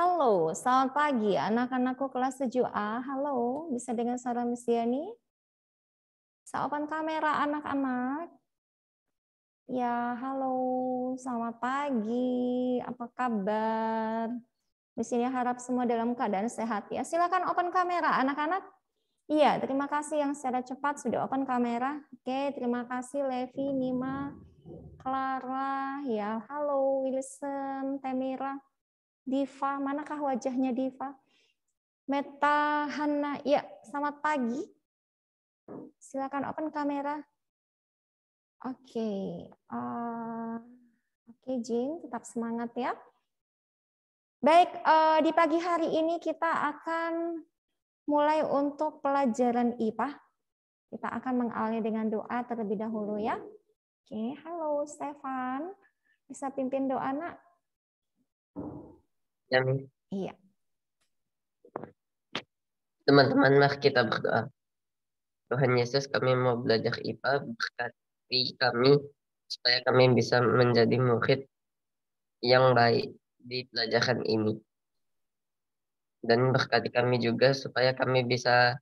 Halo, selamat pagi anak-anakku kelas 7A. Halo, bisa dengan suara Miss Diani? Bisa kamera anak-anak? Ya, halo, selamat pagi. Apa kabar? Di sini harap semua dalam keadaan sehat ya. Silakan open kamera anak-anak. Iya, terima kasih yang secara cepat sudah open kamera. Oke, terima kasih Levi, Nima, Clara, ya, halo Wilson, Temira. Diva, manakah wajahnya Diva? Meta Hanna, ya, selamat pagi. Silakan open kamera. Oke, okay. uh, eh, oke okay, Jin, tetap semangat ya. Baik, uh, di pagi hari ini kita akan mulai untuk pelajaran IPA. Kita akan mengawali dengan doa terlebih dahulu ya. Oke, okay. halo Stefan. Bisa pimpin doa, nak? Amin. iya. Teman-teman, mari kita berdoa. Tuhan Yesus, kami mau belajar IPA, berkati kami supaya kami bisa menjadi murid yang baik di pelajaran ini. Dan berkati kami juga supaya kami bisa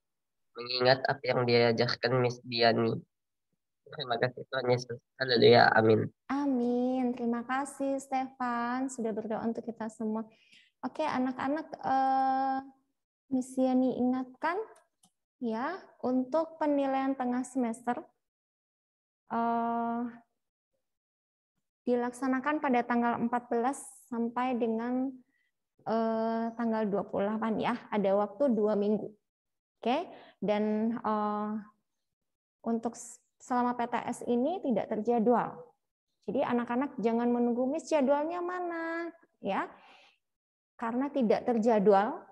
mengingat apa yang diajarkan Miss Diani. Terima kasih Tuhan Yesus. Haleluya. Amin. Amin. Terima kasih Stefan sudah berdoa untuk kita semua. Oke, anak-anak eh, Miss ingatkan ya untuk penilaian tengah semester eh, dilaksanakan pada tanggal 14 sampai dengan eh, tanggal 28 ya, ada waktu dua minggu. Oke, dan eh, untuk selama PTS ini tidak terjadwal. Jadi anak-anak jangan menunggu Miss jadwalnya mana ya karena tidak terjadwal,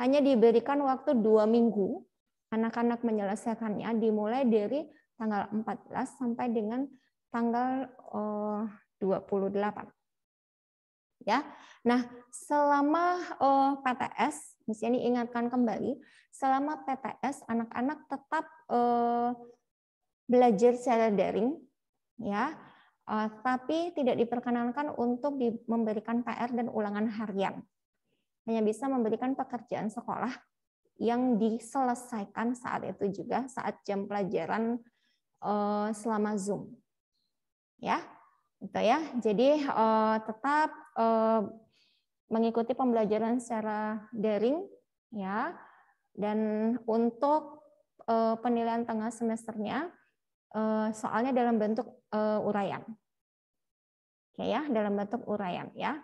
hanya diberikan waktu dua minggu. Anak-anak menyelesaikannya dimulai dari tanggal 14 sampai dengan tanggal 28. Eh, ya. Nah, selama eh, PTS, di sini ingatkan kembali, selama PTS anak-anak tetap eh, belajar secara daring, ya. tapi tidak diperkenankan untuk memberikan PR dan ulangan harian hanya bisa memberikan pekerjaan sekolah yang diselesaikan saat itu juga saat jam pelajaran eh, selama Zoom. Ya, itu ya. Jadi eh, tetap eh, mengikuti pembelajaran secara daring ya. Dan untuk penilaian tengah semesternya soalnya dalam bentuk uraian. Oke ya, dalam bentuk uraian ya.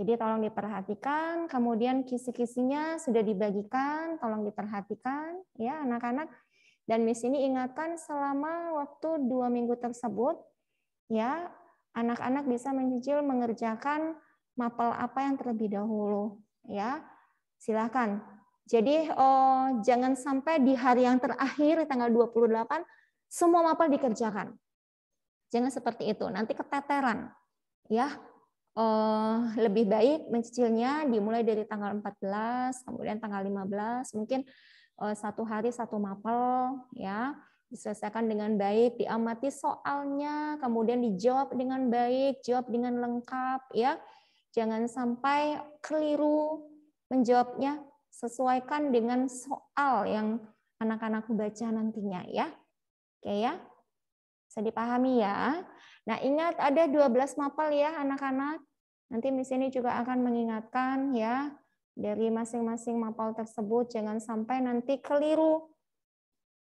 Jadi tolong diperhatikan, kemudian kisi-kisinya sudah dibagikan, tolong diperhatikan ya anak-anak. Dan Miss ini ingatkan selama waktu dua minggu tersebut, ya anak-anak bisa mencicil mengerjakan mapel apa yang terlebih dahulu, ya Silakan. Jadi oh, jangan sampai di hari yang terakhir tanggal 28 semua mapel dikerjakan. Jangan seperti itu, nanti keteteran. Ya, Eh, lebih baik mencicilnya dimulai dari tanggal 14, kemudian tanggal 15, mungkin eh, satu hari satu mapel ya diselesaikan dengan baik, diamati soalnya, kemudian dijawab dengan baik, jawab dengan lengkap ya. Jangan sampai keliru menjawabnya, sesuaikan dengan soal yang anak-anak baca nantinya ya. Oke ya. Bisa dipahami ya. Nah, ingat ada 12 mapel ya anak-anak. Nanti di ini juga akan mengingatkan ya dari masing-masing mapel tersebut jangan sampai nanti keliru.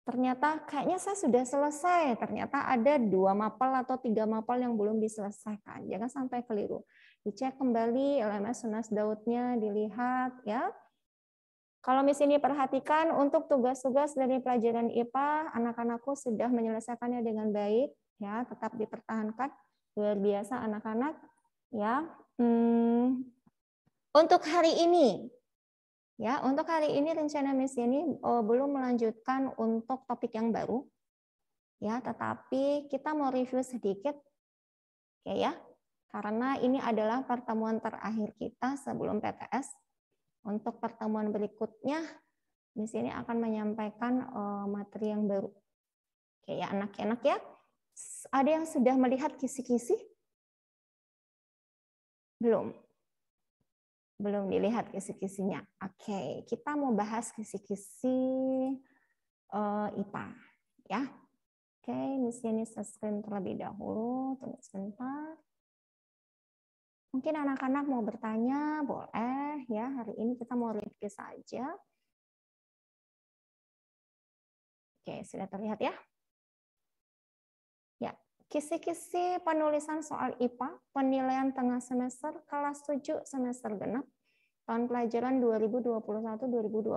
Ternyata kayaknya saya sudah selesai, ternyata ada dua mapel atau tiga mapel yang belum diselesaikan. Jangan sampai keliru. Dicek kembali LMS Sunas Daudnya, dilihat ya. Kalau misi ini perhatikan untuk tugas-tugas dari pelajaran IPA, anak-anakku sudah menyelesaikannya dengan baik, ya tetap dipertahankan. Luar biasa anak-anak, ya hmm, untuk hari ini ya untuk hari ini rencana Miss ini oh, eh, belum melanjutkan untuk topik yang baru ya tetapi kita mau review sedikit ya, ya karena ini adalah pertemuan terakhir kita sebelum PTS untuk pertemuan berikutnya di ini akan menyampaikan oh, materi yang baru oke ya anak-anak ya ada yang sudah melihat kisi-kisi belum. Belum dilihat kisi-kisinya. Oke, okay. kita mau bahas kisi-kisi uh, eh, IPA. Ya. Oke, okay. di sini screen terlebih dahulu. Tunggu sebentar. Mungkin anak-anak mau bertanya, boleh ya. Hari ini kita mau review saja. Oke, sudah terlihat ya? Kisi-kisi penulisan soal IPA, penilaian tengah semester, kelas 7 semester genap, tahun pelajaran 2021-2022.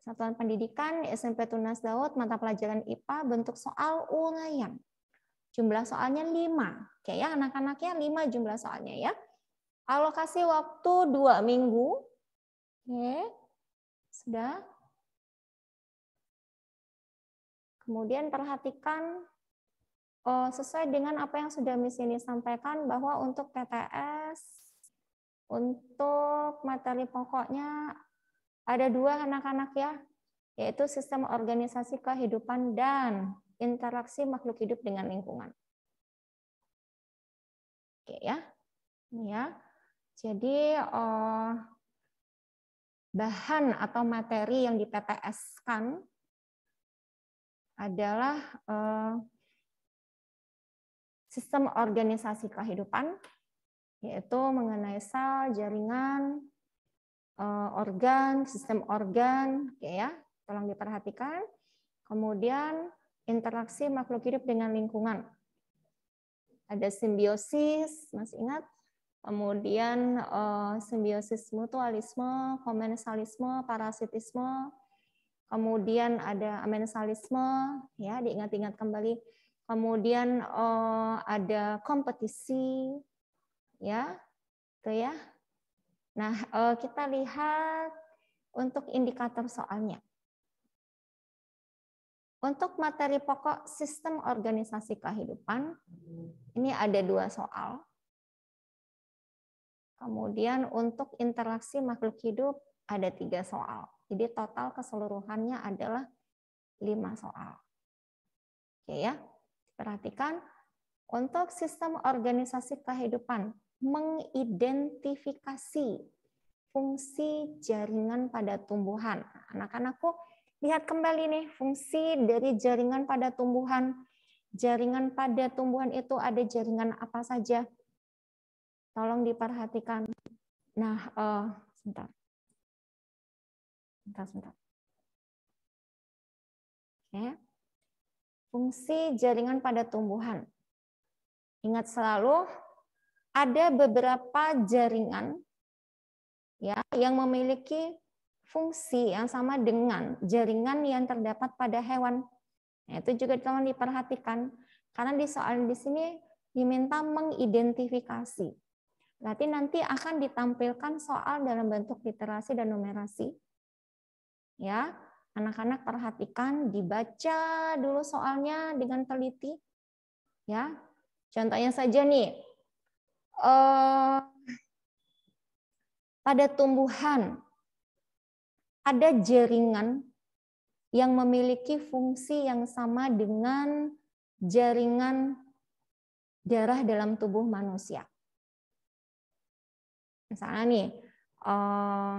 Satuan Pendidikan SMP Tunas Daud, mata pelajaran IPA, bentuk soal uraian. Jumlah soalnya 5. Oke ya, anak-anaknya 5 jumlah soalnya ya. Alokasi waktu 2 minggu. Oke, sudah. Kemudian perhatikan eh, sesuai dengan apa yang sudah Miss ini sampaikan bahwa untuk PTS untuk materi pokoknya ada dua anak-anak ya, yaitu sistem organisasi kehidupan dan interaksi makhluk hidup dengan lingkungan. Oke ya, ini ya. Jadi eh, bahan atau materi yang di PTS kan adalah eh, sistem organisasi kehidupan, yaitu mengenai sel, jaringan, eh, organ, sistem organ, ya, tolong diperhatikan. Kemudian interaksi makhluk hidup dengan lingkungan. Ada simbiosis, masih ingat? Kemudian eh, simbiosis mutualisme, komensalisme, parasitisme, kemudian ada amensalisme ya diingat-ingat kembali kemudian uh, ada kompetisi ya itu ya nah uh, kita lihat untuk indikator soalnya untuk materi pokok sistem organisasi kehidupan ini ada dua soal kemudian untuk interaksi makhluk hidup ada tiga soal jadi total keseluruhannya adalah 5 soal. Oke ya. Perhatikan untuk sistem organisasi kehidupan mengidentifikasi fungsi jaringan pada tumbuhan. Anak-anakku lihat kembali nih fungsi dari jaringan pada tumbuhan. Jaringan pada tumbuhan itu ada jaringan apa saja? Tolong diperhatikan. Nah, uh, sebentar. Bentar, bentar. Oke. Fungsi jaringan pada tumbuhan. Ingat selalu ada beberapa jaringan ya yang memiliki fungsi yang sama dengan jaringan yang terdapat pada hewan. Nah, itu juga tolong diperhatikan karena di soal di sini diminta mengidentifikasi. Berarti nanti akan ditampilkan soal dalam bentuk literasi dan numerasi Ya, anak-anak perhatikan dibaca dulu soalnya dengan teliti. Ya, contohnya saja nih. Eh, pada tumbuhan ada jaringan yang memiliki fungsi yang sama dengan jaringan darah dalam tubuh manusia. Misalnya nih, eh,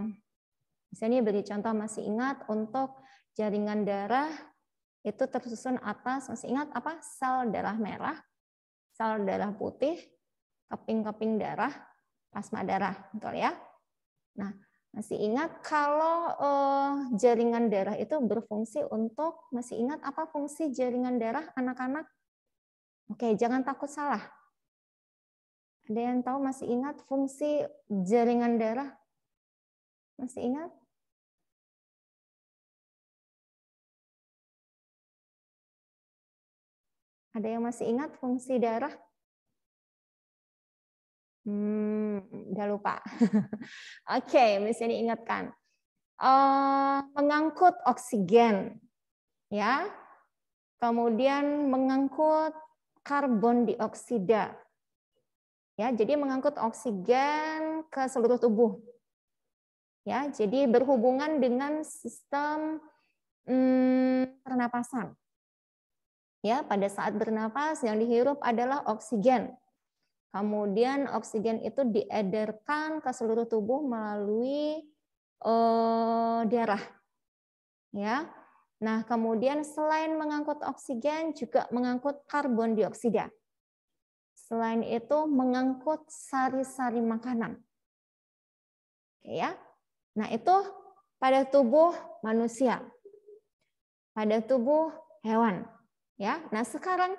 Misalnya beri contoh masih ingat untuk jaringan darah itu tersusun atas masih ingat apa sel darah merah, sel darah putih, keping-keping darah, plasma darah, betul ya? Nah, masih ingat kalau eh, jaringan darah itu berfungsi untuk masih ingat apa fungsi jaringan darah anak-anak? Oke, jangan takut salah. Ada yang tahu masih ingat fungsi jaringan darah? Masih ingat? Ada yang masih ingat fungsi darah? Hmm, udah lupa. Oke, okay, mesti diingatkan. Uh, mengangkut oksigen, ya. Kemudian mengangkut karbon dioksida, ya. Jadi mengangkut oksigen ke seluruh tubuh, ya. Jadi berhubungan dengan sistem hmm, pernapasan, Ya, pada saat bernapas yang dihirup adalah oksigen. Kemudian oksigen itu diedarkan ke seluruh tubuh melalui uh, darah. Ya. Nah, kemudian selain mengangkut oksigen juga mengangkut karbon dioksida. Selain itu mengangkut sari-sari makanan. ya. Nah, itu pada tubuh manusia. Pada tubuh hewan. Ya, nah sekarang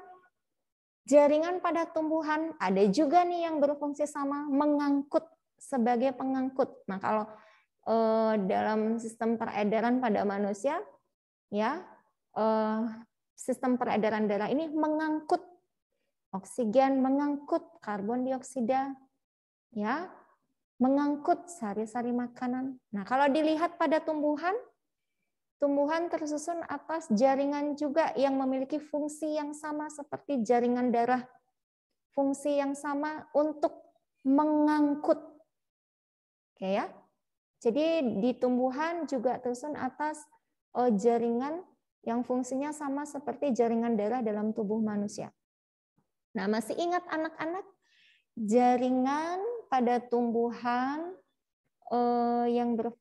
jaringan pada tumbuhan ada juga nih yang berfungsi sama mengangkut sebagai pengangkut. Nah, kalau eh, dalam sistem peredaran pada manusia ya eh, sistem peredaran darah ini mengangkut oksigen, mengangkut karbon dioksida, ya, mengangkut sari-sari makanan. Nah, kalau dilihat pada tumbuhan, Tumbuhan tersusun atas jaringan juga yang memiliki fungsi yang sama seperti jaringan darah. Fungsi yang sama untuk mengangkut. Oke ya. Jadi di tumbuhan juga tersusun atas eh, jaringan yang fungsinya sama seperti jaringan darah dalam tubuh manusia. Nah, masih ingat anak-anak jaringan pada tumbuhan eh, yang berfungsi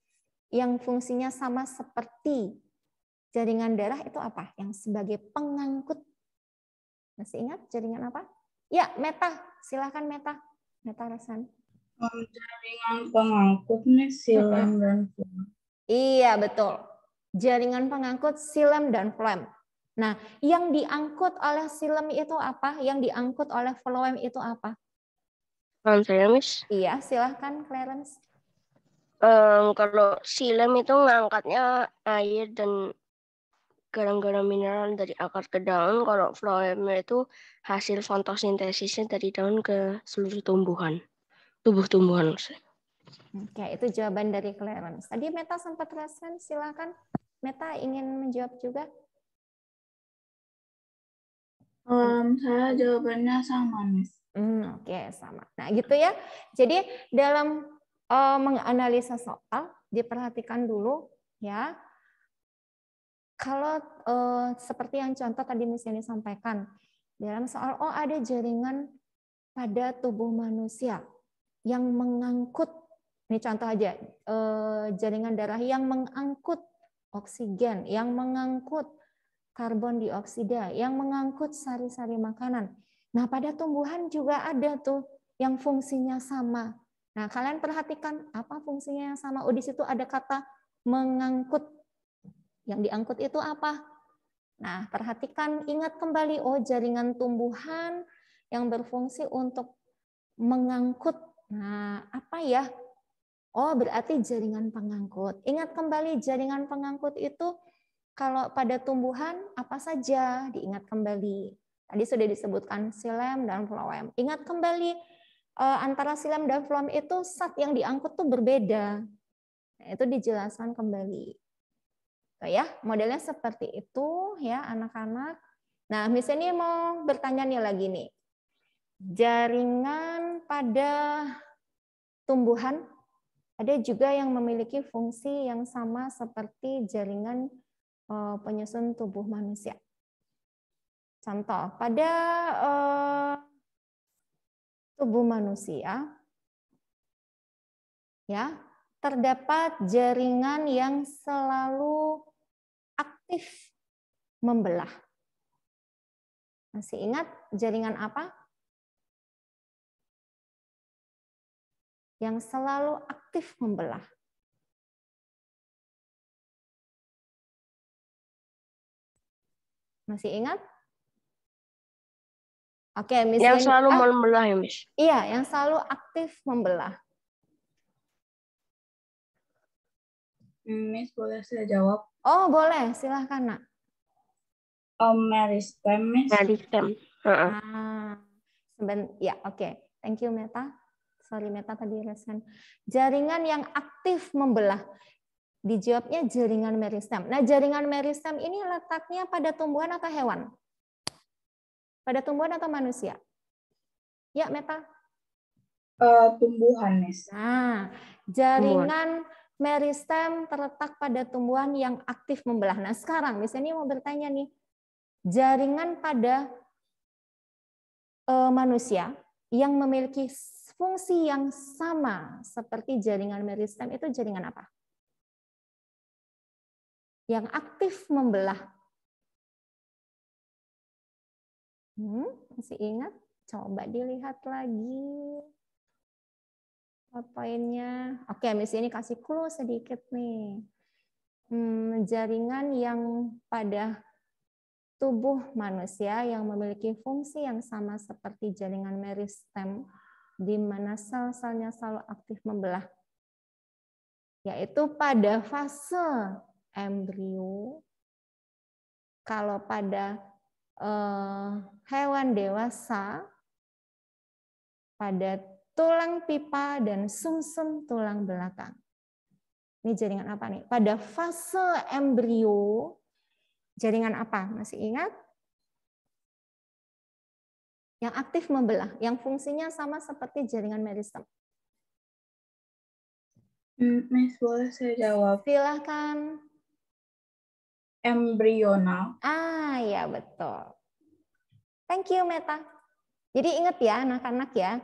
yang fungsinya sama seperti jaringan darah itu apa? Yang sebagai pengangkut. Masih ingat jaringan apa? Ya, meta. Silahkan meta. Meta Rasan. Oh, jaringan pengangkut nih silam dan flem. Iya, betul. Jaringan pengangkut silam dan flem. Nah, yang diangkut oleh silam itu apa? Yang diangkut oleh flem itu apa? Flem saya, Miss. Iya, silahkan Clarence um, kalau silem itu ngangkatnya air dan garam-garam mineral dari akar ke daun. Kalau floem itu hasil fotosintesisnya dari daun ke seluruh tumbuhan, tubuh tumbuhan. Oke, itu jawaban dari Clarence. Tadi Meta sempat respon, silakan. Meta ingin menjawab juga. Um, saya jawabannya sama, Miss. Hmm, Oke, okay, sama. Nah, gitu ya. Jadi dalam uh, menganalisa soal diperhatikan dulu ya. Kalau uh, seperti yang contoh tadi Miss Yani sampaikan dalam soal oh ada jaringan pada tubuh manusia yang mengangkut ini contoh aja uh, jaringan darah yang mengangkut oksigen, yang mengangkut karbon dioksida, yang mengangkut sari-sari makanan. Nah, pada tumbuhan juga ada tuh yang fungsinya sama. Nah, kalian perhatikan apa fungsinya yang sama. Oh, di situ ada kata mengangkut. Yang diangkut itu apa? Nah, perhatikan, ingat kembali, oh jaringan tumbuhan yang berfungsi untuk mengangkut. Nah, apa ya? Oh, berarti jaringan pengangkut. Ingat kembali, jaringan pengangkut itu kalau pada tumbuhan apa saja diingat kembali. Tadi sudah disebutkan silem dan phloem Ingat kembali, Eh, antara silam dan floam itu saat yang diangkut tuh berbeda. Nah, itu dijelaskan kembali. So, ya, modelnya seperti itu ya anak-anak. Nah, misalnya ini mau bertanya nih lagi nih. Jaringan pada tumbuhan ada juga yang memiliki fungsi yang sama seperti jaringan eh, penyusun tubuh manusia. Contoh, pada eh, tubuh manusia ya terdapat jaringan yang selalu aktif membelah. Masih ingat jaringan apa? Yang selalu aktif membelah. Masih ingat? Oke, okay, Miss yang Linda, selalu ah. membelah ya, Miss. Iya, yang selalu aktif membelah. Hmm, Miss, boleh saya jawab? Oh, boleh. Silahkan, Nak. Um, oh, Meristem, Miss. Meristem. Uh-uh. Ah, seben ya, oke. Okay. Thank you, Meta. Sorry, Meta tadi resen. Jaringan yang aktif membelah. Dijawabnya jaringan meristem. Nah, jaringan meristem ini letaknya pada tumbuhan atau hewan? Pada tumbuhan atau manusia? Ya, Meta. Uh, tumbuhan, Nes. Nah, jaringan meristem terletak pada tumbuhan yang aktif membelah. Nah, sekarang misalnya mau bertanya nih, jaringan pada uh, manusia yang memiliki fungsi yang sama seperti jaringan meristem itu jaringan apa? Yang aktif membelah Hmm, masih ingat? Coba dilihat lagi poinnya. Oke, misalnya ini kasih clue sedikit nih. Hmm, jaringan yang pada tubuh manusia yang memiliki fungsi yang sama seperti jaringan meristem di mana sel-selnya selalu aktif membelah yaitu pada fase embrio kalau pada Eh, hewan dewasa pada tulang pipa dan sumsum tulang belakang. Ini jaringan apa nih? Pada fase embrio, jaringan apa? Masih ingat? Yang aktif membelah, yang fungsinya sama seperti jaringan meristem. Miss, hmm, boleh saya jawab? Silahkan embrional. Ah, ya betul. Thank you, Meta. Jadi ingat ya anak-anak ya,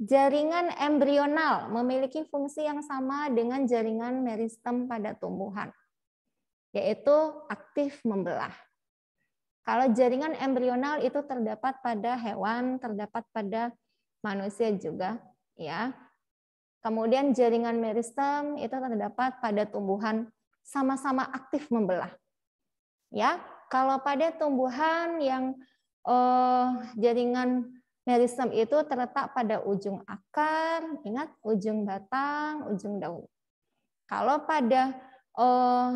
jaringan embrional memiliki fungsi yang sama dengan jaringan meristem pada tumbuhan, yaitu aktif membelah. Kalau jaringan embrional itu terdapat pada hewan, terdapat pada manusia juga, ya. Kemudian jaringan meristem itu terdapat pada tumbuhan sama-sama aktif membelah ya. Kalau pada tumbuhan yang eh, jaringan meristem itu terletak pada ujung akar, ingat ujung batang, ujung daun. Kalau pada eh,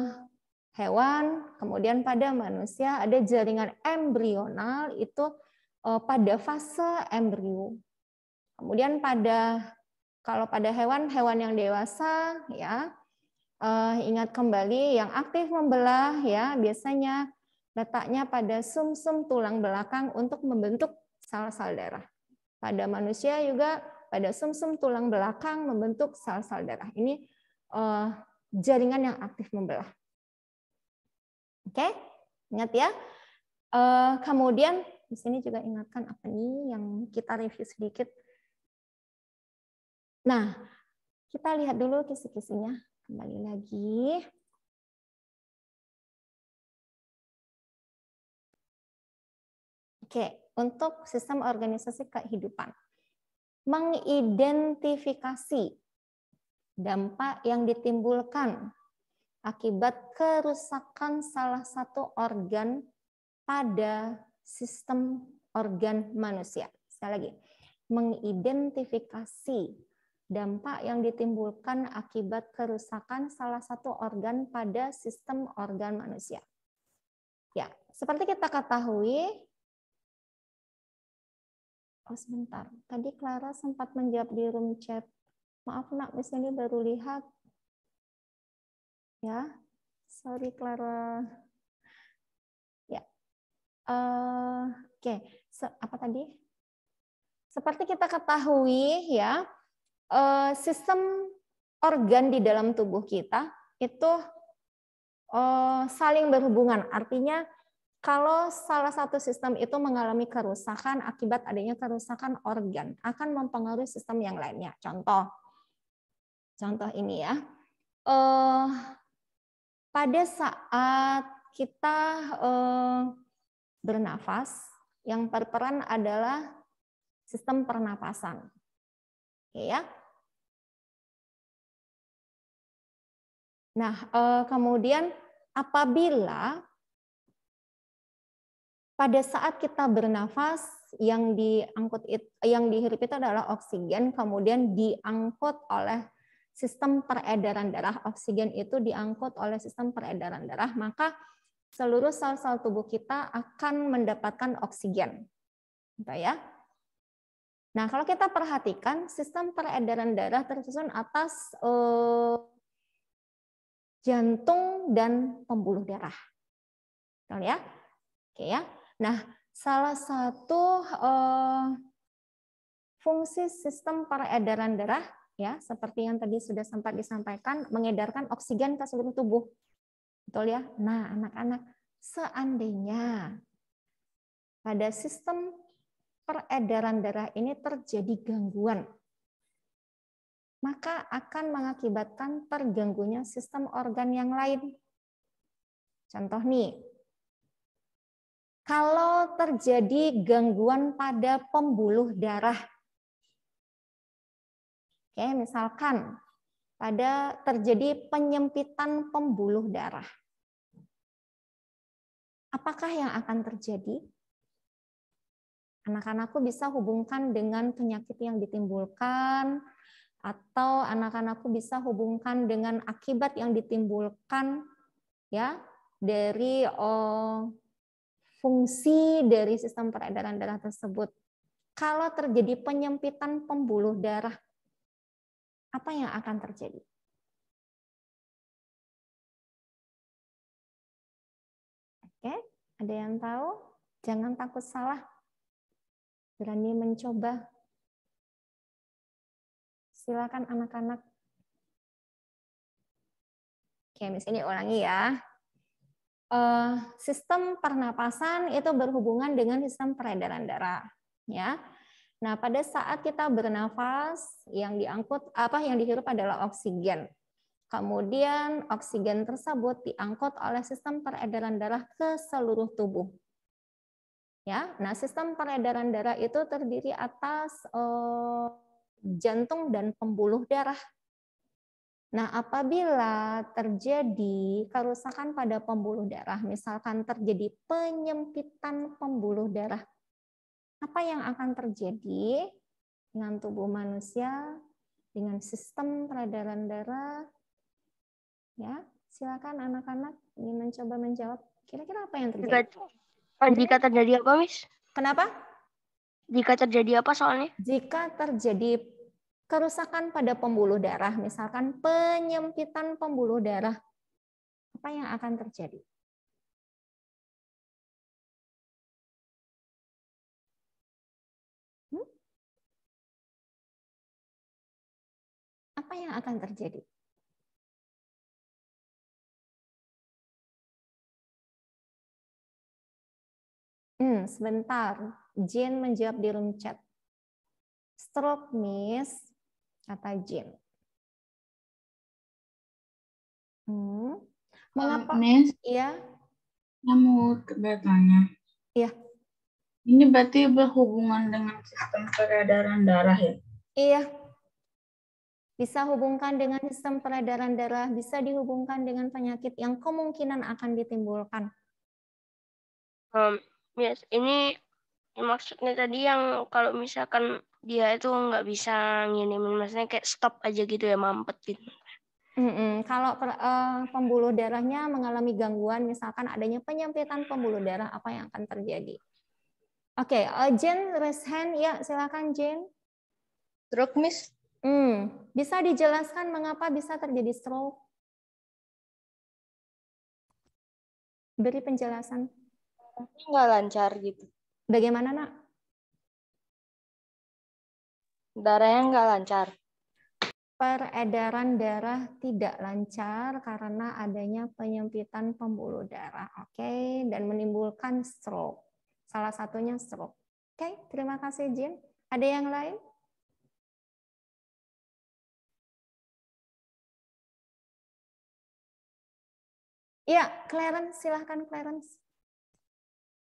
hewan, kemudian pada manusia ada jaringan embrional itu eh, pada fase embrio. Kemudian pada kalau pada hewan, hewan yang dewasa ya, uh, ingat kembali yang aktif membelah ya biasanya letaknya pada sumsum -sum tulang belakang untuk membentuk sel-sel darah. Pada manusia juga pada sumsum -sum tulang belakang membentuk sel-sel darah. Ini uh, jaringan yang aktif membelah. Oke, okay? ingat ya. Uh, kemudian di sini juga ingatkan apa nih yang kita review sedikit. Nah, kita lihat dulu kisi-kisinya. Kembali lagi. Oke, untuk sistem organisasi kehidupan. Mengidentifikasi dampak yang ditimbulkan akibat kerusakan salah satu organ pada sistem organ manusia. Sekali lagi, mengidentifikasi dampak yang ditimbulkan akibat kerusakan salah satu organ pada sistem organ manusia. Ya, seperti kita ketahui, oh sebentar, tadi Clara sempat menjawab di room chat. Maaf nak, misalnya baru lihat. Ya, sorry Clara. Ya, uh, oke, okay. apa tadi? Seperti kita ketahui ya, Eh, sistem organ di dalam tubuh kita itu eh, saling berhubungan. Artinya kalau salah satu sistem itu mengalami kerusakan akibat adanya kerusakan organ akan mempengaruhi sistem yang lainnya. Contoh, contoh ini ya, eh, pada saat kita bernafas, yang berperan adalah sistem pernapasan. Ya, ya. Nah, eh, kemudian apabila pada saat kita bernafas yang diangkut yang dihirup itu adalah oksigen kemudian diangkut oleh sistem peredaran darah oksigen itu diangkut oleh sistem peredaran darah maka seluruh sel-sel tubuh kita akan mendapatkan oksigen gitu ya Nah, kalau kita perhatikan sistem peredaran darah tersusun atas eh, jantung dan pembuluh darah. Betul ya? Oke ya. Nah, salah satu eh, fungsi sistem peredaran darah ya, seperti yang tadi sudah sempat disampaikan, mengedarkan oksigen ke seluruh tubuh. Betul ya? Nah, anak-anak, seandainya pada sistem peredaran darah ini terjadi gangguan, maka akan mengakibatkan terganggunya sistem organ yang lain. Contoh nih, kalau terjadi gangguan pada pembuluh darah, oke, misalkan pada terjadi penyempitan pembuluh darah, apakah yang akan terjadi? anak-anakku bisa hubungkan dengan penyakit yang ditimbulkan, atau anak-anakku bisa hubungkan dengan akibat yang ditimbulkan ya dari oh, fungsi dari sistem peredaran darah tersebut. Kalau terjadi penyempitan pembuluh darah, apa yang akan terjadi? Oke, ada yang tahu? Jangan takut salah berani mencoba. Silakan anak-anak. Oke, ini ulangi ya. Uh, sistem pernapasan itu berhubungan dengan sistem peredaran darah, ya. Nah, pada saat kita bernafas, yang diangkut apa yang dihirup adalah oksigen. Kemudian oksigen tersebut diangkut oleh sistem peredaran darah ke seluruh tubuh. Ya, nah sistem peredaran darah itu terdiri atas eh, jantung dan pembuluh darah. Nah, apabila terjadi kerusakan pada pembuluh darah, misalkan terjadi penyempitan pembuluh darah, apa yang akan terjadi dengan tubuh manusia, dengan sistem peredaran darah? Ya, silakan anak-anak ingin mencoba menjawab. Kira-kira apa yang terjadi? Jika terjadi apa, Miss? Kenapa? Jika terjadi apa soalnya? Jika terjadi kerusakan pada pembuluh darah, misalkan penyempitan pembuluh darah, apa yang akan terjadi? Hmm? apa yang akan terjadi? Hmm, sebentar. Jin menjawab di room chat. Stroke, Miss, kata Jin. Hmm. Mengapa? Miss, iya. Saya mau bertanya. Iya. Ini berarti berhubungan dengan sistem peredaran darah ya? Iya. Bisa hubungkan dengan sistem peredaran darah, bisa dihubungkan dengan penyakit yang kemungkinan akan ditimbulkan. Um, Yes, ini maksudnya tadi yang kalau misalkan dia itu nggak bisa nginimin maksudnya kayak stop aja gitu ya mampet gitu. mm hmm Kalau per, uh, pembuluh darahnya mengalami gangguan, misalkan adanya penyempitan pembuluh darah, apa yang akan terjadi? Oke, okay, uh, eh, Jen, raise hand. Ya, silakan Jen. Stroke, Miss. Hmm. Bisa dijelaskan mengapa bisa terjadi stroke? Beri penjelasan. Komunikasinya nggak lancar gitu. Bagaimana nak? Darahnya nggak lancar. Peredaran darah tidak lancar karena adanya penyempitan pembuluh darah, oke, okay? dan menimbulkan stroke. Salah satunya stroke. Oke, okay, terima kasih Jin. Ada yang lain? Ya, Clarence, silahkan Clarence.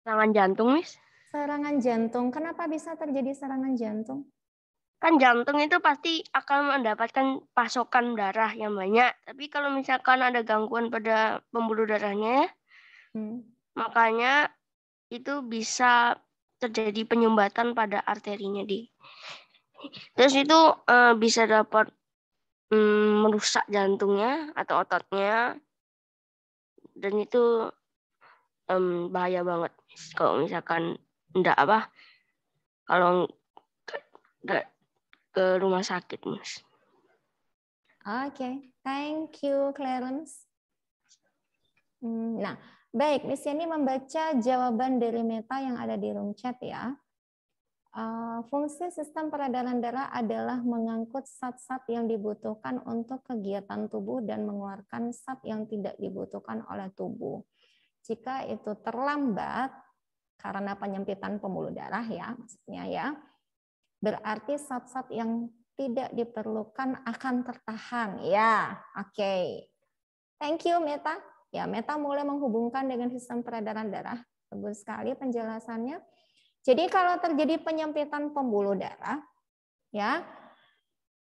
Serangan jantung, Miss? Serangan jantung. Kenapa bisa terjadi serangan jantung? Kan jantung itu pasti akan mendapatkan pasokan darah yang banyak. Tapi kalau misalkan ada gangguan pada pembuluh darahnya, hmm. makanya itu bisa terjadi penyumbatan pada arterinya di. Terus itu uh, bisa dapat um, merusak jantungnya atau ototnya, dan itu um, bahaya banget kalau misalkan enggak apa kalau enggak ke rumah sakit mas oke okay. thank you Clarence hmm, nah baik Miss ini membaca jawaban dari Meta yang ada di room chat ya eh, fungsi sistem peredaran darah adalah mengangkut zat-zat yang dibutuhkan untuk kegiatan tubuh dan mengeluarkan zat yang tidak dibutuhkan oleh tubuh. Jika itu terlambat, karena penyempitan pembuluh darah ya maksudnya ya. Berarti zat-zat yang tidak diperlukan akan tertahan. Ya, oke. Okay. Thank you Meta. Ya, Meta mulai menghubungkan dengan sistem peredaran darah. Bagus sekali penjelasannya. Jadi kalau terjadi penyempitan pembuluh darah, ya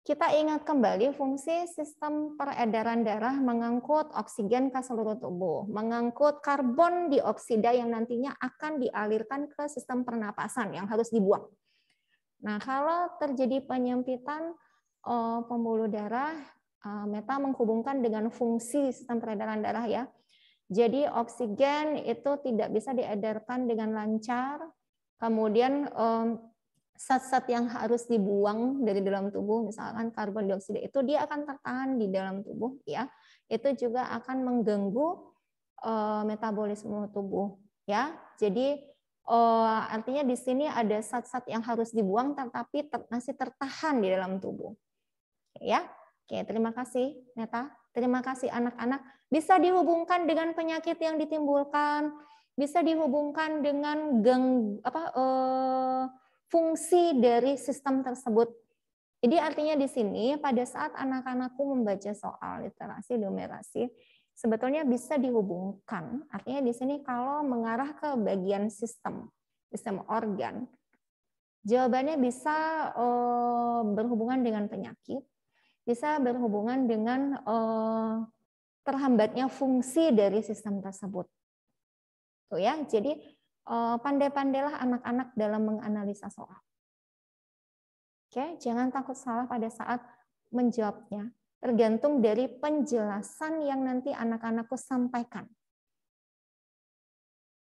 kita ingat kembali fungsi sistem peredaran darah mengangkut oksigen ke seluruh tubuh, mengangkut karbon dioksida yang nantinya akan dialirkan ke sistem pernapasan yang harus dibuang. Nah, kalau terjadi penyempitan eh, pembuluh darah, eh, meta menghubungkan dengan fungsi sistem peredaran darah ya. Jadi oksigen itu tidak bisa diedarkan dengan lancar, kemudian eh, zat-zat yang harus dibuang dari dalam tubuh, misalkan karbon dioksida itu dia akan tertahan di dalam tubuh, ya. Itu juga akan mengganggu uh, metabolisme tubuh, ya. Jadi uh, artinya di sini ada zat-zat yang harus dibuang, tetapi ter masih tertahan di dalam tubuh, ya. Oke, terima kasih Neta. Terima kasih anak-anak. Bisa dihubungkan dengan penyakit yang ditimbulkan, bisa dihubungkan dengan geng apa? Uh, fungsi dari sistem tersebut. Jadi artinya di sini pada saat anak-anakku membaca soal literasi numerasi sebetulnya bisa dihubungkan. Artinya di sini kalau mengarah ke bagian sistem, sistem organ, jawabannya bisa eh, berhubungan dengan penyakit, bisa berhubungan dengan eh, terhambatnya fungsi dari sistem tersebut. Tuh ya. Jadi Eh, pandai-pandailah anak-anak dalam menganalisa soal. Oke, jangan takut salah pada saat menjawabnya. Tergantung dari penjelasan yang nanti anak-anakku sampaikan.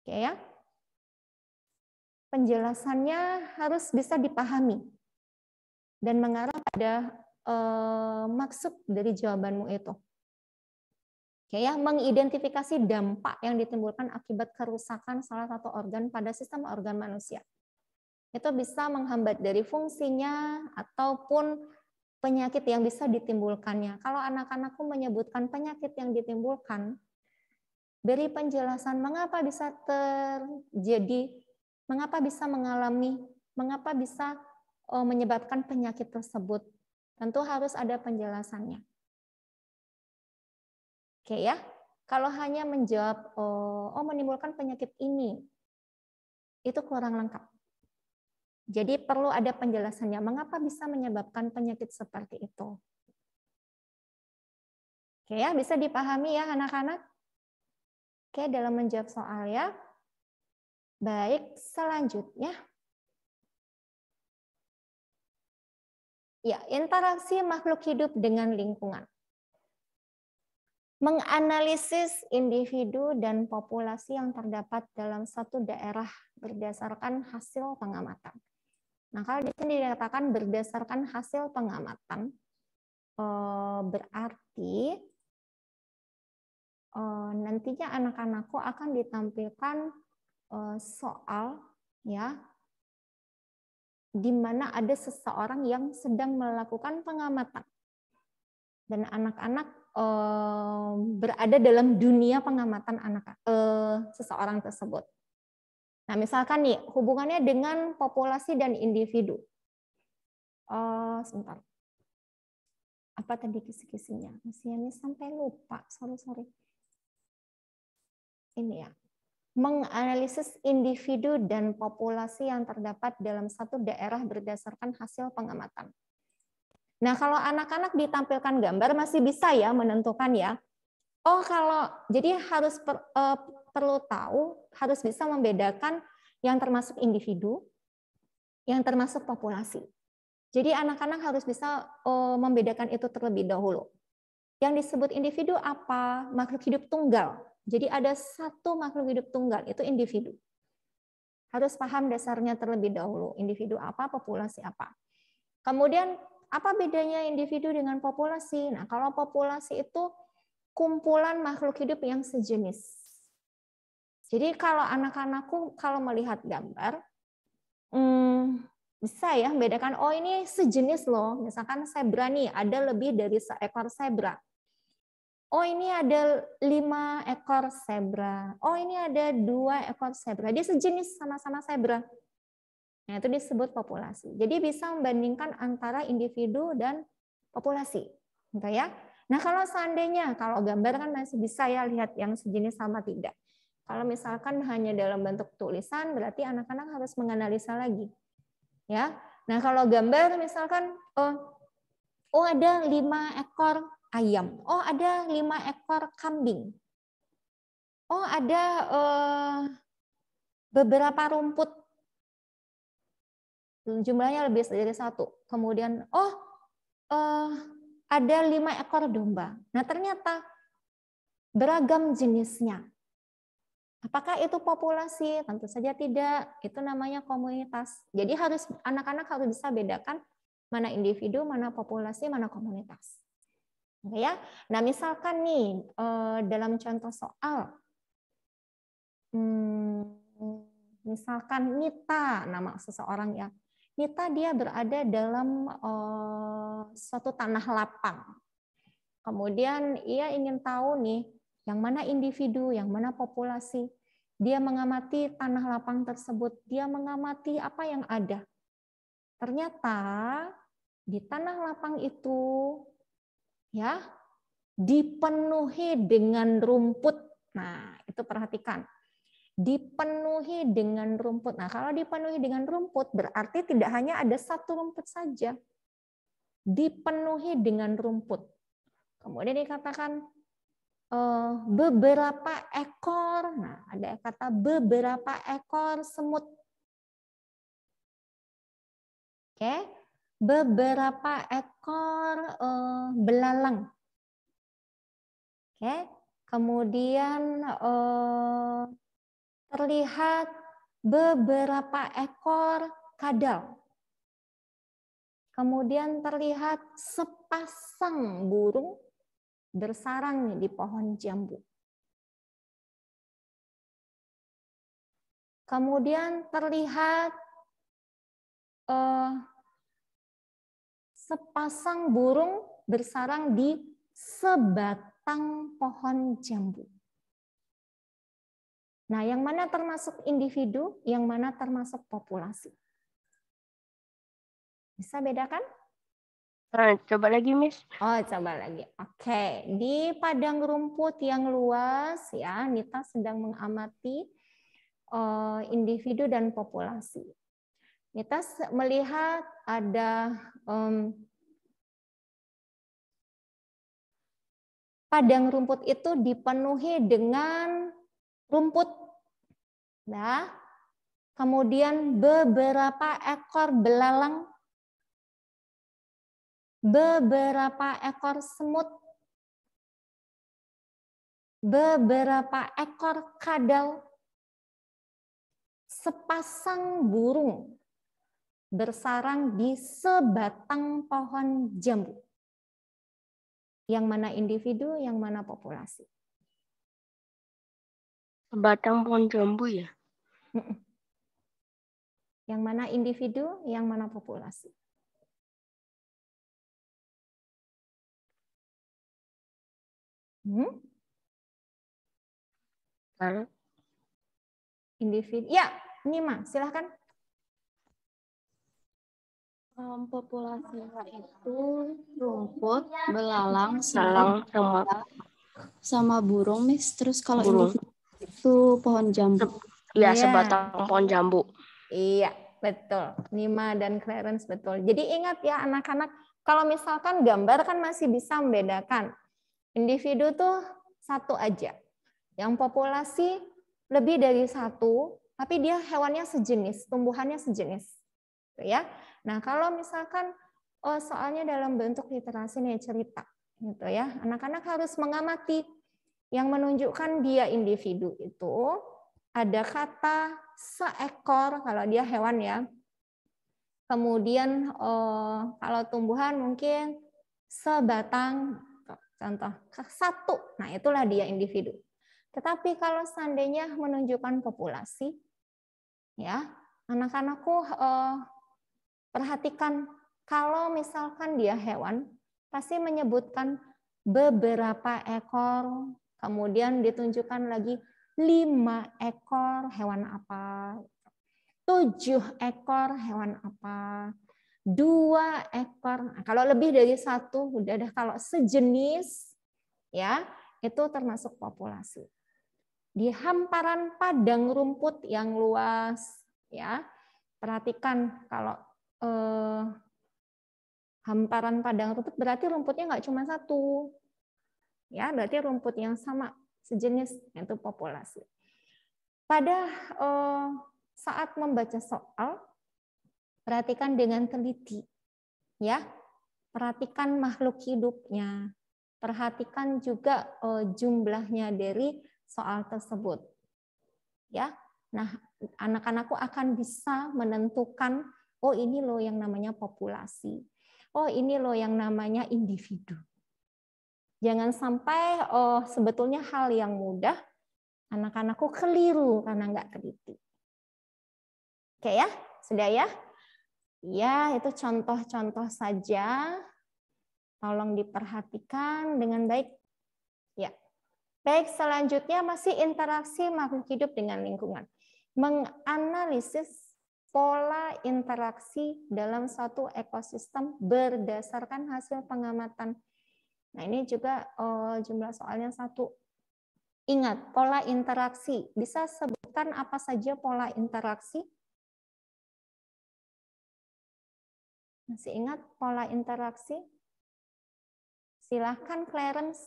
Oke ya. Penjelasannya harus bisa dipahami dan mengarah pada e, maksud dari jawabanmu itu ya, mengidentifikasi dampak yang ditimbulkan akibat kerusakan salah satu organ pada sistem organ manusia. Itu bisa menghambat dari fungsinya ataupun penyakit yang bisa ditimbulkannya. Kalau anak-anakku menyebutkan penyakit yang ditimbulkan, beri penjelasan mengapa bisa terjadi, mengapa bisa mengalami, mengapa bisa e, menyebabkan penyakit tersebut. Tentu harus ada penjelasannya. Oke ya. Kalau hanya menjawab oh, oh menimbulkan penyakit ini, itu kurang lengkap. Jadi perlu ada penjelasannya mengapa bisa menyebabkan penyakit seperti itu. Oke ya, bisa dipahami ya anak-anak? Oke, dalam menjawab soal ya. Baik, selanjutnya. Ya, interaksi makhluk hidup dengan lingkungan menganalisis individu dan populasi yang terdapat dalam satu daerah berdasarkan hasil pengamatan. Nah, kalau di sini dikatakan berdasarkan hasil pengamatan, eh, berarti eh, nantinya anak-anakku akan ditampilkan eh, soal ya di mana ada seseorang yang sedang melakukan pengamatan. Dan anak-anak um, berada dalam dunia pengamatan anak uh, seseorang tersebut. Nah, misalkan nih hubungannya dengan populasi dan individu. Uh, sebentar. Apa tadi kisi-kisinya? Masihnya sampai lupa. Sorry, sorry. Ini ya. Menganalisis individu dan populasi yang terdapat dalam satu daerah berdasarkan hasil pengamatan. Nah, kalau anak-anak ditampilkan gambar masih bisa ya menentukan ya. Oh, kalau jadi harus per, uh, perlu tahu, harus bisa membedakan yang termasuk individu, yang termasuk populasi. Jadi anak-anak harus bisa uh, membedakan itu terlebih dahulu. Yang disebut individu apa? Makhluk hidup tunggal. Jadi ada satu makhluk hidup tunggal, itu individu. Harus paham dasarnya terlebih dahulu, individu apa, populasi apa. Kemudian apa bedanya individu dengan populasi? Nah, kalau populasi itu kumpulan makhluk hidup yang sejenis. Jadi kalau anak-anakku kalau melihat gambar, hmm, bisa ya bedakan. oh ini sejenis loh, misalkan zebra nih, ada lebih dari seekor zebra. Oh ini ada lima ekor zebra. Oh ini ada dua ekor zebra. Dia sejenis sama-sama zebra. -sama Nah, itu disebut populasi. Jadi bisa membandingkan antara individu dan populasi, gitu ya. Nah, kalau seandainya kalau gambar kan masih bisa ya lihat yang sejenis sama tidak. Kalau misalkan hanya dalam bentuk tulisan, berarti anak-anak harus menganalisa lagi. Ya. Nah, kalau gambar misalkan oh, oh ada lima ekor ayam. Oh, ada lima ekor kambing. Oh, ada eh, beberapa rumput Hmm, jumlahnya lebih dari satu. Kemudian, oh uh, ada lima ekor domba. Nah ternyata beragam jenisnya. Apakah itu populasi? Tentu saja tidak. Itu namanya komunitas. Jadi harus anak-anak harus bisa bedakan mana individu, mana populasi, mana komunitas. Oke ya. Nah misalkan nih eh, dalam contoh soal, hmm, misalkan Nita nama seseorang ya. Nita dia berada dalam uh, suatu tanah lapang. Kemudian ia ingin tahu nih yang mana individu, yang mana populasi. Dia mengamati tanah lapang tersebut, dia mengamati apa yang ada. Ternyata di tanah lapang itu ya dipenuhi dengan rumput. Nah, itu perhatikan dipenuhi dengan rumput. Nah, kalau dipenuhi dengan rumput berarti tidak hanya ada satu rumput saja. Dipenuhi dengan rumput. Kemudian dikatakan eh, beberapa ekor. Nah, ada kata beberapa ekor semut. Oke. Beberapa ekor eh, belalang. Oke. Kemudian eh, terlihat beberapa ekor kadal. Kemudian terlihat sepasang burung bersarang di pohon jambu. Kemudian terlihat eh, sepasang burung bersarang di sebatang pohon jambu. Nah, yang mana termasuk individu, yang mana termasuk populasi? Bisa bedakan? Ah, coba lagi, Miss. Oh, coba lagi. Oke, di padang rumput yang luas, ya, Nita sedang mengamati uh, individu dan populasi. Nita melihat ada um, padang rumput itu dipenuhi dengan rumput. Nah, kemudian beberapa ekor belalang, beberapa ekor semut, beberapa ekor kadal, sepasang burung bersarang di sebatang pohon jambu. Yang mana individu, yang mana populasi. Batang pohon jambu ya? Yang mana individu, yang mana populasi. Hmm? Individu. Ya, Nima, silahkan. Um, itu rumput, belalang, salang, sama, sama burung, mis, Terus kalau burung. individu itu pohon jambu. Iya, ya. sebatang pohon jambu. Iya, betul. Nima dan Clarence betul. Jadi ingat ya anak-anak, kalau misalkan gambar kan masih bisa membedakan. Individu tuh satu aja. Yang populasi lebih dari satu, tapi dia hewannya sejenis, tumbuhannya sejenis. Gitu ya. Nah, kalau misalkan oh soalnya dalam bentuk literasi nih cerita gitu ya. Anak-anak harus mengamati yang menunjukkan dia individu itu ada kata seekor kalau dia hewan ya. Kemudian eh, kalau tumbuhan mungkin sebatang contoh satu. Nah, itulah dia individu. Tetapi kalau seandainya menunjukkan populasi ya, anak-anakku eh, perhatikan kalau misalkan dia hewan pasti menyebutkan beberapa ekor Kemudian ditunjukkan lagi lima ekor hewan apa, tujuh ekor hewan apa, dua ekor. Nah, kalau lebih dari satu udah ada kalau sejenis ya itu termasuk populasi. Di hamparan padang rumput yang luas ya. Perhatikan kalau eh, hamparan padang rumput berarti rumputnya nggak cuma satu, ya berarti rumput yang sama sejenis yaitu populasi. Pada eh, saat membaca soal perhatikan dengan teliti ya. Perhatikan makhluk hidupnya. Perhatikan juga eh, jumlahnya dari soal tersebut. Ya. Nah, anak-anakku akan bisa menentukan oh ini loh yang namanya populasi. Oh ini loh yang namanya individu Jangan sampai oh, sebetulnya hal yang mudah, anak-anakku keliru karena nggak teliti. Oke ya, sudah ya? Ya, itu contoh-contoh saja. Tolong diperhatikan dengan baik. Ya. Baik, selanjutnya masih interaksi makhluk hidup dengan lingkungan. Menganalisis pola interaksi dalam satu ekosistem berdasarkan hasil pengamatan Nah, ini juga uh, jumlah soalnya satu. Ingat, pola interaksi. Bisa sebutkan apa saja pola interaksi? Masih ingat pola interaksi? Silahkan Clarence.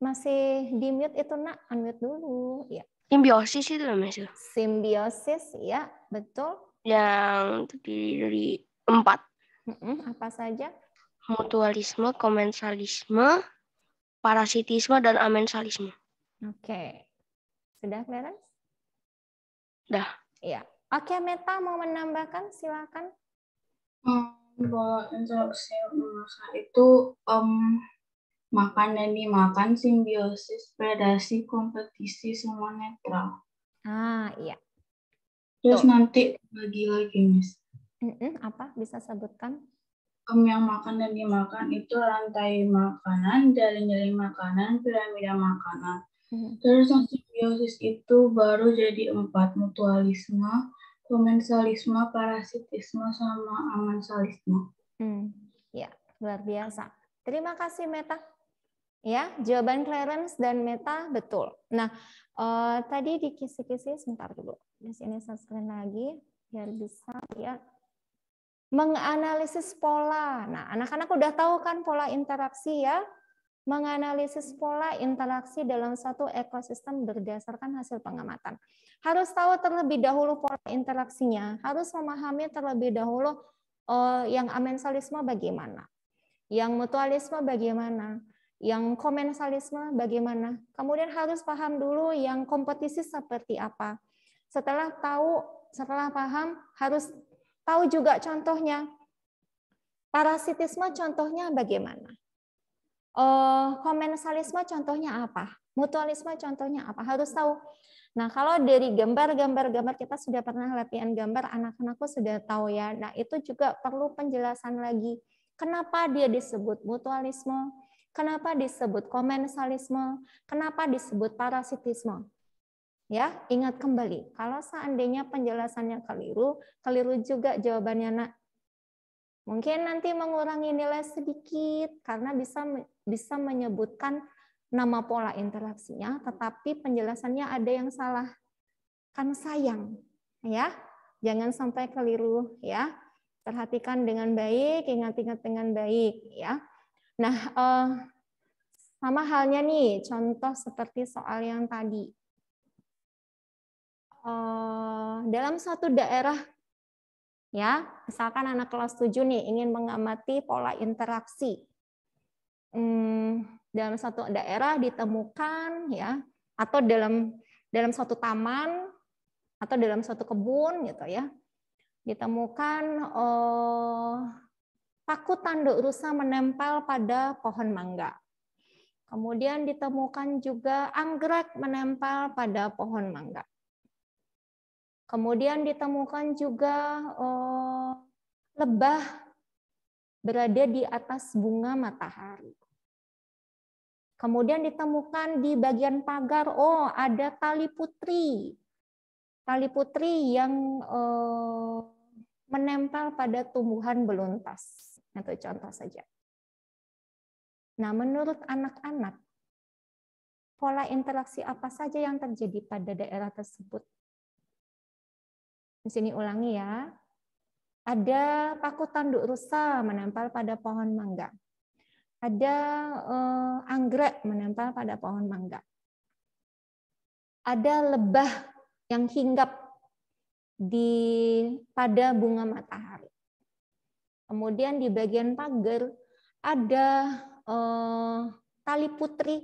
Masih di mute itu nak, unmute dulu. Ya. Simbiosis itu namanya. sih. Simbiosis, ya betul. Yang terdiri dari empat. apa saja? Mutualisme, komensalisme, parasitisme, dan amensalisme. Oke. Sudah, Clarence? Dah. Iya. Oke, Meta mau menambahkan, silakan. Hmm, bahwa interaksi rumah itu um, makan dan dimakan, simbiosis, predasi, kompetisi, semua netral. Ah, iya. Terus Tuh. nanti bagi lagi, mis. Mm-mm, apa? Bisa sebutkan? Um, yang makan dan dimakan itu rantai makanan, jaring-jaring makanan, piramida makanan. Mm-hmm. Terus yang simbiosis itu baru jadi empat, mutualisme, komensalisme, parasitisme, sama amensalisme. Hmm, ya, luar biasa. Terima kasih, Meta. Ya, jawaban Clarence dan Meta betul. Nah, uh, tadi di kisi-kisi sebentar dulu. Di sini saya screen lagi biar bisa lihat menganalisis pola. Nah, anak-anak udah tahu kan pola interaksi ya? Menganalisis pola interaksi dalam satu ekosistem berdasarkan hasil pengamatan. Harus tahu terlebih dahulu pola interaksinya, harus memahami terlebih dahulu uh, yang amensalisme bagaimana, yang mutualisme bagaimana, yang komensalisme bagaimana. Kemudian harus paham dulu yang kompetisi seperti apa. Setelah tahu, setelah paham, harus tahu juga contohnya. Parasitisme contohnya bagaimana? Eh, komensalisme contohnya apa? Mutualisme contohnya apa? Harus tahu. Nah, kalau dari gambar-gambar-gambar kita sudah pernah latihan gambar, anak-anakku sudah tahu ya. Nah, itu juga perlu penjelasan lagi. Kenapa dia disebut mutualisme? Kenapa disebut komensalisme? Kenapa disebut parasitisme? Ya, ingat kembali. Kalau seandainya penjelasannya keliru, keliru juga jawabannya, Nak. Mungkin nanti mengurangi nilai sedikit karena bisa bisa menyebutkan nama pola interaksinya, tetapi penjelasannya ada yang salah. Kan sayang, ya. Jangan sampai keliru, ya. Perhatikan dengan baik, ingat-ingat dengan baik, ya. Nah, uh, sama halnya nih, contoh seperti soal yang tadi. Uh, dalam satu daerah, ya, misalkan anak kelas 7 nih ingin mengamati pola interaksi. Hmm, dalam satu daerah ditemukan ya atau dalam dalam satu taman atau dalam satu kebun gitu ya ditemukan oh, paku tanduk rusa menempel pada pohon mangga. Kemudian ditemukan juga anggrek menempel pada pohon mangga. Kemudian ditemukan juga oh, lebah berada di atas bunga matahari. Kemudian ditemukan di bagian pagar, oh ada tali putri. Tali putri yang eh, menempel pada tumbuhan beluntas atau contoh saja. Nah, menurut anak-anak, pola interaksi apa saja yang terjadi pada daerah tersebut? Di sini ulangi ya. Ada paku tanduk rusa menempel pada pohon mangga. Ada eh, anggrek menempel pada pohon mangga. Ada lebah yang hinggap di pada bunga matahari. Kemudian di bagian pagar ada eh, tali putri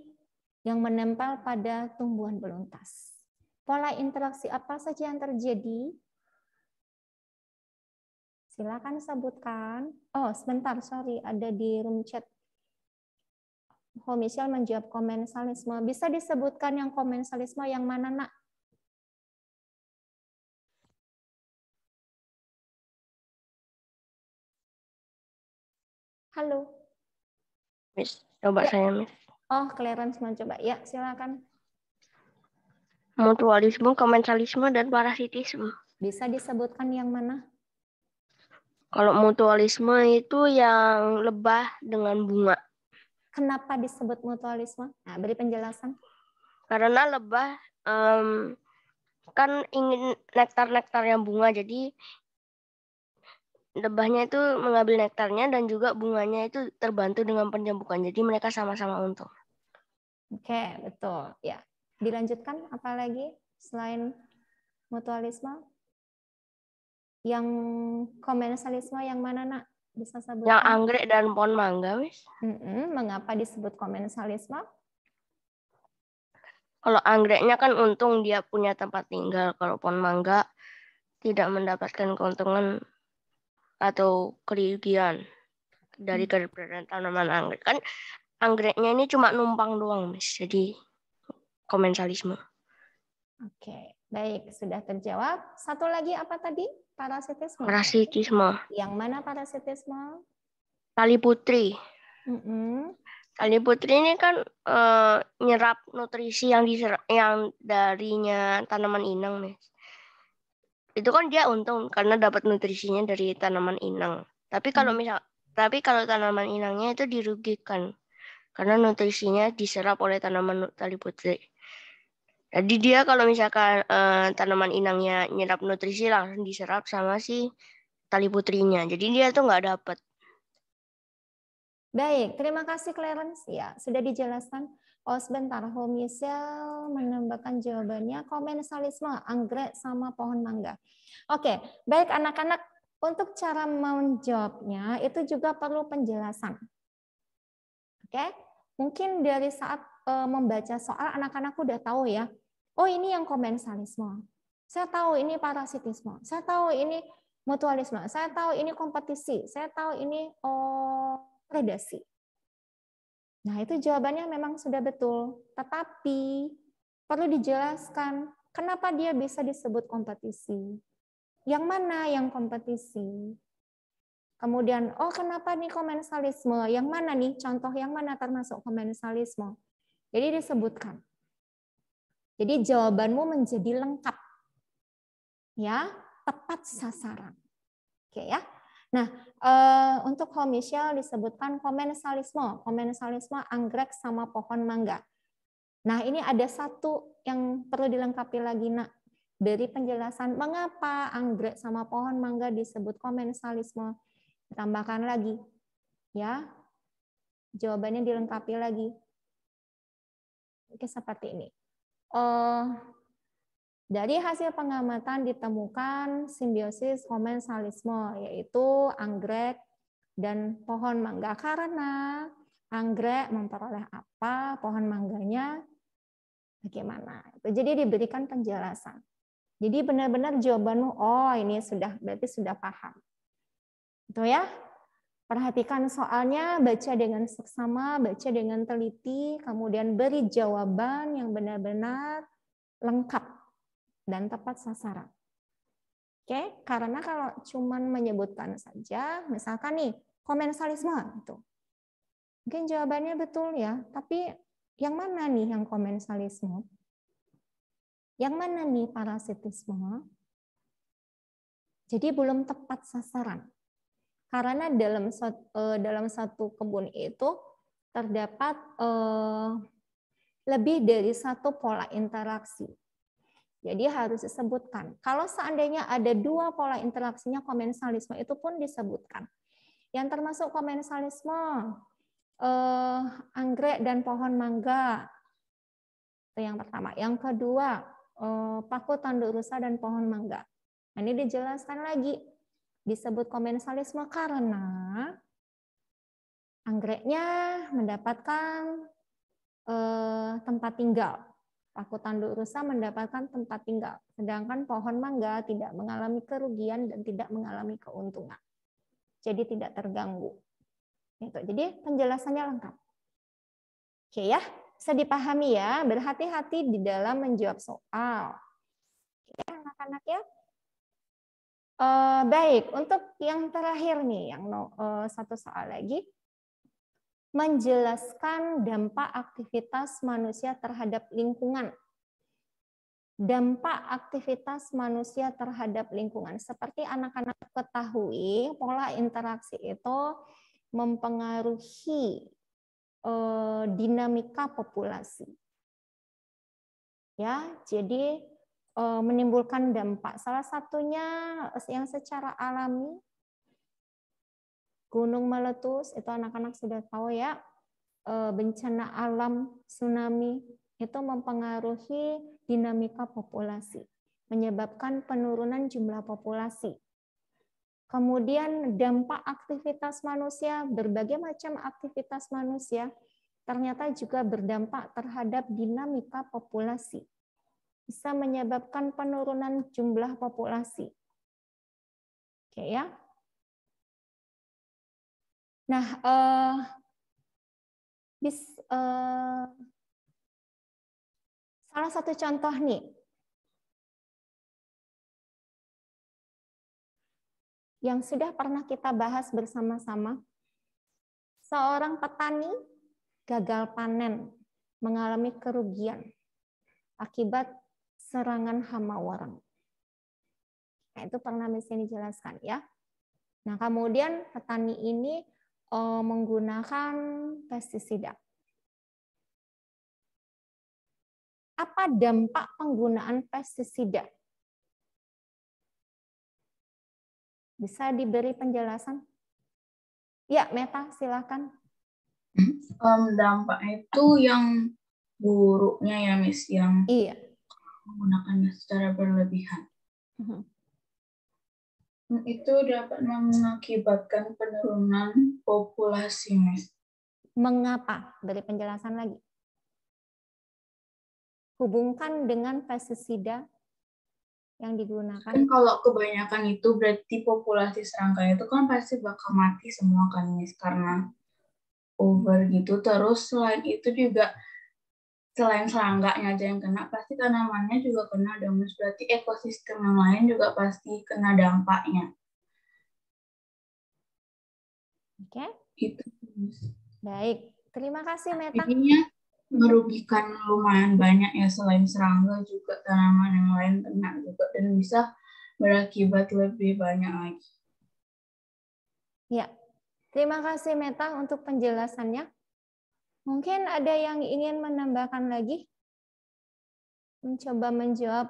yang menempel pada tumbuhan beluntas. Pola interaksi apa saja yang terjadi? Silakan sebutkan. Oh, sebentar, sorry, ada di room chat. Homisial menjawab komensalisme. Bisa disebutkan yang komensalisme yang mana, nak? Halo. Miss, coba ya. saya, Miss. Oh, Clarence mau coba. Ya, silakan. Mutualisme, komensalisme, dan parasitisme. Bisa disebutkan yang mana? Kalau mutualisme itu yang lebah dengan bunga. Kenapa disebut mutualisme? Nah, beri penjelasan. Karena lebah um, kan ingin nektar-nektarnya bunga, jadi lebahnya itu mengambil nektarnya dan juga bunganya itu terbantu dengan penjempukan. Jadi mereka sama-sama untung. Oke, okay, betul. Ya. Dilanjutkan Apa lagi selain mutualisme? Yang komersialisme yang mana, Nak? Bisa sebutkan? Yang anggrek dan pohon mangga, wis. Mm -mm. Mengapa disebut komersialisme? Kalau anggreknya kan untung dia punya tempat tinggal. Kalau pohon mangga tidak mendapatkan keuntungan atau kerugian dari hmm. keberadaan tanaman anggrek kan anggreknya ini cuma numpang doang mis jadi komensalisme oke baik sudah terjawab satu lagi apa tadi parasitisme parasitisme yang mana parasitisme tali putri mm -hmm. tali putri ini kan uh, nyerap nutrisi yang diserap yang darinya tanaman inang nih itu kan dia untung karena dapat nutrisinya dari tanaman inang. Tapi kalau hmm. misal tapi kalau tanaman inangnya itu dirugikan karena nutrisinya diserap oleh tanaman tali putri. Jadi dia kalau misalkan eh, tanaman inangnya nyerap nutrisi langsung diserap sama si tali putrinya. Jadi dia tuh nggak dapat. Baik, terima kasih Clarence ya sudah dijelaskan. Oh sebentar, Yourself menambahkan jawabannya komensalisme, anggrek sama pohon mangga. Oke, baik anak-anak untuk cara menjawabnya itu juga perlu penjelasan. Oke, mungkin dari saat eh, membaca soal anak-anak udah tahu ya. Oh ini yang komensalisme. Saya tahu ini parasitisme. Saya tahu ini mutualisme. Saya tahu ini kompetisi. Saya tahu ini oh, predasi. Nah, itu jawabannya memang sudah betul. Tetapi perlu dijelaskan kenapa dia bisa disebut kompetisi. Yang mana yang kompetisi? Kemudian, oh kenapa nih komensalisme? Yang mana nih contoh yang mana termasuk komensalisme? Jadi disebutkan. Jadi jawabanmu menjadi lengkap. Ya, tepat sasaran. Oke ya. Nah, eh, untuk komisial disebutkan komensalisme, komensalisme anggrek sama pohon mangga. Nah, ini ada satu yang perlu dilengkapi lagi, Nak. Dari penjelasan mengapa anggrek sama pohon mangga disebut komensalisme, ditambahkan lagi. Ya. Jawabannya dilengkapi lagi. Oke, seperti ini. Uh, dari hasil pengamatan ditemukan simbiosis komensalisme, yaitu anggrek dan pohon mangga karena anggrek memperoleh apa, pohon mangganya bagaimana. Jadi diberikan penjelasan. Jadi benar-benar jawabanmu, oh ini sudah berarti sudah paham. Itu ya. Perhatikan soalnya, baca dengan seksama, baca dengan teliti, kemudian beri jawaban yang benar-benar lengkap dan tepat sasaran. Oke, karena kalau cuman menyebutkan saja, misalkan nih komensalisme itu, mungkin jawabannya betul ya, tapi yang mana nih yang komensalisme? Yang mana nih parasitisme? Jadi belum tepat sasaran. Karena dalam eh, dalam satu kebun itu terdapat eh, lebih dari satu pola interaksi. Jadi ya, harus disebutkan. Kalau seandainya ada dua pola interaksinya, komensalisme itu pun disebutkan. Yang termasuk komensalisme, eh, anggrek dan pohon mangga. Itu yang pertama. Yang kedua, eh, paku tanduk rusa dan pohon mangga. Nah, ini dijelaskan lagi. Disebut komensalisme karena anggreknya mendapatkan eh, tempat tinggal Takut tanduk rusa mendapatkan tempat tinggal, sedangkan pohon mangga tidak mengalami kerugian dan tidak mengalami keuntungan. Jadi tidak terganggu. Itu. Jadi penjelasannya lengkap. Oke ya, bisa dipahami ya, berhati-hati di dalam menjawab soal. Ya, anak-anak ya. Uh, baik, untuk yang terakhir nih, yang no, uh, satu soal lagi menjelaskan dampak aktivitas manusia terhadap lingkungan. Dampak aktivitas manusia terhadap lingkungan. Seperti anak-anak ketahui, pola interaksi itu mempengaruhi eh, dinamika populasi. Ya, jadi eh, menimbulkan dampak. Salah satunya yang secara alami gunung meletus itu anak-anak sudah tahu ya eh, bencana alam tsunami itu mempengaruhi dinamika populasi menyebabkan penurunan jumlah populasi kemudian dampak aktivitas manusia berbagai macam aktivitas manusia ternyata juga berdampak terhadap dinamika populasi bisa menyebabkan penurunan jumlah populasi oke ya Nah, eh, bis, uh, salah satu contoh nih, yang sudah pernah kita bahas bersama-sama. Seorang petani gagal panen, mengalami kerugian akibat serangan hama warang. Nah, itu pernah di sini dijelaskan ya. Nah, kemudian petani ini uh, menggunakan pestisida. Apa dampak penggunaan pestisida? Bisa diberi penjelasan? Ya, Meta, silakan. Um, dampak itu yang buruknya ya, Miss, yang iya. menggunakannya secara berlebihan. Uh mm-hmm. -huh itu dapat mengakibatkan penurunan populasi, mas. Mengapa? Beri penjelasan lagi. Hubungkan dengan pestisida yang digunakan. Kan kalau kebanyakan itu berarti populasi serangga itu kan pasti bakal mati semua kan, mis karena over gitu. Terus selain itu juga selain serangganya aja yang kena, pasti tanamannya juga kena dong Berarti ekosistem yang lain juga pasti kena dampaknya. Oke. Okay. Itu. Baik. Terima kasih, Meta. Intinya merugikan lumayan banyak ya selain serangga juga tanaman yang lain kena juga dan bisa berakibat lebih banyak lagi. Ya, terima kasih Meta untuk penjelasannya. Mungkin ada yang ingin menambahkan lagi? Mencoba menjawab,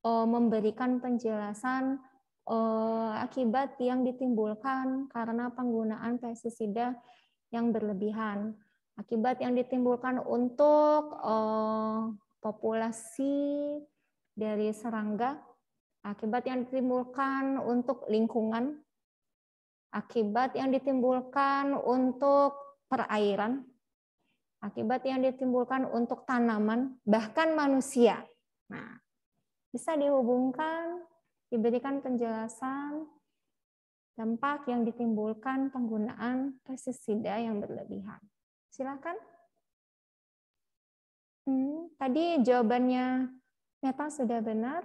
oh, memberikan penjelasan oh, akibat yang ditimbulkan karena penggunaan pestisida yang berlebihan. Akibat yang ditimbulkan untuk oh, populasi dari serangga, akibat yang ditimbulkan untuk lingkungan, akibat yang ditimbulkan untuk perairan, akibat yang ditimbulkan untuk tanaman, bahkan manusia. Nah, bisa dihubungkan, diberikan penjelasan dampak yang ditimbulkan penggunaan pestisida yang berlebihan. Silakan. Hmm, tadi jawabannya Meta sudah benar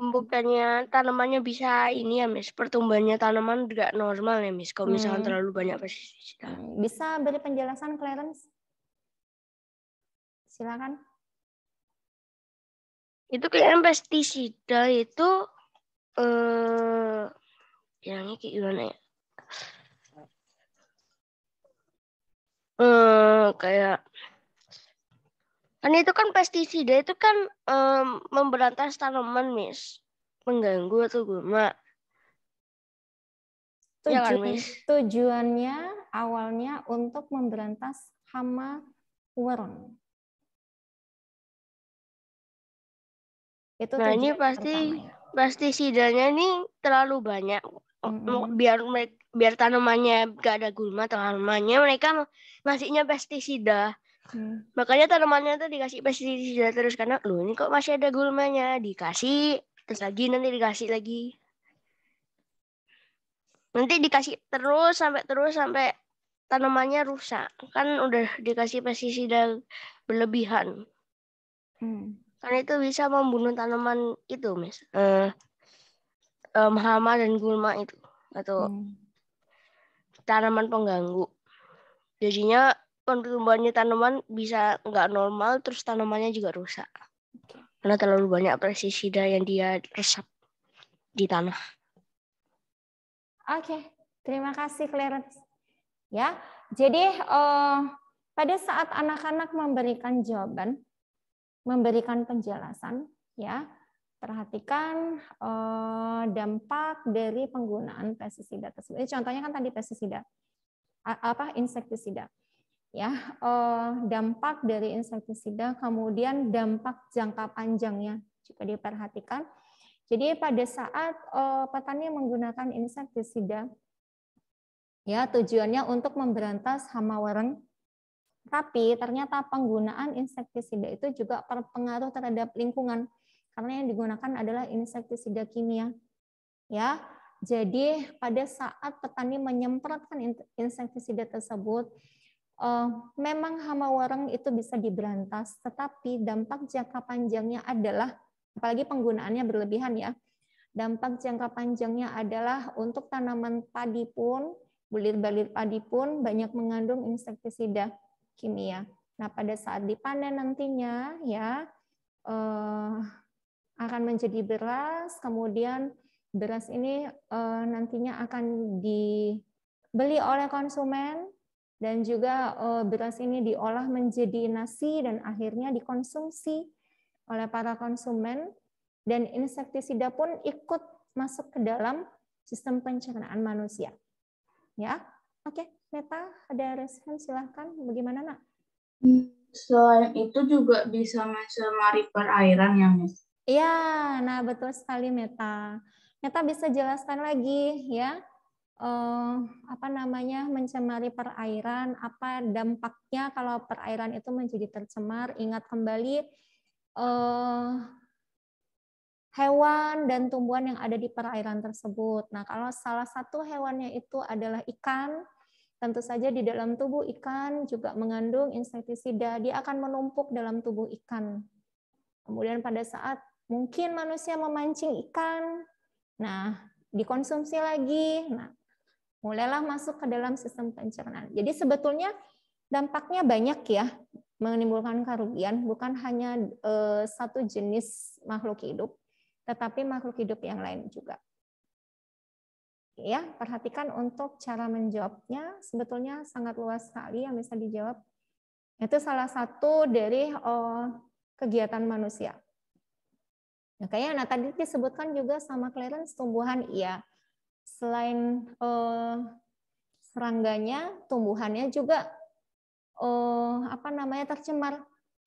bukannya tanamannya bisa ini ya Miss pertumbuhannya tanaman juga normal ya Miss kalau misalkan hmm. terlalu banyak pestisida hmm, bisa beri penjelasan Clarence silakan itu kayaknya pestisida itu eh bilangnya kayak gimana ya eh kayak Kan itu kan pestisida itu kan um, memberantas tanaman, Miss. Mengganggu atau gulma. Kan, tujuan, ya kan, Miss? Tujuannya awalnya untuk memberantas hama worm. Itu nah, ini pasti pertama, pestisidanya ini terlalu banyak mm-hmm. biar biar tanamannya gak ada gulma tanamannya mereka masihnya pestisida Hmm. Makanya tanamannya tuh dikasih pestisida terus karena lu ini kok masih ada gulmanya dikasih terus lagi nanti dikasih lagi nanti dikasih terus sampai terus sampai tanamannya rusak kan udah dikasih pestisida berlebihan hmm. karena itu bisa membunuh tanaman itu mis eh, um, hama dan gulma itu atau hmm. tanaman pengganggu jadinya pertumbuhannya tanaman bisa nggak normal terus tanamannya juga rusak karena terlalu banyak pestisida yang dia resap di tanah. Oke, terima kasih Clarence. Ya, jadi eh, pada saat anak-anak memberikan jawaban, memberikan penjelasan, ya perhatikan eh, dampak dari penggunaan pestisida tersebut. Contohnya kan tadi pestisida, apa insektisida ya eh, dampak dari insektisida kemudian dampak jangka panjangnya jika diperhatikan jadi pada saat eh, petani menggunakan insektisida ya tujuannya untuk memberantas hama wereng tapi ternyata penggunaan insektisida itu juga berpengaruh terhadap lingkungan karena yang digunakan adalah insektisida kimia ya jadi pada saat petani menyemprotkan insektisida tersebut Eh, memang hama warang itu bisa diberantas, tetapi dampak jangka panjangnya adalah, apalagi penggunaannya berlebihan ya, dampak jangka panjangnya adalah untuk tanaman padi pun, bulir-bulir padi pun banyak mengandung insektisida kimia. Nah, pada saat dipanen nantinya ya uh, akan menjadi beras, kemudian beras ini uh, nantinya akan dibeli oleh konsumen dan juga eh, beras ini diolah menjadi nasi dan akhirnya dikonsumsi oleh para konsumen dan insektisida pun ikut masuk ke dalam sistem pencernaan manusia. Ya, oke, okay. Meta ada respon silahkan. Bagaimana nak? Selain itu juga bisa mencemari perairan ya, Miss. Iya, nah betul sekali Meta. Meta bisa jelaskan lagi ya eh, apa namanya mencemari perairan, apa dampaknya kalau perairan itu menjadi tercemar. Ingat kembali eh, hewan dan tumbuhan yang ada di perairan tersebut. Nah, kalau salah satu hewannya itu adalah ikan, tentu saja di dalam tubuh ikan juga mengandung insektisida. Dia akan menumpuk dalam tubuh ikan. Kemudian pada saat mungkin manusia memancing ikan, nah dikonsumsi lagi. Nah, mulailah masuk ke dalam sistem pencernaan. Jadi sebetulnya dampaknya banyak ya menimbulkan kerugian bukan hanya eh, satu jenis makhluk hidup tetapi makhluk hidup yang lain juga. Ya, perhatikan untuk cara menjawabnya sebetulnya sangat luas sekali yang bisa dijawab. Itu salah satu dari oh, kegiatan manusia. Nah, kayaknya nah tadi disebutkan juga sama Clarence tumbuhan iya selain eh, serangganya, tumbuhannya juga eh, apa namanya tercemar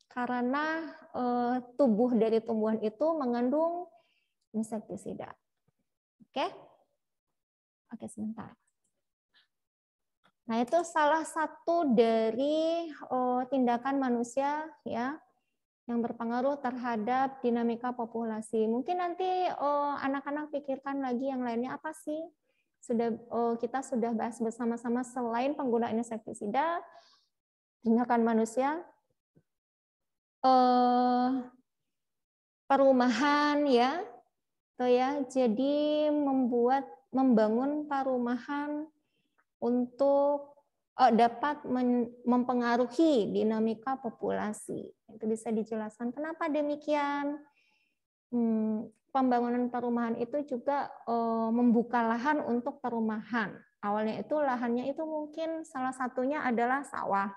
karena eh, tubuh dari tumbuhan itu mengandung insektisida. Oke, oke sebentar. Nah itu salah satu dari eh, tindakan manusia ya yang berpengaruh terhadap dinamika populasi. Mungkin nanti oh, anak-anak oh, pikirkan lagi yang lainnya apa sih? Sudah oh, kita sudah bahas bersama-sama selain penggunaan insektisida, tindakan manusia, oh, perumahan ya, tuh gitu ya. Jadi membuat membangun perumahan untuk Eh, dapat mempengaruhi dinamika populasi. Itu bisa dijelaskan kenapa demikian. Hmm, pembangunan perumahan itu juga uh, membuka lahan untuk perumahan. Awalnya itu lahannya itu mungkin salah satunya adalah sawah.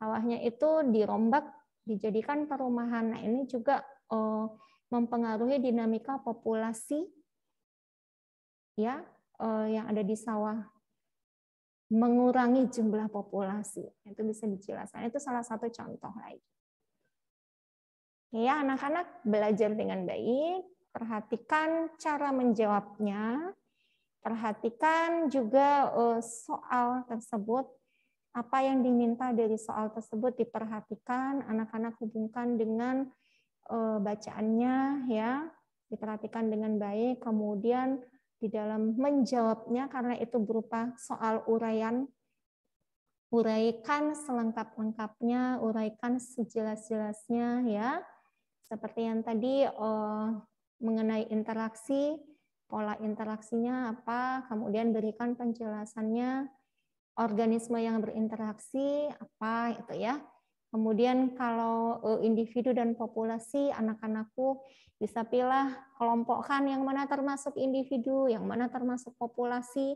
Sawahnya itu dirombak dijadikan perumahan. Nah, ini juga uh, mempengaruhi dinamika populasi ya yang ada di sawah mengurangi jumlah populasi. Itu bisa dijelaskan. Itu salah satu contoh lagi. Ya, anak-anak belajar dengan baik, perhatikan cara menjawabnya, perhatikan juga eh, soal tersebut, apa yang diminta dari soal tersebut diperhatikan, anak-anak hubungkan dengan eh, bacaannya ya, diperhatikan dengan baik, kemudian di dalam menjawabnya karena itu berupa soal uraian uraikan selengkap-lengkapnya, uraikan sejelas-jelasnya ya. Seperti yang tadi oh, mengenai interaksi, pola interaksinya apa, kemudian berikan penjelasannya organisme yang berinteraksi apa itu ya. Kemudian kalau eh, individu dan populasi, anak-anakku bisa pilih kelompokkan yang mana termasuk individu, yang mana termasuk populasi.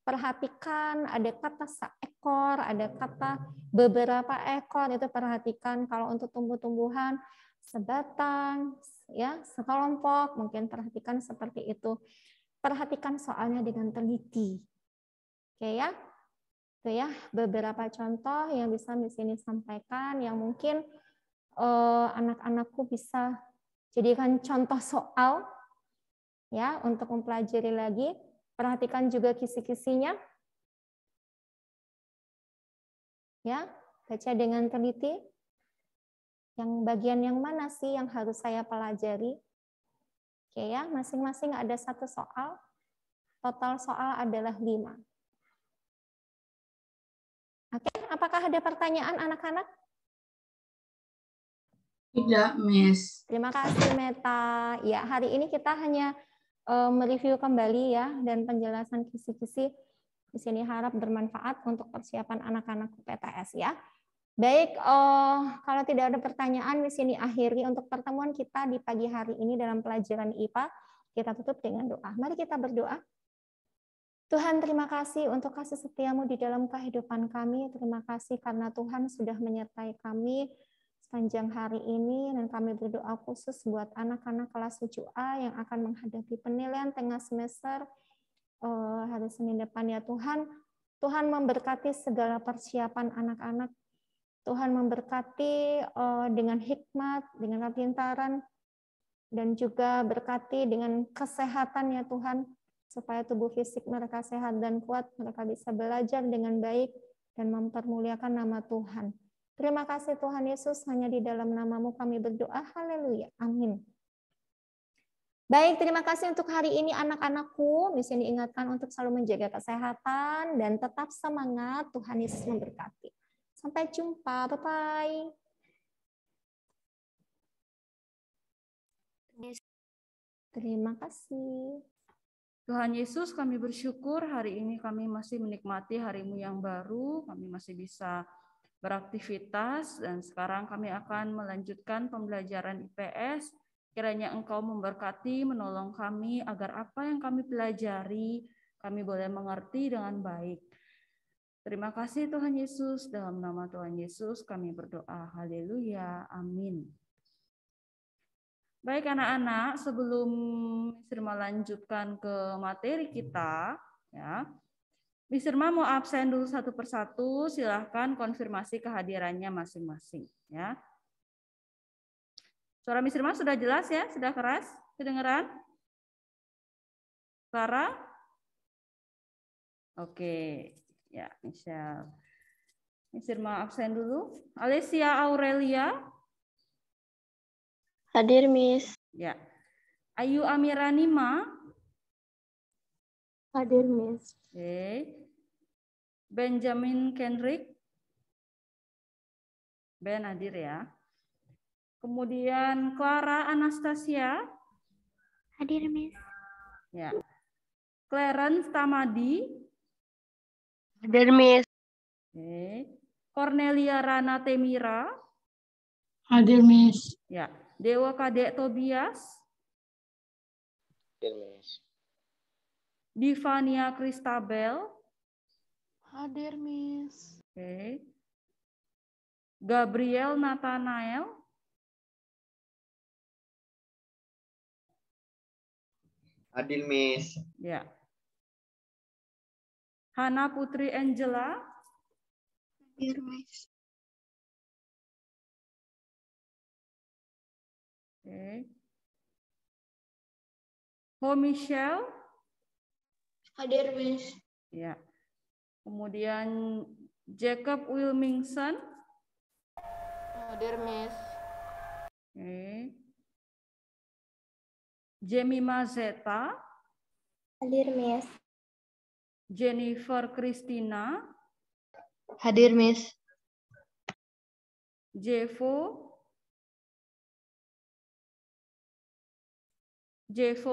Perhatikan ada kata seekor, ada kata beberapa ekor, itu perhatikan kalau untuk tumbuh-tumbuhan sebatang, ya sekelompok, mungkin perhatikan seperti itu. Perhatikan soalnya dengan teliti. Oke ya. Itu ya beberapa contoh yang bisa di sini sampaikan yang mungkin eh, anak-anakku bisa jadikan contoh soal ya untuk mempelajari lagi. Perhatikan juga kisi-kisinya. Ya, baca dengan teliti. Yang bagian yang mana sih yang harus saya pelajari? Oke ya, masing-masing ada satu soal. Total soal adalah lima. Oke, okay. apakah ada pertanyaan anak-anak? Tidak, Miss. Terima kasih, Meta. Ya, hari ini kita hanya uh, mereview kembali ya dan penjelasan kisi-kisi di sini harap bermanfaat untuk persiapan anak-anak PTS ya. Baik, uh, kalau tidak ada pertanyaan di sini akhiri untuk pertemuan kita di pagi hari ini dalam pelajaran IPA. Kita tutup dengan doa. Mari kita berdoa. Tuhan, terima kasih untuk kasih setiamu di dalam kehidupan kami. Terima kasih karena Tuhan sudah menyertai kami sepanjang hari ini dan kami berdoa khusus buat anak-anak kelas 7A yang akan menghadapi penilaian tengah semester eh, hari Senin depan ya Tuhan. Tuhan memberkati segala persiapan anak-anak. Tuhan memberkati eh, dengan hikmat, dengan kepintaran, dan juga berkati dengan kesehatan ya Tuhan supaya tubuh fisik mereka sehat dan kuat, mereka bisa belajar dengan baik dan mempermuliakan nama Tuhan. Terima kasih Tuhan Yesus, hanya di dalam namamu kami berdoa. Haleluya. Amin. Baik, terima kasih untuk hari ini anak-anakku. Di diingatkan untuk selalu menjaga kesehatan dan tetap semangat. Tuhan Yesus memberkati. Sampai jumpa. Bye-bye. Terima kasih. Tuhan Yesus, kami bersyukur hari ini kami masih menikmati harimu yang baru, kami masih bisa beraktivitas, dan sekarang kami akan melanjutkan pembelajaran IPS. Kiranya Engkau memberkati, menolong kami agar apa yang kami pelajari, kami boleh mengerti dengan baik. Terima kasih Tuhan Yesus, dalam nama Tuhan Yesus kami berdoa. Haleluya, amin. Baik anak-anak, sebelum Misirma lanjutkan ke materi kita, ya. Misirma mau absen dulu satu persatu, silahkan konfirmasi kehadirannya masing-masing. Ya. Suara Misirma sudah jelas ya, sudah keras, kedengeran? Clara? Oke, ya Michelle. Misirma absen dulu. Alessia Aurelia, Hadir, Miss. Ya. Ayu Amirani, Ma. Hadir, Miss. Oke. Benjamin Kendrick. Ben hadir ya. Kemudian Clara Anastasia. Hadir, Miss. Ya. Clarence Tamadi. Hadir, Miss. Oke. Cornelia Rana Temira. Hadir, Miss. Ya. Dewa Kadek Tobias. hadir, miss. Divania Kristabel. Hadir, Miss. Oke. Gabriel Nathanael. hadir, Miss. Ya. Hana Putri Angela. Hadir, Miss. Okay. Ho Michelle. Hadir, Miss. Ya. Kemudian Jacob Wilmingson. Hadir, Miss. Oke. Okay. Jamie Mazeta. Hadir, Miss. Jennifer Christina. Hadir, Miss. Jevo. J4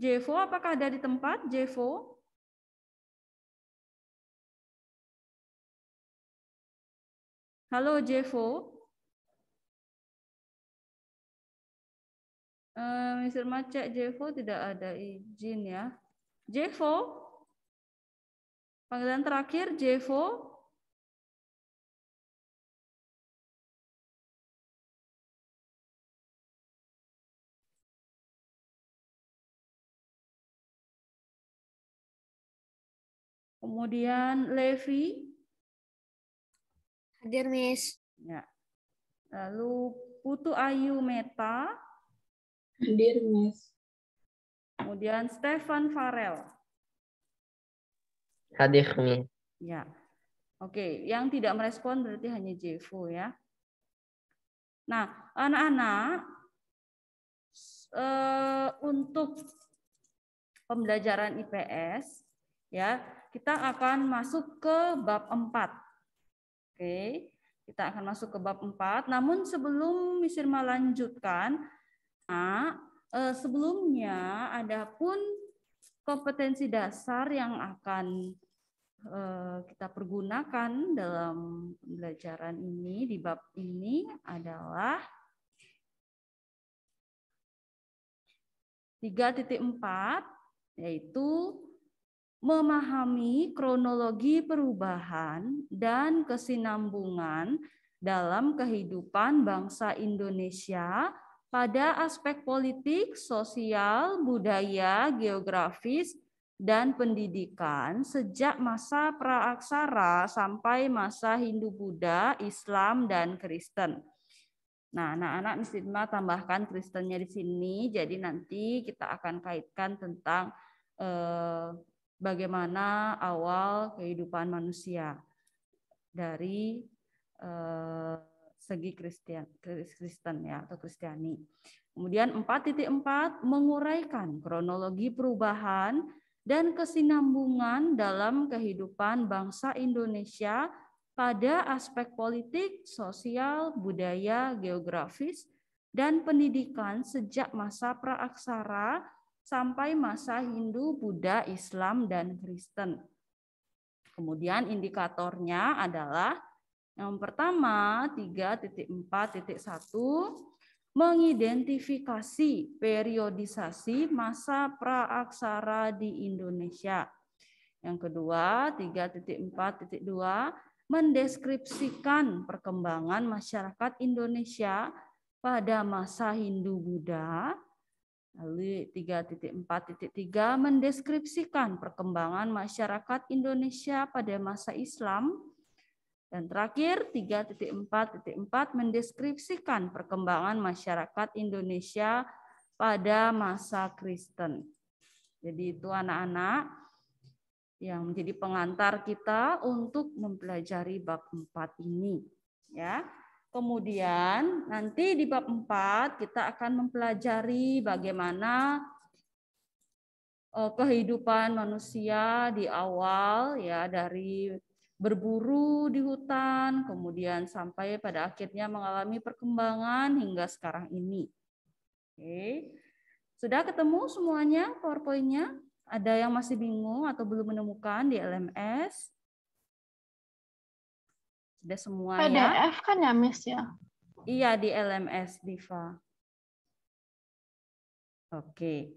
J4 apakah ada di tempat J4? Halo J4? Uh, eh, Mr. Macek J4 tidak ada izin ya. J4? Panggilan terakhir J4? Kemudian Levi. Hadir, Miss. Ya. Lalu Putu Ayu Meta. Hadir, Miss. Kemudian Stefan Farel. Hadir, Miss. Ya. Oke, yang tidak merespon berarti hanya Jevo ya. Nah, anak-anak eh, untuk pembelajaran IPS ya, kita akan masuk ke bab 4. Oke, kita akan masuk ke bab 4. Namun sebelum Misir melanjutkan, nah, eh, sebelumnya ada pun kompetensi dasar yang akan eh, kita pergunakan dalam pembelajaran ini di bab ini adalah 3.4 yaitu memahami kronologi perubahan dan kesinambungan dalam kehidupan bangsa Indonesia pada aspek politik, sosial, budaya, geografis, dan pendidikan sejak masa praaksara sampai masa Hindu-Buddha, Islam, dan Kristen. Nah, anak-anak mesti tambahkan Kristennya di sini, jadi nanti kita akan kaitkan tentang eh, bagaimana awal kehidupan manusia dari eh, segi Kristen, Kristen ya atau Kristiani. Kemudian 4.4 menguraikan kronologi perubahan dan kesinambungan dalam kehidupan bangsa Indonesia pada aspek politik, sosial, budaya, geografis, dan pendidikan sejak masa praaksara sampai masa Hindu, Buddha, Islam, dan Kristen. Kemudian indikatornya adalah yang pertama 3.4.1 mengidentifikasi periodisasi masa praaksara di Indonesia. Yang kedua 3.4.2 mendeskripsikan perkembangan masyarakat Indonesia pada masa Hindu Buddha Lalu 3.4.3 mendeskripsikan perkembangan masyarakat Indonesia pada masa Islam. Dan terakhir 3.4.4 mendeskripsikan perkembangan masyarakat Indonesia pada masa Kristen. Jadi itu anak-anak yang menjadi pengantar kita untuk mempelajari bab 4 ini. Ya. Kemudian nanti di bab 4 kita akan mempelajari bagaimana eh, kehidupan manusia di awal ya dari berburu di hutan kemudian sampai pada akhirnya mengalami perkembangan hingga sekarang ini. Oke. Sudah ketemu semuanya PowerPoint-nya? Ada yang masih bingung atau belum menemukan di LMS? sudah semuanya. PDF kan ya Miss ya? Iya di LMS Diva. Oke.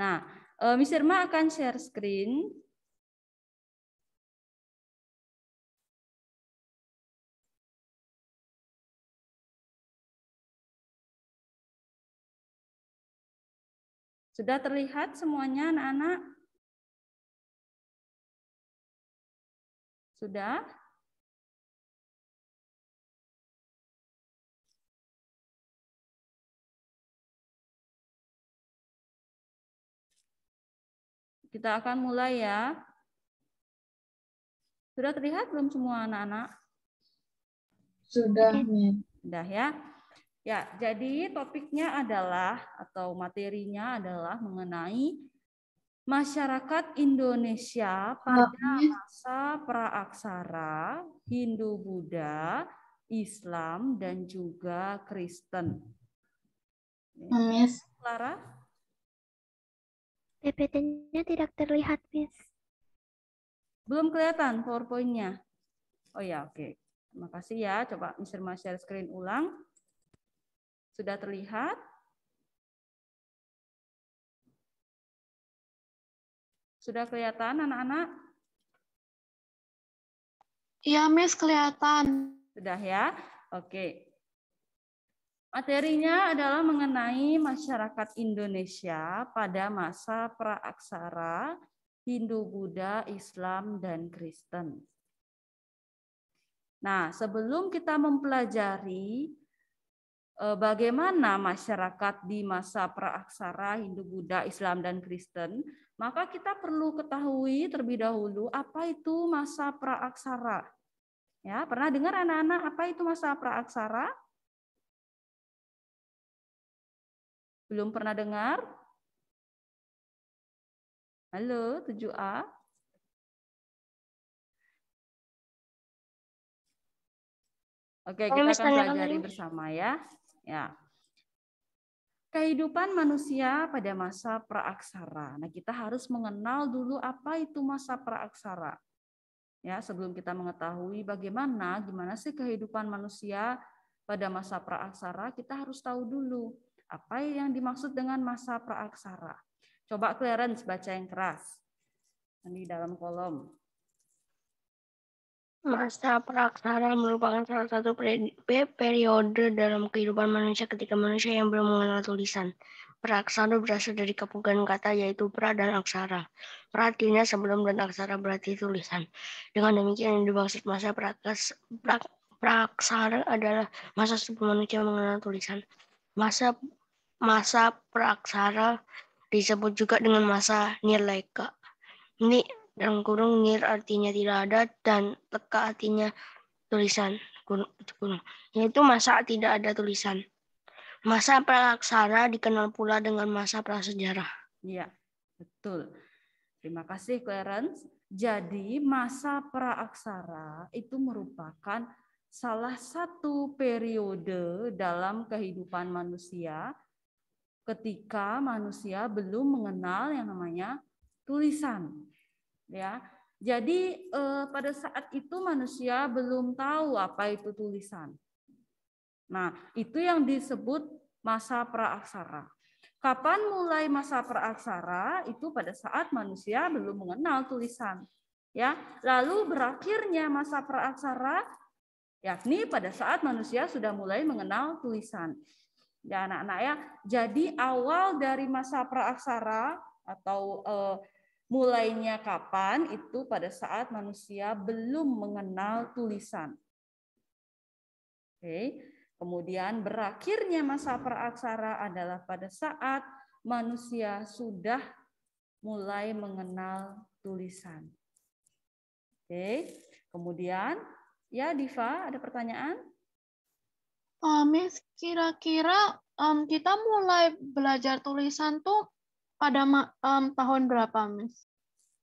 Nah, eh, Miss Irma akan share screen. Sudah terlihat semuanya anak-anak? Sudah? Kita akan mulai ya. Sudah terlihat belum semua anak-anak? Sudah, iya. Sudah ya. Ya, jadi topiknya adalah atau materinya adalah mengenai masyarakat Indonesia pada nah, masa praaksara Hindu-Buddha, Islam dan juga Kristen. Miss. Nah, Clara? PPT-nya tidak terlihat, Miss. Belum kelihatan PowerPoint-nya. Oh ya, oke. Okay. Terima kasih ya. Coba Mr. Irma share screen ulang. Sudah terlihat? Sudah kelihatan anak-anak? Iya, -anak? Miss, kelihatan. Sudah ya? Oke. Materinya adalah mengenai masyarakat Indonesia pada masa praaksara Hindu, Buddha, Islam, dan Kristen. Nah, sebelum kita mempelajari eh, bagaimana masyarakat di masa praaksara Hindu, Buddha, Islam, dan Kristen, maka kita perlu ketahui terlebih dahulu apa itu masa praaksara. Ya, pernah dengar anak-anak apa itu masa praaksara? Belum pernah dengar? Halo, 7A. Oke, kita akan pelajari bersama ya. Ya. Kehidupan manusia pada masa praaksara. Nah, kita harus mengenal dulu apa itu masa praaksara. Ya, sebelum kita mengetahui bagaimana gimana sih kehidupan manusia pada masa praaksara, kita harus tahu dulu apa yang dimaksud dengan masa praaksara? Coba Clarence baca yang keras. Di dalam kolom. Masa praaksara merupakan salah satu periode dalam kehidupan manusia ketika manusia yang belum mengenal tulisan. Praaksara berasal dari kepungan kata yaitu pra dan aksara. Pra artinya sebelum dan aksara berarti tulisan. Dengan demikian yang dimaksud masa praaksara adalah masa sebelum manusia mengenal tulisan. Masa masa praaksara disebut juga dengan masa nirleka. Ini dalam kurung nir artinya tidak ada dan leka artinya tulisan kurung, yaitu masa tidak ada tulisan. Masa praaksara dikenal pula dengan masa prasejarah. Iya, betul. Terima kasih Clarence. Jadi masa praaksara itu merupakan salah satu periode dalam kehidupan manusia ketika manusia belum mengenal yang namanya tulisan. Ya. Jadi eh, pada saat itu manusia belum tahu apa itu tulisan. Nah, itu yang disebut masa praaksara. Kapan mulai masa praaksara? Itu pada saat manusia belum mengenal tulisan. Ya, lalu berakhirnya masa praaksara yakni pada saat manusia sudah mulai mengenal tulisan. Ya anak-anak ya, jadi awal dari masa praaksara atau eh, mulainya kapan itu pada saat manusia belum mengenal tulisan. Oke. Kemudian berakhirnya masa praaksara adalah pada saat manusia sudah mulai mengenal tulisan. Oke. Kemudian Ya, Diva, ada pertanyaan? Uh, Miss, kira-kira um, kita mulai belajar tulisan tuh pada um, tahun berapa, Miss?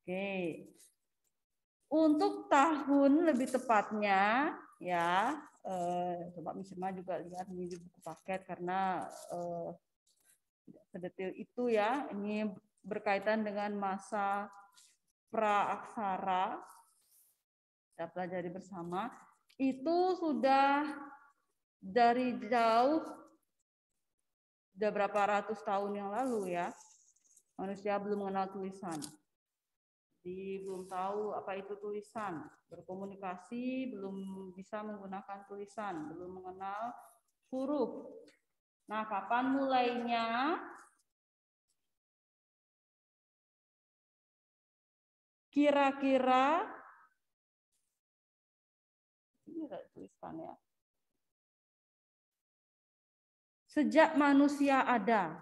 Oke. Okay. Untuk tahun lebih tepatnya, ya, eh, coba Miss Irma juga lihat ini di buku paket karena eh, sedetil itu ya, ini berkaitan dengan masa praaksara kita pelajari bersama, itu sudah dari jauh, sudah berapa ratus tahun yang lalu ya, manusia belum mengenal tulisan. di belum tahu apa itu tulisan, berkomunikasi belum bisa menggunakan tulisan, belum mengenal huruf. Nah, kapan mulainya? Kira-kira Iya, ya. Sejak manusia ada.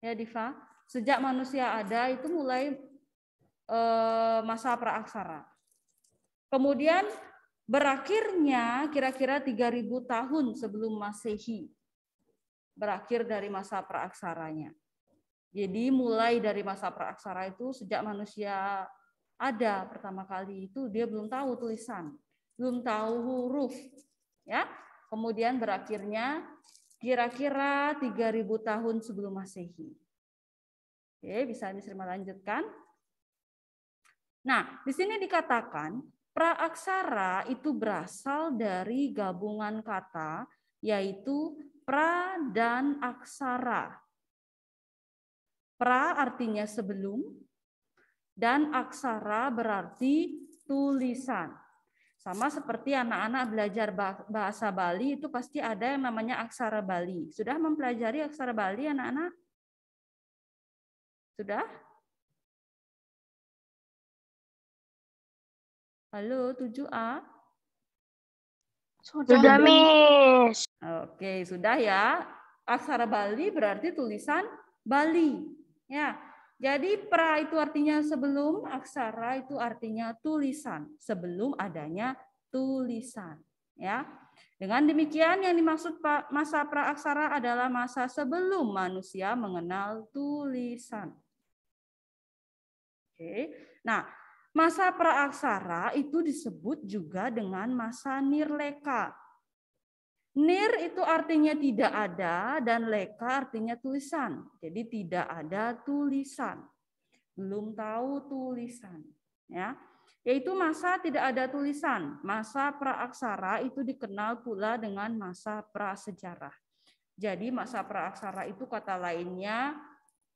Ya, Diva. Sejak manusia ada itu mulai eh, masa praaksara. Kemudian berakhirnya kira-kira 3000 tahun sebelum Masehi. Berakhir dari masa praaksaranya. Jadi mulai dari masa praaksara itu sejak manusia ada pertama kali itu dia belum tahu tulisan belum tahu huruf ya kemudian berakhirnya kira-kira 3000 tahun sebelum Masehi. Oke, bisa Bisma lanjutkan? Nah, di sini dikatakan praaksara itu berasal dari gabungan kata yaitu pra dan aksara. Pra artinya sebelum dan aksara berarti tulisan. Sama seperti anak-anak belajar bahasa Bali itu pasti ada yang namanya aksara Bali. Sudah mempelajari aksara Bali anak-anak? Sudah? Halo 7A? Sudah, sudah Miss. Oke, sudah ya. Aksara Bali berarti tulisan Bali. Ya, jadi pra itu artinya sebelum, aksara itu artinya tulisan, sebelum adanya tulisan, ya. Dengan demikian yang dimaksud masa pra aksara adalah masa sebelum manusia mengenal tulisan. Oke. Nah, masa pra aksara itu disebut juga dengan masa nirleka Nir itu artinya tidak ada dan leka artinya tulisan. Jadi tidak ada tulisan. Belum tahu tulisan, ya. Yaitu masa tidak ada tulisan. Masa praaksara itu dikenal pula dengan masa prasejarah. Jadi masa praaksara itu kata lainnya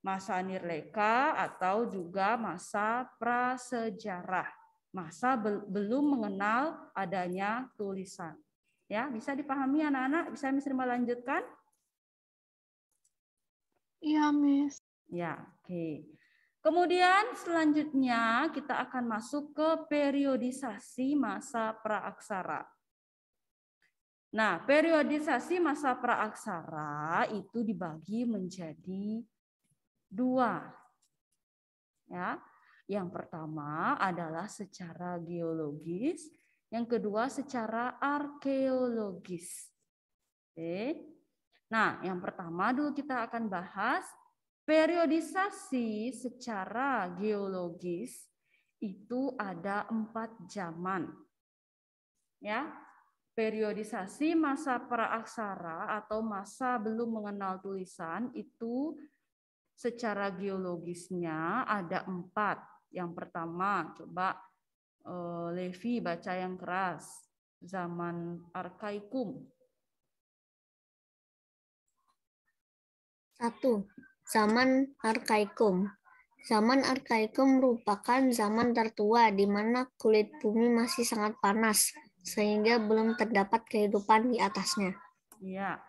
masa nirleka atau juga masa prasejarah. Masa belum mengenal adanya tulisan. Ya, bisa dipahami anak-anak? Bisa Miss melanjutkan? Iya, Miss. Ya, oke. Kemudian selanjutnya kita akan masuk ke periodisasi masa praaksara. Nah, periodisasi masa praaksara itu dibagi menjadi dua. Ya, yang pertama adalah secara geologis, yang kedua secara arkeologis. Oke. Nah, yang pertama dulu kita akan bahas periodisasi secara geologis itu ada empat zaman. Ya, periodisasi masa praaksara atau masa belum mengenal tulisan itu secara geologisnya ada empat. Yang pertama, coba Eh, Levi baca yang keras, zaman arkaikum. Satu, zaman arkaikum. Zaman arkaikum merupakan zaman tertua di mana kulit bumi masih sangat panas, sehingga belum terdapat kehidupan di atasnya. Ya.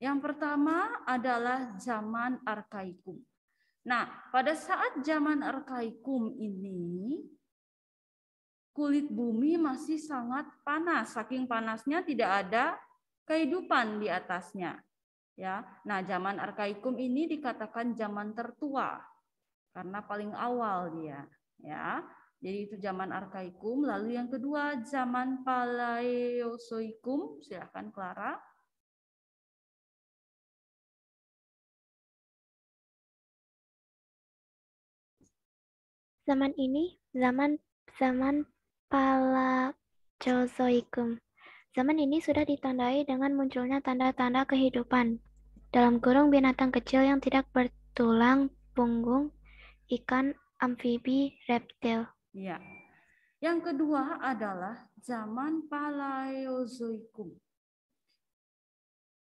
Yang pertama adalah zaman arkaikum. Nah, pada saat zaman arkaikum ini, kulit bumi masih sangat panas. Saking panasnya tidak ada kehidupan di atasnya. Ya. Nah, zaman arkaikum ini dikatakan zaman tertua karena paling awal dia, ya. Jadi itu zaman arkaikum, lalu yang kedua zaman paleozoikum, silakan Clara. Zaman ini zaman zaman Palaeozoikum. Zaman ini sudah ditandai dengan munculnya tanda-tanda kehidupan. Dalam kurung binatang kecil yang tidak bertulang punggung, ikan, amfibi, reptil. Ya. Yang kedua adalah zaman Paleozoikum.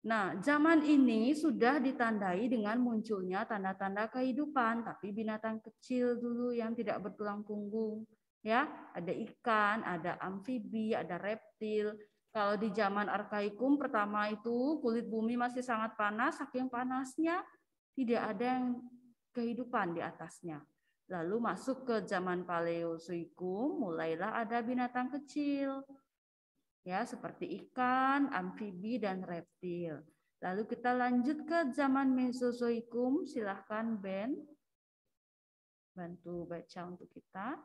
Nah, zaman ini sudah ditandai dengan munculnya tanda-tanda kehidupan, tapi binatang kecil dulu yang tidak bertulang punggung, ya ada ikan, ada amfibi, ada reptil. Kalau di zaman arkaikum pertama itu kulit bumi masih sangat panas, saking panasnya tidak ada yang kehidupan di atasnya. Lalu masuk ke zaman paleozoikum, mulailah ada binatang kecil. Ya, seperti ikan, amfibi dan reptil. Lalu kita lanjut ke zaman mesozoikum, silahkan Ben bantu baca untuk kita.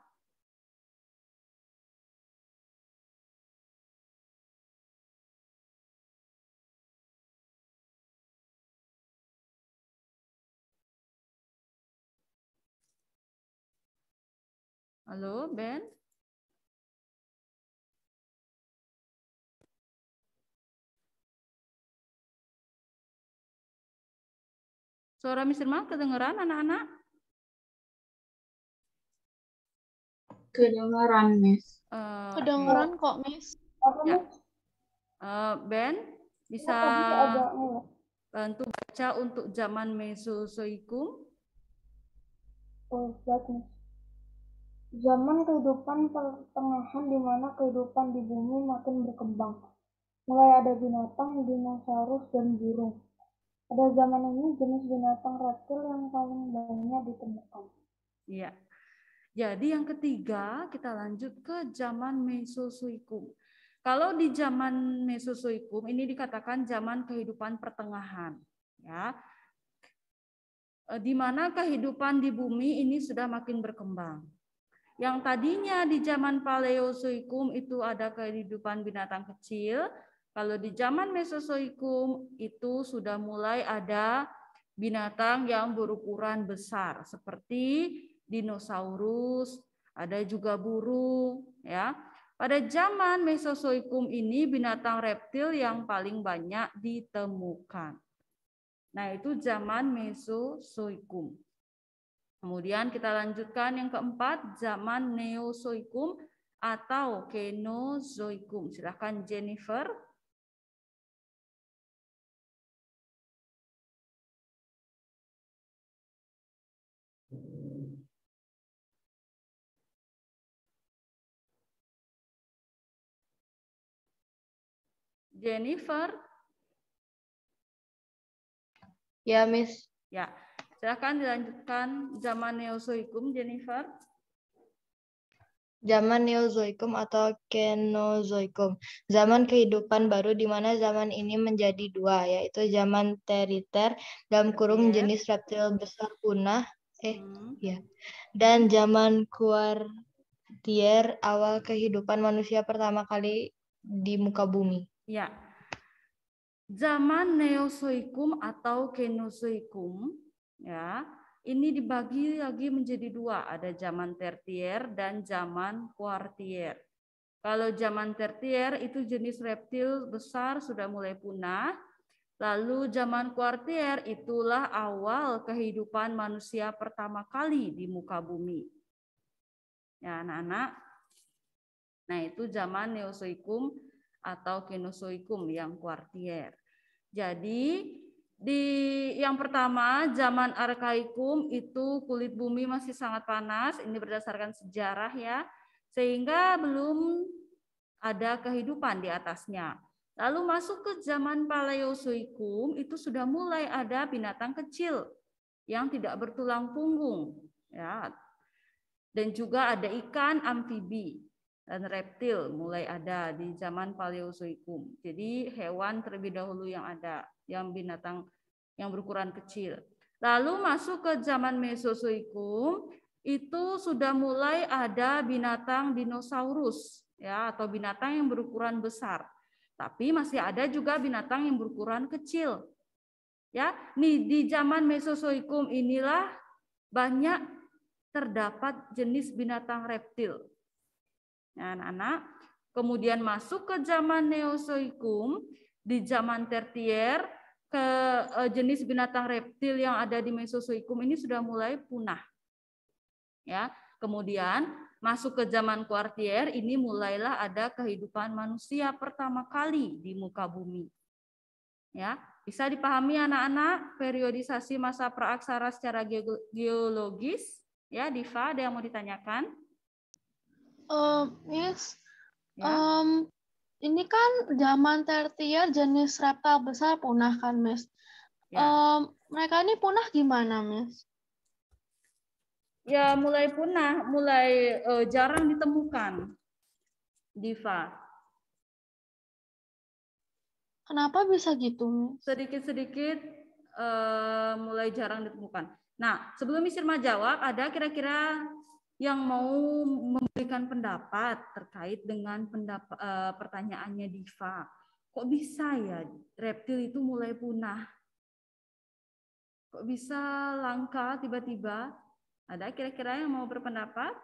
Halo, Ben? Suara Mr. Mal kedengeran anak-anak? Kedengeran, Miss. Uh, kedengeran kok, Miss. Ya. Uh, ben, bisa iya, bantu baca untuk zaman Mesozoikum? Oh, Miss zaman kehidupan pertengahan di mana kehidupan di bumi makin berkembang. Mulai ada binatang, dinosaurus, dan burung. Pada zaman ini jenis binatang reptil yang paling banyak ditemukan. Iya. Jadi yang ketiga kita lanjut ke zaman Mesozoikum. Kalau di zaman Mesozoikum ini dikatakan zaman kehidupan pertengahan, ya. Eh, di mana kehidupan di bumi ini sudah makin berkembang yang tadinya di zaman Paleozoikum itu ada kehidupan binatang kecil, kalau di zaman Mesozoikum itu sudah mulai ada binatang yang berukuran besar seperti dinosaurus, ada juga burung ya. Pada zaman Mesozoikum ini binatang reptil yang paling banyak ditemukan. Nah, itu zaman Mesozoikum. Kemudian kita lanjutkan yang keempat, zaman Neozoikum atau Kenozoikum. Silahkan Jennifer. Jennifer. Ya, Miss. Ya, Silahkan dilanjutkan zaman Neozoikum, Jennifer. Zaman Neozoikum atau Kenozoikum. Zaman kehidupan baru di mana zaman ini menjadi dua, yaitu zaman teriter dalam kurung yeah. jenis reptil besar punah, eh, hmm. ya, dan zaman kuartier awal kehidupan manusia pertama kali di muka bumi. Ya. Zaman Neozoikum atau Kenozoikum ya ini dibagi lagi menjadi dua ada zaman tertier dan zaman kuartier kalau zaman tertier itu jenis reptil besar sudah mulai punah Lalu zaman kuartier itulah awal kehidupan manusia pertama kali di muka bumi. Ya anak-anak. Nah itu zaman neosoikum atau kenozoikum yang kuartier. Jadi di yang pertama, zaman arkaikum itu kulit bumi masih sangat panas, ini berdasarkan sejarah ya, sehingga belum ada kehidupan di atasnya. Lalu masuk ke zaman Paleozoikum itu sudah mulai ada binatang kecil yang tidak bertulang punggung, ya. Dan juga ada ikan, amfibi, dan reptil mulai ada di zaman Paleozoikum. Jadi hewan terlebih dahulu yang ada yang binatang yang berukuran kecil. Lalu masuk ke zaman Mesozoikum, itu sudah mulai ada binatang dinosaurus ya atau binatang yang berukuran besar. Tapi masih ada juga binatang yang berukuran kecil. Ya, nih di zaman Mesozoikum inilah banyak terdapat jenis binatang reptil. Nah, anak-anak, kemudian masuk ke zaman Neozoikum, di zaman tertier ke eh, jenis binatang reptil yang ada di Mesozoikum ini sudah mulai punah. Ya, kemudian masuk ke zaman kuartier ini mulailah ada kehidupan manusia pertama kali di muka bumi. Ya, bisa dipahami anak-anak periodisasi masa praaksara secara geologis ya Diva ada yang mau ditanyakan? Um, yes. Ya. Um, ini kan zaman tertiar jenis reptil besar punah kan, Miss. Ya. Um, mereka ini punah gimana, Miss? Ya, mulai punah, mulai uh, jarang ditemukan, Diva. Kenapa bisa gitu, Sedikit-sedikit uh, mulai jarang ditemukan. Nah, sebelum Miss jawab, ada kira-kira yang mau memberikan pendapat terkait dengan pendapat, e, eh, pertanyaannya Diva. Kok bisa ya reptil itu mulai punah? Kok bisa langka tiba-tiba? Ada kira-kira yang mau berpendapat?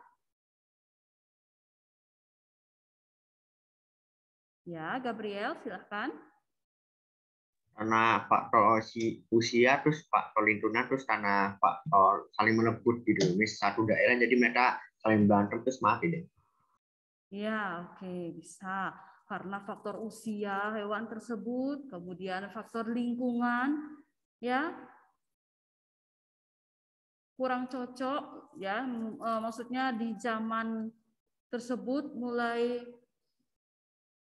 Ya, Gabriel, silahkan karena faktor usia terus faktor lingkungan terus karena faktor saling melebut gitu mis satu daerah jadi mereka saling berantem terus mati deh ya oke okay, bisa karena faktor usia hewan tersebut kemudian faktor lingkungan ya kurang cocok ya e, maksudnya di zaman tersebut mulai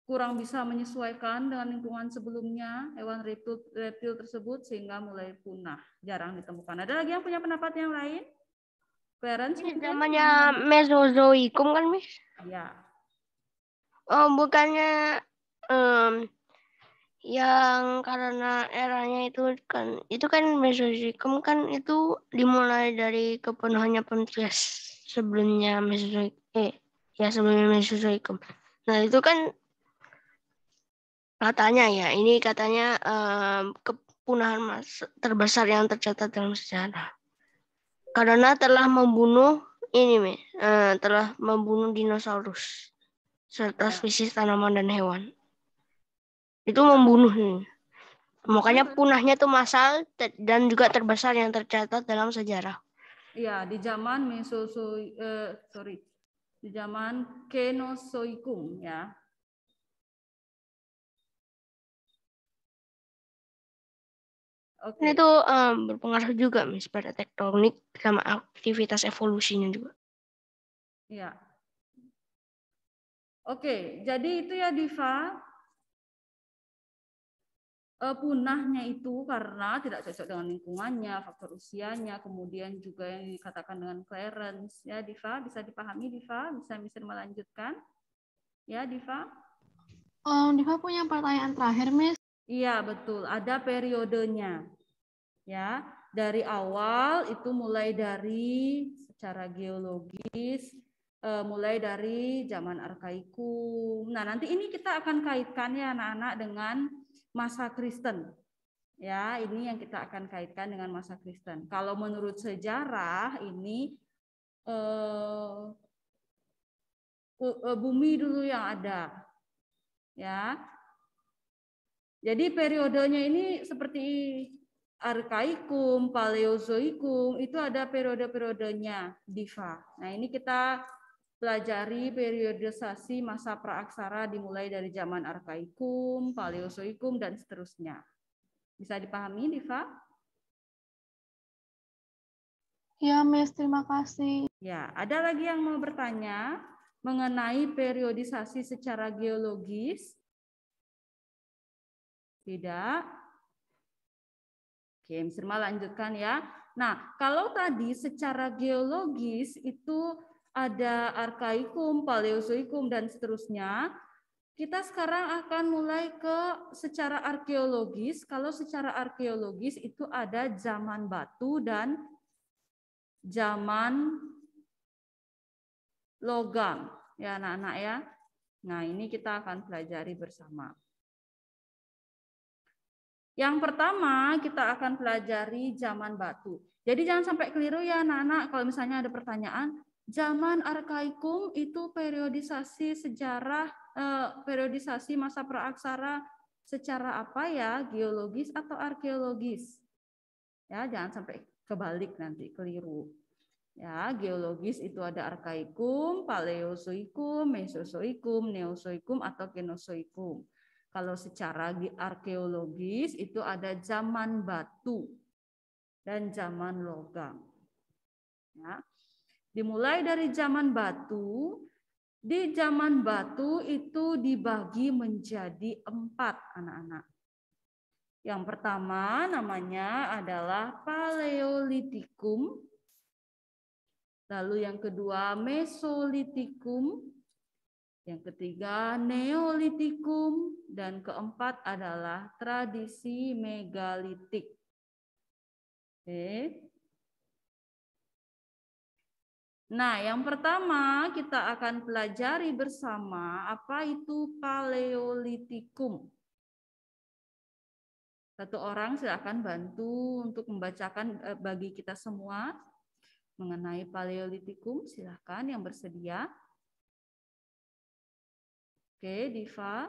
kurang bisa menyesuaikan dengan lingkungan sebelumnya hewan reptil, reptil tersebut sehingga mulai punah jarang ditemukan ada lagi yang punya pendapat yang lain Clarence namanya mesozoikum kan mis ya oh bukannya um, yang karena eranya itu kan itu kan mesozoikum kan itu dimulai dari kepenuhannya pentas sebelumnya mesozoikum eh ya sebelumnya mesozoikum nah itu kan katanya ya ini katanya um, kepunahan mas terbesar yang tercatat dalam sejarah karena telah membunuh ini me, uh, telah membunuh dinosaurus serta ya. spesies tanaman dan hewan itu membunuh nih. makanya iya. punahnya tuh masal dan juga terbesar yang tercatat dalam sejarah ya di zaman mesozoikum uh, eh, sorry di zaman Kenozoikum ya Okay. Itu um, berpengaruh juga misalnya pada tektonik sama aktivitas evolusinya juga. Iya. Oke, jadi itu ya Diva. E, punahnya itu karena tidak cocok dengan lingkungannya, faktor usianya, kemudian juga yang dikatakan dengan clearance. Ya Diva, bisa dipahami Diva? Bisa Mister melanjutkan? Ya Diva? Um, Diva punya pertanyaan terakhir, Miss. Iya, betul. Ada periodenya ya dari awal itu mulai dari secara geologis eh, mulai dari zaman arkaikum. Nah, nanti ini kita akan kaitkan ya anak-anak dengan masa Kristen. Ya, ini yang kita akan kaitkan dengan masa Kristen. Kalau menurut sejarah ini eh, eh, bumi dulu yang ada. Ya. Jadi periodenya ini seperti arkaikum, paleozoikum, itu ada periode-periodenya diva. Nah, ini kita pelajari periodisasi masa praaksara dimulai dari zaman arkaikum, paleozoikum, dan seterusnya. Bisa dipahami, Diva? Ya, Miss. Terima kasih. Ya, ada lagi yang mau bertanya mengenai periodisasi secara geologis? Tidak. Oke, Mr. lanjutkan ya. Nah, kalau tadi secara geologis itu ada arkaikum, paleozoikum, dan seterusnya, kita sekarang akan mulai ke secara arkeologis. Kalau secara arkeologis itu ada zaman batu dan zaman logam. Ya anak-anak ya. Nah ini kita akan pelajari bersama. Yang pertama, kita akan pelajari zaman batu. Jadi jangan sampai keliru ya anak-anak kalau misalnya ada pertanyaan, zaman arkaikum itu periodisasi sejarah eh, periodisasi masa praaksara secara apa ya? Geologis atau arkeologis? Ya, jangan sampai kebalik nanti keliru. Ya, geologis itu ada arkaikum, paleozoikum, mesozoikum, neozoikum atau kenozoikum. Kalau secara arkeologis itu ada zaman batu dan zaman logam. Ya. Dimulai dari zaman batu, di zaman batu itu dibagi menjadi empat anak-anak. Yang pertama namanya adalah Paleolitikum, lalu yang kedua Mesolitikum, yang ketiga, Neolitikum. Dan keempat adalah tradisi megalitik. Oke. Nah, yang pertama kita akan pelajari bersama apa itu Paleolitikum. Satu orang silakan bantu untuk membacakan e, bagi kita semua mengenai Paleolitikum. Silakan yang bersedia. Oke, Diva.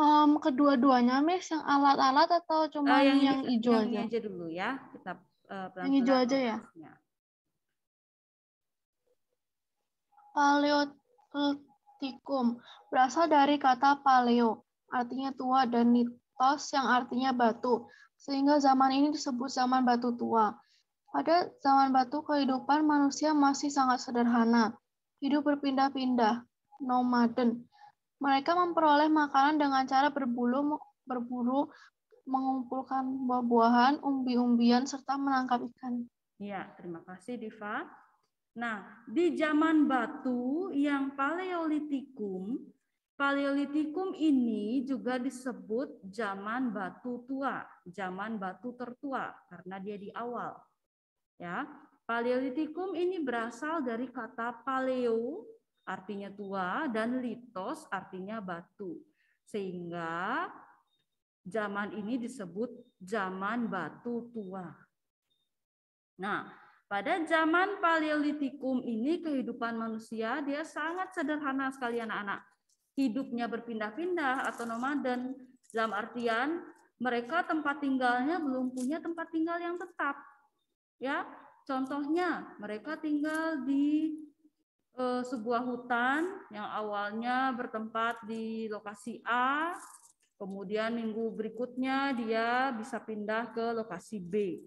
Um, kedua-duanya, Miss, yang alat-alat atau cuma uh, yang, yang hijau aja? Yang aja dulu ya. Kita uh, Yang hijau aja ya. ya. Paleolitikum berasal dari kata paleo, artinya tua dan nitos yang artinya batu, sehingga zaman ini disebut zaman batu tua. Pada zaman batu kehidupan manusia masih sangat sederhana, hidup berpindah-pindah, nomaden. Mereka memperoleh makanan dengan cara berburu, berburu mengumpulkan buah-buahan, umbi-umbian, serta menangkap ikan. Ya, terima kasih Diva. Nah, di zaman batu yang paleolitikum, paleolitikum ini juga disebut zaman batu tua, zaman batu tertua karena dia di awal. Ya, paleolitikum ini berasal dari kata paleo artinya tua dan litos artinya batu. Sehingga zaman ini disebut zaman batu tua. Nah, pada zaman Paleolitikum ini kehidupan manusia dia sangat sederhana sekali anak-anak. Hidupnya berpindah-pindah atau nomaden dalam artian mereka tempat tinggalnya belum punya tempat tinggal yang tetap. Ya, contohnya mereka tinggal di eh, sebuah hutan yang awalnya bertempat di lokasi A, kemudian minggu berikutnya dia bisa pindah ke lokasi B.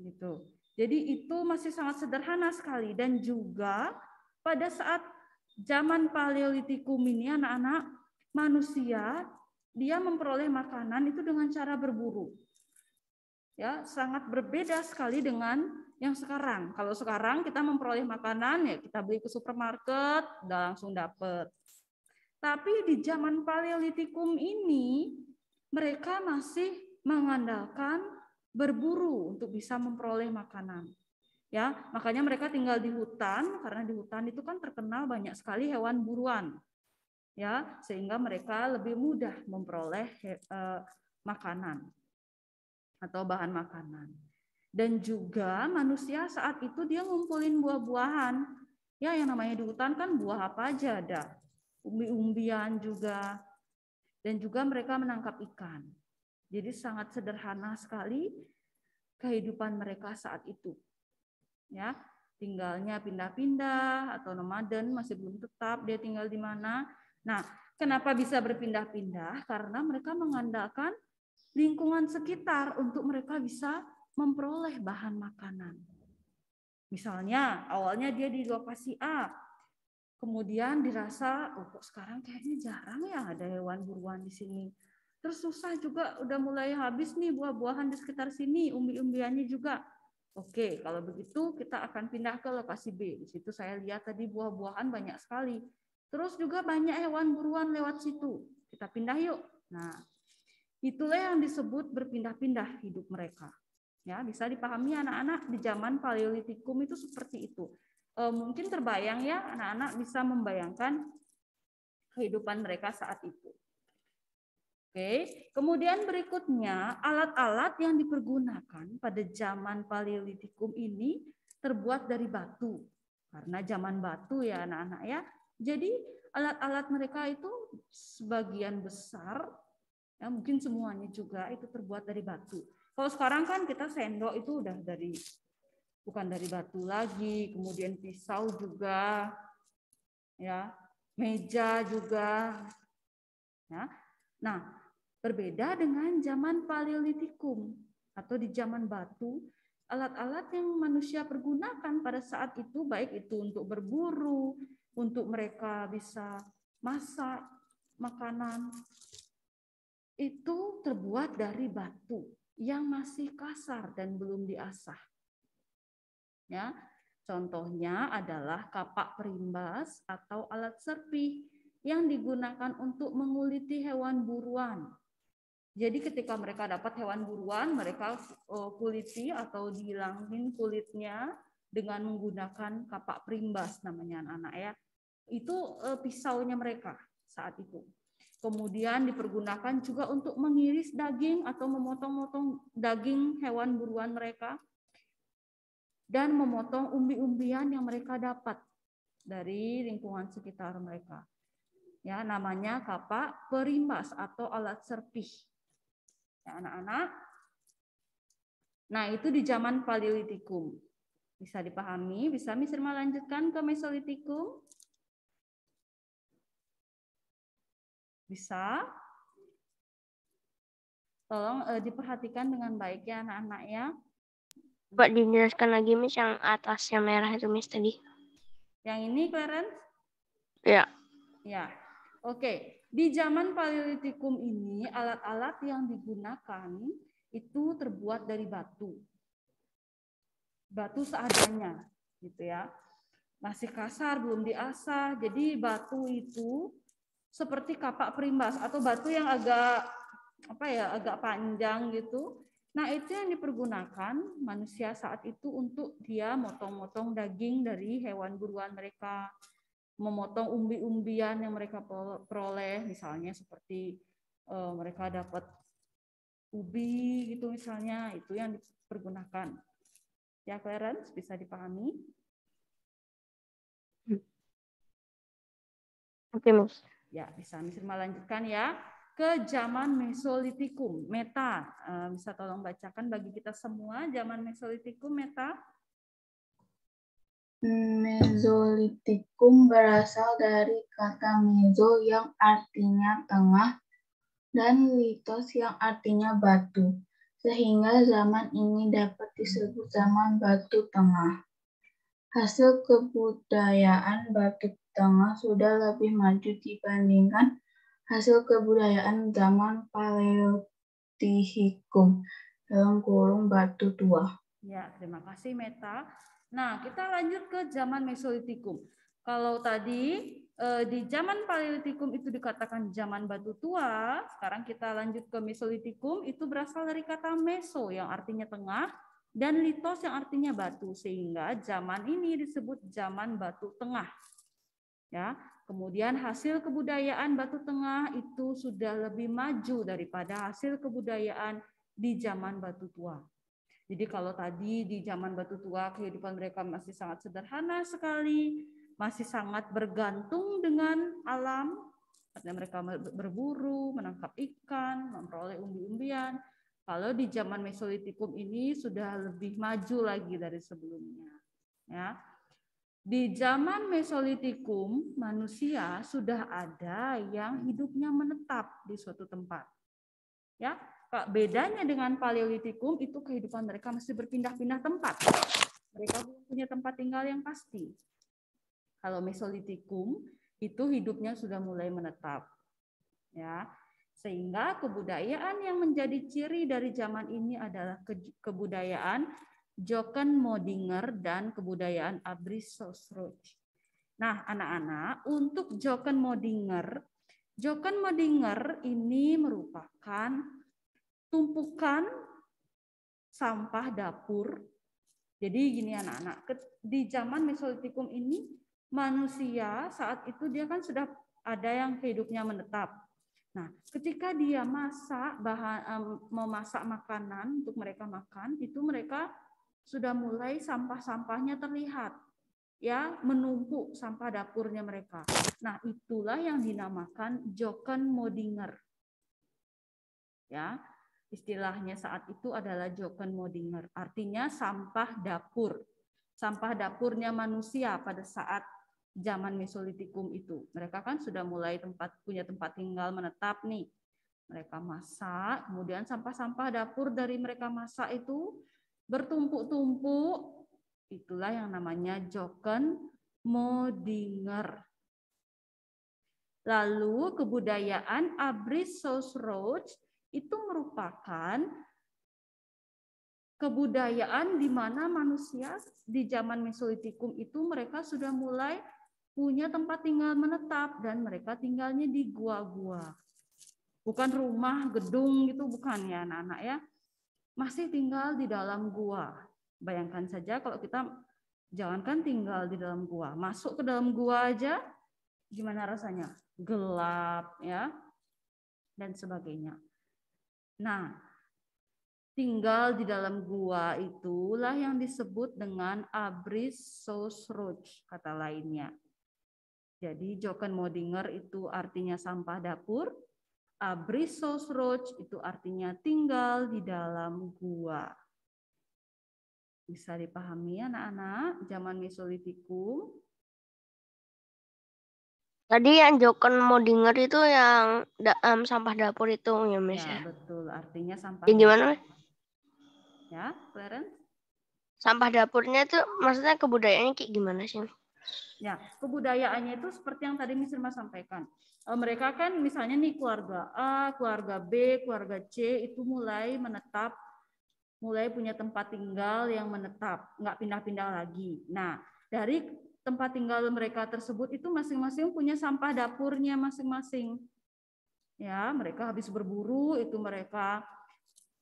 Gitu. Jadi itu masih sangat sederhana sekali dan juga pada saat zaman paleolitikum ini anak-anak manusia dia memperoleh makanan itu dengan cara berburu ya sangat berbeda sekali dengan yang sekarang. Kalau sekarang kita memperoleh makanan ya kita beli ke supermarket, udah langsung dapat. Tapi di zaman paleolitikum ini mereka masih mengandalkan berburu untuk bisa memperoleh makanan. Ya, makanya mereka tinggal di hutan karena di hutan itu kan terkenal banyak sekali hewan buruan. Ya, sehingga mereka lebih mudah memperoleh eh, makanan atau bahan makanan. Dan juga manusia saat itu dia ngumpulin buah-buahan. Ya yang namanya di hutan kan buah apa aja ada. Umbi-umbian juga. Dan juga mereka menangkap ikan. Jadi sangat sederhana sekali kehidupan mereka saat itu. Ya, tinggalnya pindah-pindah atau nomaden masih belum tetap dia tinggal di mana. Nah, kenapa bisa berpindah-pindah? Karena mereka mengandalkan lingkungan sekitar untuk mereka bisa memperoleh bahan makanan. Misalnya awalnya dia di lokasi A, kemudian dirasa oh kok sekarang kayaknya jarang ya ada hewan buruan di sini. Terus susah juga udah mulai habis nih buah-buahan di sekitar sini, umbi-umbiannya juga. Oke, kalau begitu kita akan pindah ke lokasi B. Di situ saya lihat tadi buah-buahan banyak sekali. Terus juga banyak hewan buruan lewat situ. Kita pindah yuk. Nah, Itulah yang disebut berpindah-pindah hidup mereka. Ya, bisa dipahami anak-anak di zaman Paleolitikum itu seperti itu. E, mungkin terbayang ya anak-anak bisa membayangkan kehidupan mereka saat itu. Oke, kemudian berikutnya alat-alat yang dipergunakan pada zaman Paleolitikum ini terbuat dari batu. Karena zaman batu ya anak-anak ya. Jadi alat-alat mereka itu sebagian besar ya mungkin semuanya juga itu terbuat dari batu. Kalau sekarang kan kita sendok itu udah dari bukan dari batu lagi, kemudian pisau juga, ya meja juga, ya. Nah berbeda dengan zaman paleolitikum atau di zaman batu alat-alat yang manusia pergunakan pada saat itu baik itu untuk berburu, untuk mereka bisa masak makanan itu terbuat dari batu yang masih kasar dan belum diasah. Ya, contohnya adalah kapak perimbas atau alat serpih yang digunakan untuk menguliti hewan buruan. Jadi ketika mereka dapat hewan buruan, mereka eh, kuliti atau dihilangin kulitnya dengan menggunakan kapak perimbas namanya anak-anak ya. Itu eh, pisaunya mereka saat itu. Kemudian dipergunakan juga untuk mengiris daging atau memotong-motong daging hewan buruan mereka dan memotong umbi-umbian yang mereka dapat dari lingkungan sekitar mereka. Ya, namanya kapak perimbas atau alat serpih. Ya, anak-anak. Nah, itu di zaman Paleolitikum. Bisa dipahami, bisa misalnya lanjutkan ke Mesolitikum? Bisa? Tolong uh, diperhatikan dengan baik ya anak-anak ya. Coba dijelaskan lagi Miss yang atasnya merah itu Miss tadi. Yang ini Clarence? Ya. Ya. Oke. Di zaman Paleolitikum ini alat-alat yang digunakan itu terbuat dari batu. Batu seadanya gitu ya. Masih kasar, belum diasah. Jadi batu itu seperti kapak perimbas atau batu yang agak apa ya agak panjang gitu. Nah, itu yang dipergunakan manusia saat itu untuk dia motong-motong daging dari hewan buruan mereka, memotong umbi-umbian yang mereka peroleh, misalnya seperti uh, mereka dapat ubi gitu misalnya, itu yang dipergunakan. Ya, Clarence bisa dipahami? Hmm. Oke, Mas. Ya, bisa misalnya melanjutkan ya ke zaman Mesolitikum, Meta. Eh, bisa tolong bacakan bagi kita semua zaman Mesolitikum, Meta. Mesolitikum berasal dari kata mezo yang artinya tengah dan litos yang artinya batu, sehingga zaman ini dapat disebut zaman batu tengah. Hasil kebudayaan batu Tengah sudah lebih maju dibandingkan hasil kebudayaan zaman Paleolitikum dalam kurung batu tua. Ya, terima kasih Meta. Nah, kita lanjut ke zaman Mesolitikum. Kalau tadi eh, di zaman Paleolitikum itu dikatakan zaman batu tua, sekarang kita lanjut ke Mesolitikum itu berasal dari kata meso yang artinya tengah dan litos yang artinya batu sehingga zaman ini disebut zaman batu tengah. Ya, kemudian hasil kebudayaan Batu Tengah itu sudah lebih maju daripada hasil kebudayaan di zaman Batu Tua. Jadi kalau tadi di zaman Batu Tua kehidupan mereka masih sangat sederhana sekali, masih sangat bergantung dengan alam, karena mereka berburu, menangkap ikan, memperoleh umbi-umbian. Kalau di zaman Mesolitikum ini sudah lebih maju lagi dari sebelumnya. Ya, di zaman Mesolitikum, manusia sudah ada yang hidupnya menetap di suatu tempat. Ya, bedanya dengan Paleolitikum itu kehidupan mereka masih berpindah-pindah tempat. Mereka belum punya tempat tinggal yang pasti. Kalau Mesolitikum itu hidupnya sudah mulai menetap. Ya. Sehingga kebudayaan yang menjadi ciri dari zaman ini adalah kebudayaan Jochen Modinger dan kebudayaan abri Sosroch. Nah, anak-anak, untuk Jochen Modinger, Jochen Modinger ini merupakan tumpukan sampah dapur. Jadi gini anak-anak, di zaman Mesolitikum ini manusia saat itu dia kan sudah ada yang hidupnya menetap. Nah, ketika dia masak bahan memasak makanan untuk mereka makan, itu mereka sudah mulai sampah-sampahnya terlihat ya menumpuk sampah dapurnya mereka. Nah, itulah yang dinamakan Joken Modinger. Ya, istilahnya saat itu adalah Joken Modinger. Artinya sampah dapur. Sampah dapurnya manusia pada saat zaman Mesolitikum itu. Mereka kan sudah mulai tempat punya tempat tinggal menetap nih. Mereka masak, kemudian sampah-sampah dapur dari mereka masak itu bertumpuk-tumpuk, itulah yang namanya Joken Modinger. Lalu kebudayaan Abris Road itu merupakan kebudayaan di mana manusia di zaman Mesolitikum itu mereka sudah mulai punya tempat tinggal menetap dan mereka tinggalnya di gua-gua. Bukan rumah, gedung gitu bukan ya anak-anak ya masih tinggal di dalam gua. Bayangkan saja kalau kita jalankan tinggal di dalam gua, masuk ke dalam gua aja gimana rasanya? Gelap ya. Dan sebagainya. Nah, tinggal di dalam gua itulah yang disebut dengan abris sosroch kata lainnya. Jadi Jochen Modinger itu artinya sampah dapur, Abrisos Roch itu artinya tinggal di dalam gua. Bisa dipahami anak-anak zaman Mesolitikum? Tadi yang Joken mau denger itu yang da um, sampah dapur itu ya, Miss. Ya, ya? betul. Artinya sampah. Ya, gimana, Miss? Ya, Clarence? Sampah dapurnya itu maksudnya kebudayaannya kayak gimana sih? Ya, kebudayaannya itu seperti yang tadi Miss Irma sampaikan. Eh, mereka kan misalnya nih keluarga A, keluarga B, keluarga C itu mulai menetap, mulai punya tempat tinggal yang menetap, nggak pindah-pindah lagi. Nah, dari tempat tinggal mereka tersebut itu masing-masing punya sampah dapurnya masing-masing. Ya, mereka habis berburu itu mereka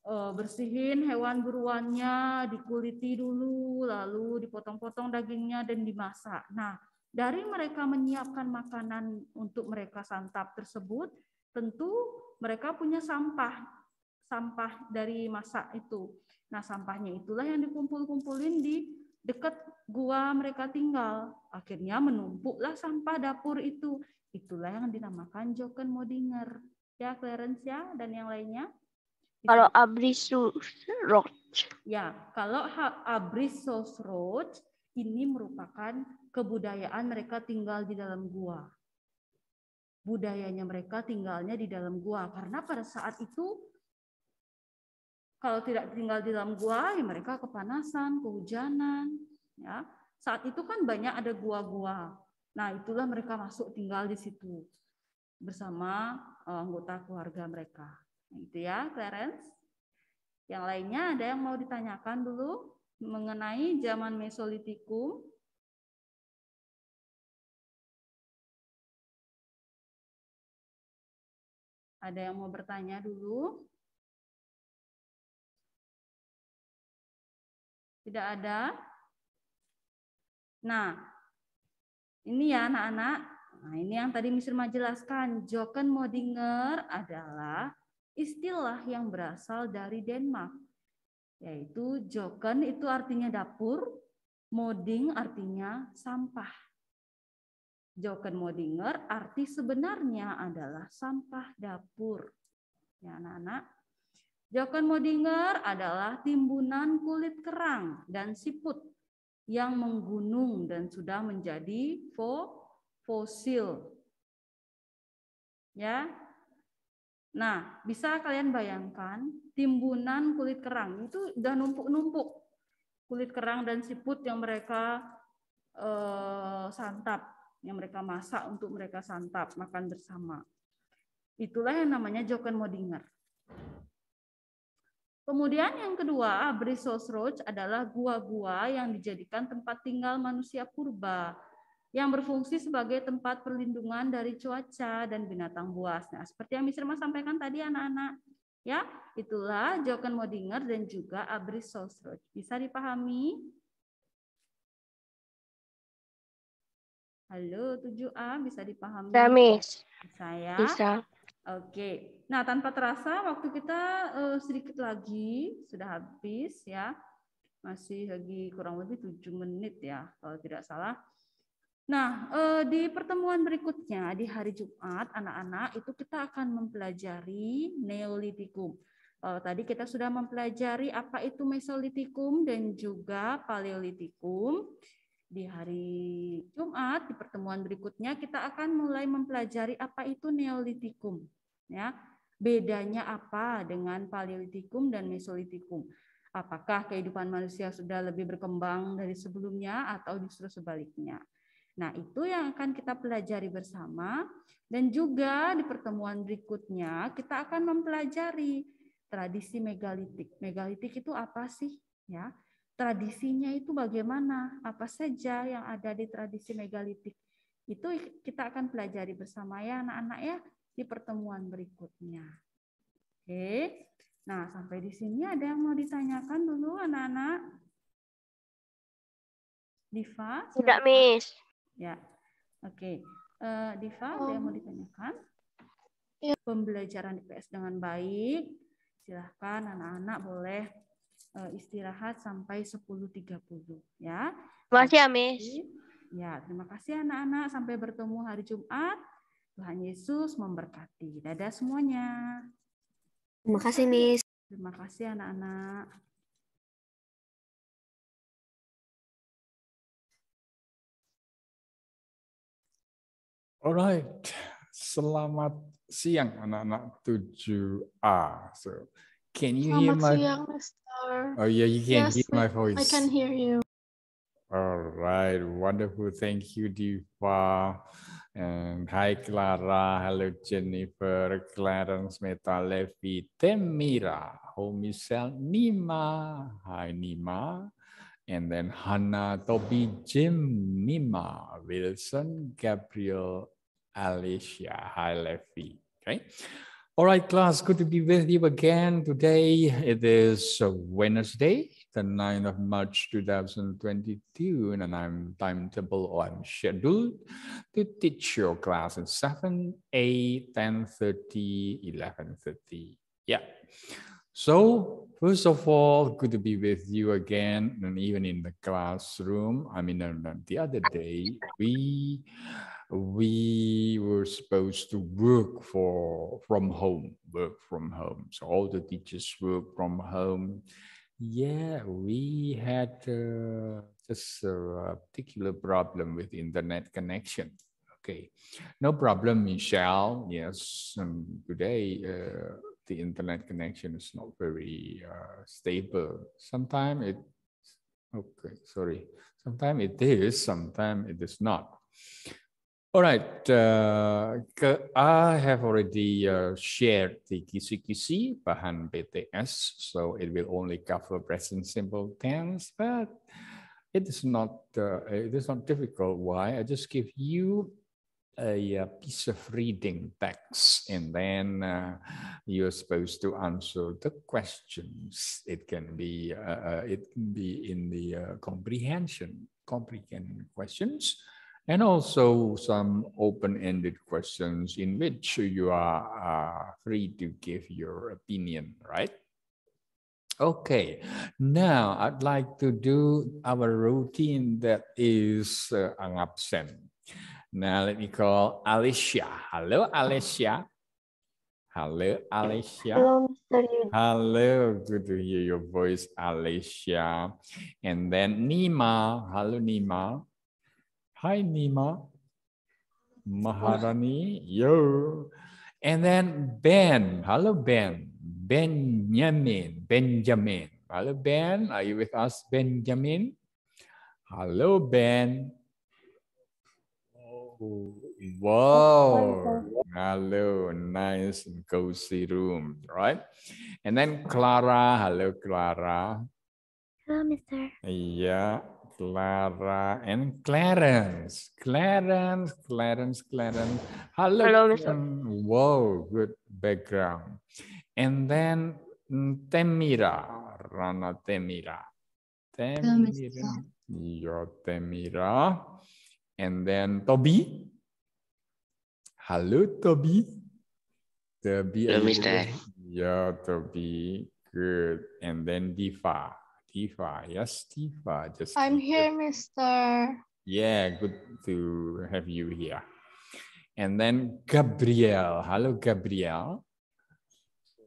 eh, bersihin hewan buruannya, dikuliti dulu, lalu dipotong-potong dagingnya dan dimasak. Nah, dari mereka menyiapkan makanan untuk mereka santap tersebut, tentu mereka punya sampah, sampah dari masak itu. Nah, sampahnya itulah yang dikumpul-kumpulin di dekat gua mereka tinggal. Akhirnya menumpuklah sampah dapur itu. Itulah yang dinamakan Joken Modinger. Ya, Clarence ya, dan yang lainnya. Kalau Kalau Roach. Ya, kalau Roach ini merupakan kebudayaan mereka tinggal di dalam gua. Budayanya mereka tinggalnya di dalam gua karena pada saat itu kalau tidak tinggal di dalam gua ya mereka kepanasan, kehujanan, ya. Saat itu kan banyak ada gua-gua. Nah, itulah mereka masuk tinggal di situ bersama eh, anggota keluarga mereka. Nah, itu ya, Clarence. Yang lainnya ada yang mau ditanyakan dulu mengenai zaman Mesolitikum? Ada yang mau bertanya dulu? Tidak ada? Nah, ini ya anak-anak. Nah, ini yang tadi Miss Irma jelaskan. Joken Modinger adalah istilah yang berasal dari Denmark. Yaitu joken itu artinya dapur, moding artinya sampah. Jochen Modinger, arti sebenarnya adalah sampah dapur. Ya anak-anak. Jochen Modinger adalah timbunan kulit kerang dan siput yang menggunung dan sudah menjadi fo fosil. Ya, Nah, bisa kalian bayangkan timbunan kulit kerang itu sudah numpuk-numpuk kulit kerang dan siput yang mereka eh, santap yang mereka masak untuk mereka santap, makan bersama. Itulah yang namanya Joken Modinger. Kemudian yang kedua, Roach adalah gua-gua yang dijadikan tempat tinggal manusia purba yang berfungsi sebagai tempat perlindungan dari cuaca dan binatang buas. Nah, seperti yang Miss Mas sampaikan tadi anak-anak, ya, itulah Joken Modinger dan juga Abrisosroch. Bisa dipahami? Halo, 7A bisa dipahami? Bisa, Miss. Bisa ya? Bisa. Oke. Nah, tanpa terasa waktu kita uh, sedikit lagi sudah habis ya. Masih lagi kurang lebih 7 menit ya kalau tidak salah. Nah, uh, di pertemuan berikutnya di hari Jumat anak-anak itu kita akan mempelajari Neolitikum. Kalau tadi kita sudah mempelajari apa itu Mesolitikum dan juga Paleolitikum di hari Jumat di pertemuan berikutnya kita akan mulai mempelajari apa itu Neolitikum ya. Bedanya apa dengan Paleolitikum dan Mesolitikum? Apakah kehidupan manusia sudah lebih berkembang dari sebelumnya atau justru sebaliknya? Nah, itu yang akan kita pelajari bersama dan juga di pertemuan berikutnya kita akan mempelajari tradisi megalitik. Megalitik itu apa sih? Ya tradisinya itu bagaimana, apa saja yang ada di tradisi megalitik. Itu kita akan pelajari bersama ya anak-anak ya di pertemuan berikutnya. Oke. Nah, sampai di sini ada yang mau ditanyakan dulu anak-anak? Diva? Tidak, Miss. Ya. Oke. Uh, Diva, oh. ada yang mau ditanyakan? Ya. Pembelajaran IPS dengan baik. Silahkan anak-anak boleh Eh, istirahat sampai 10.30 ya. Terima kasih, Amis. Ya, ya, terima kasih anak-anak. Sampai bertemu hari Jumat. Tuhan Yesus memberkati. Dadah semuanya. Terima kasih, Miss. Terima kasih anak-anak. Alright, selamat siang anak-anak 7A. So, Can you hear my Oh yeah, you can yes, hear my voice. I can hear you. All right, wonderful. Thank you, Diva. And hi, Clara. Hello, Jennifer, Clarence, Meta, Levi, Temira, Homicel, Nima. Hi, Nima. And then Hannah, Toby, Jim, Nima, Wilson, Gabriel, Alicia. Hi, Levi. Okay. All right, class, good to be with you again today. It is Wednesday, the 9th of March 2022, and I'm timetable or I'm scheduled to teach your class at 7, 8, 10 30, 11 30. Yeah. So, first of all, good to be with you again, and even in the classroom. I mean, the other day, we we were supposed to work for from home, work from home. So all the teachers work from home. Yeah, we had uh, just a particular problem with internet connection. Okay, no problem, Michelle. Yes, um, today uh, the internet connection is not very uh, stable. Sometimes it, okay, sorry. Sometimes it is, sometimes it is not. All right, uh, I have already uh, shared the kisi-kisi bahan BTS, so it will only cover present simple tense, but it is not uh, it is not difficult. Why? I just give you a, a uh, piece of reading text, and then uh, you're supposed to answer the questions. It can be uh, it can be in the comprehension comprehension questions and also some open-ended questions in which you are uh, free to give your opinion, right? Okay, now I'd like to do our routine that is uh, an absent. Now let me call Alicia. Hello, Alicia. Hello, Alicia. Hello, Mr. Hello, good to hear your voice, Alicia. And then Nima. Hello, Nima. Hi, Nima. Maharani. Yo. And then Ben. Hello, Ben. Benjamin. Benjamin. Hello, Ben. Are you with us, Benjamin? Hello, Ben. Wow. Hello, nice and cozy room, right? And then Clara. Hello, Clara. Hello, mister. Yeah. Clara and Clarence. Clarence, Clarence, Clarence. Hello. Hello um, whoa, good background. And then mm, Temira, Rana Temira. Temira. Yo Temira. And then Toby. Hello, Toby. Toby. Hello, Mr. Yo Toby. Good. And then Diva. Tifa. Yes, Tifa. Just I'm here, Mister. Yeah, good to have you here. And then Gabriel. Hello, Gabriel.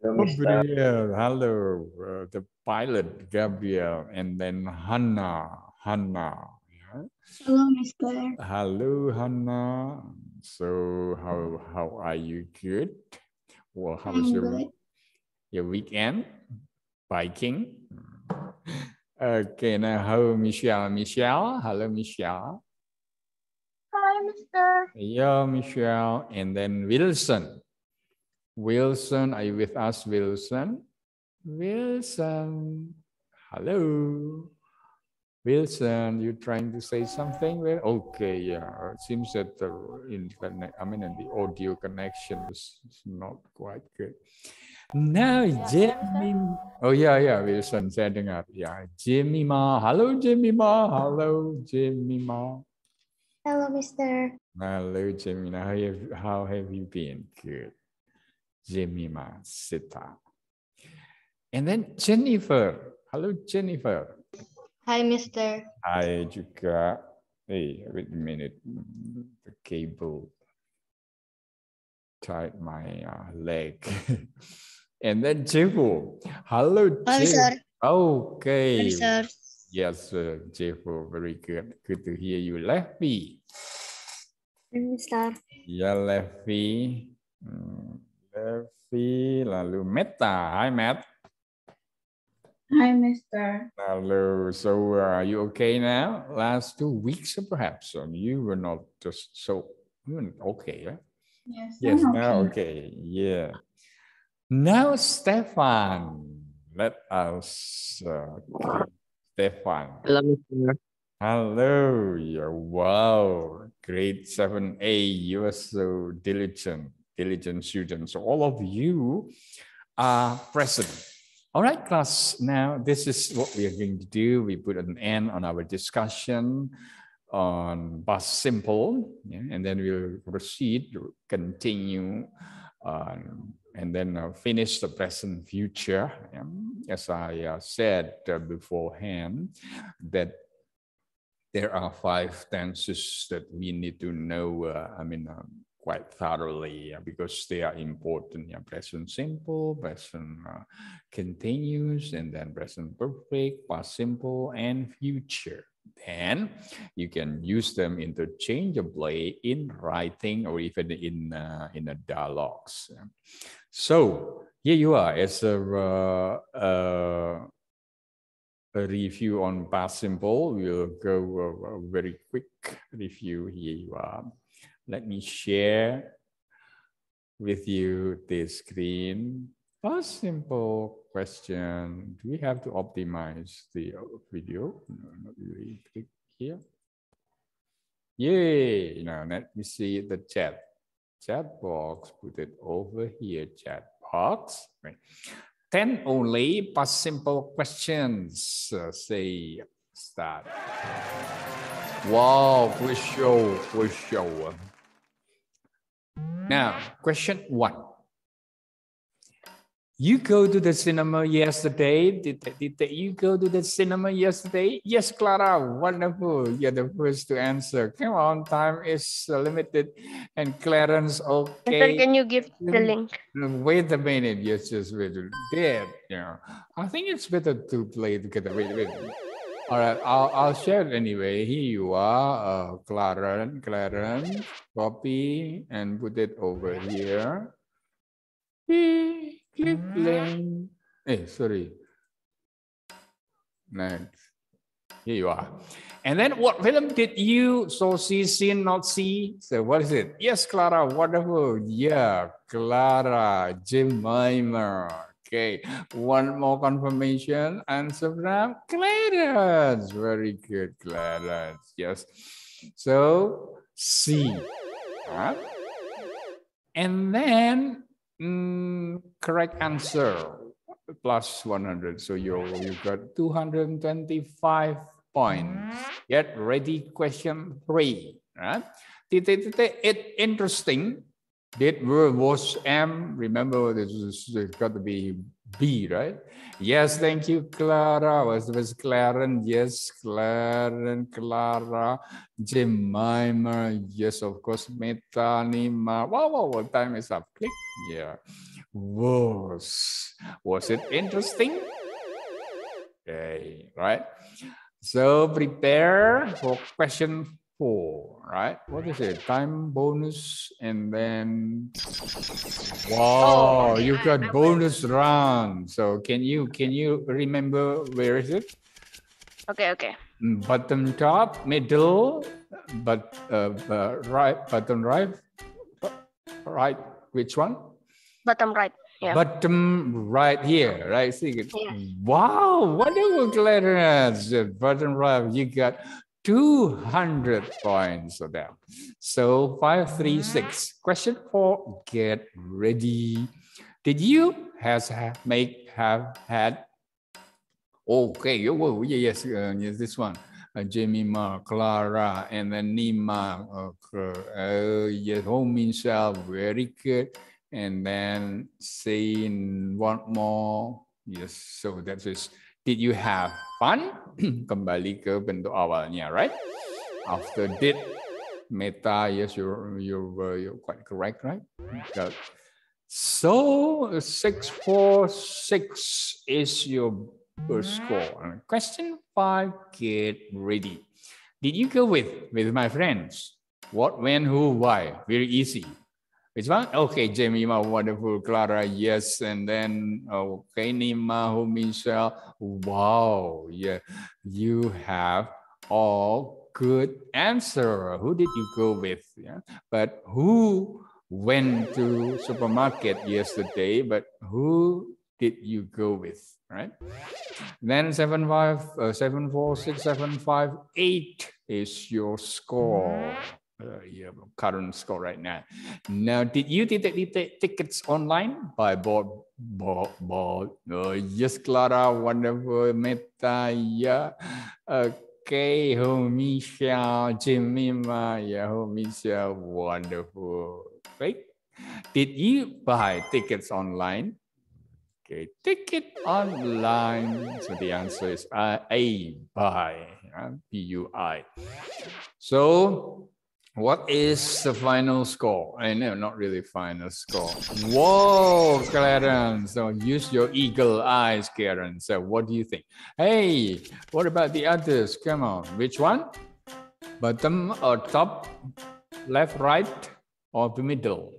Hello, Gabriel. Hello, uh, the pilot Gabriel. And then Hannah. Hannah. Yeah. Hello, Mister. Hello, Hannah. So how how are you? Good. Well, how was your good. your weekend? Biking. Hmm. Uh, okay, now hello, Michelle. Michelle, hello, Michelle. Hi, Mr. Yeah, Michelle. And then Wilson. Wilson, are you with us, Wilson? Wilson, hello. Wilson, you trying to say something? Okay, yeah. It seems that the internet, I mean, the audio connection is not quite good. Now hmm. Jimmy. Oh yeah, yeah. We're standing up. Yeah, Jimmy Ma. Hello, Jimmy Ma. Hello, Jimmy Ma. Hello, Mister. Hello, Jimmy. How have how have you been? Good, Jimmy Ma. Sita. And then Jennifer. Hello, Jennifer. Hi, Mister. Hi, juga. Hey, wait a minute. The cable tied my uh, leg. And then Jehu. Hello, Hello sir. Okay. Hello, sir. Yes, sir. Jehu. Very good. Good to hear you. Lefty. Mister. Yeah, Lefty. Hmm, Lefty. Lalu Meta. Hi, Matt. Hi, Mister. Hello. So, uh, are you okay now? Last two weeks, perhaps, you were not just so okay, Yeah? Yes. Yes. I'm now, okay. okay. Yeah. Now, Stefan, let us. Uh, Stefan. Hello, Mister. Hello. Wow. Grade 7A. You are so diligent, diligent students. So all of you are present. All right, class. Now, this is what we are going to do. We put an end on our discussion on bus simple, yeah, and then we'll proceed, continue on and then uh, finish the present future. as I uh, said uh, beforehand, that there are five tenses that we need to know, uh, I mean, um, quite thoroughly because they are important. Yeah, present simple, present uh, continuous, and then present perfect, past simple, and future. Then you can use them interchangeably in writing or even in uh, in a dialogues. So here you are as a, uh, uh, a review on past simple. We'll go a, uh, uh, very quick review. Here you are. Let me share with you this screen. First simple question, do we have to optimize the video? No, not really. Click here. Yay! Now let me see the chat. Chat box, put it over here, chat box. Right. 10 only, but simple questions. Uh, say, start. Wow, quiz show, quiz show. Now, question one. You go to the cinema yesterday? Did, did, did you go to the cinema yesterday? Yes, Clara. Wonderful. You're the first to answer. Come on, time is limited. And Clarence, okay. Sir, can you give the mm-hmm. link? Wait a minute. Yes, just wait. There. Yeah. I think it's better to play together. Wait, wait. All right, I'll, I'll share it anyway. Here you are, uh, Clarence, Clarence, copy and put it over here. Beep. Cleveland. Mm-hmm. Hey, sorry. Next. Here you are. And then what film did you so see, seen, not see? So what is it? Yes, Clara, wonderful. Yeah, Clara, Jim Mimer. Okay, one more confirmation. Answer from Clarence. Very good, Clarence. Yes. So C. Huh? And then Mm, correct answer plus 100. So you you got 225 points. Mm-hmm. Get ready question three. Right? It interesting. Did where was M? Remember, this is got to be B, right? Yes, thank you, Clara. Was was Clarence? Yes, Clarence, Clara, Jemima. Yes, of course, Metanima. Wow, wow, wow, time is up. Click. Yeah. Was was it interesting? Okay, right. So prepare for question four, right? What is it? Time bonus and then oh, wow, oh, you got bonus will. round. So can you can you remember where is it? Okay, okay. Mm, bottom top, middle, but uh, uh, right, bottom right, right. Which one? Bottom right. Yeah. Bottom right here, right? See you yeah. Wow, wonderful, Clarence. Bottom right, you got 200 points for them. So 536. Question 4, get ready. Did you has have, make have had okay, oh, oh yes, uh, yes, this one. Uh, Jamie Ma, Clara, and then Nima, Okay. uh, yes, home himself, very good. And then saying one more. Yes, so that is did you have fun? Kembali ke bentuk awalnya, right? After did meta, yes, you you were you're quite correct, right? Good. So six four six is your score. Question five, get ready. Did you go with with my friends? What, when, who, why? Very easy. Which one? Okay, My wonderful. Clara, yes. And then, okay, Nima, who Michelle. Wow, yeah. You have all good answer. Who did you go with? Yeah. But who went to supermarket yesterday, but who did you go with, right? Then seven five uh, seven four six seven five eight is your score. Uh, your current score right now. Now, did you did the, did the tickets online by Bob, Bob, Bob, uh, yes, Clara, wonderful, Meta, yeah, okay, Homisha, Jemima, yeah, Homisha, wonderful, right? Did you buy tickets online? Okay, ticket online. So the answer is A, I buy, yeah, B-U-I. So what is the final score? I eh, know, not really final score. Whoa, Clarence. So use your eagle eyes, Karen. So what do you think? Hey, what about the others? Come on. Which one? Bottom or top? Left, right, or the middle?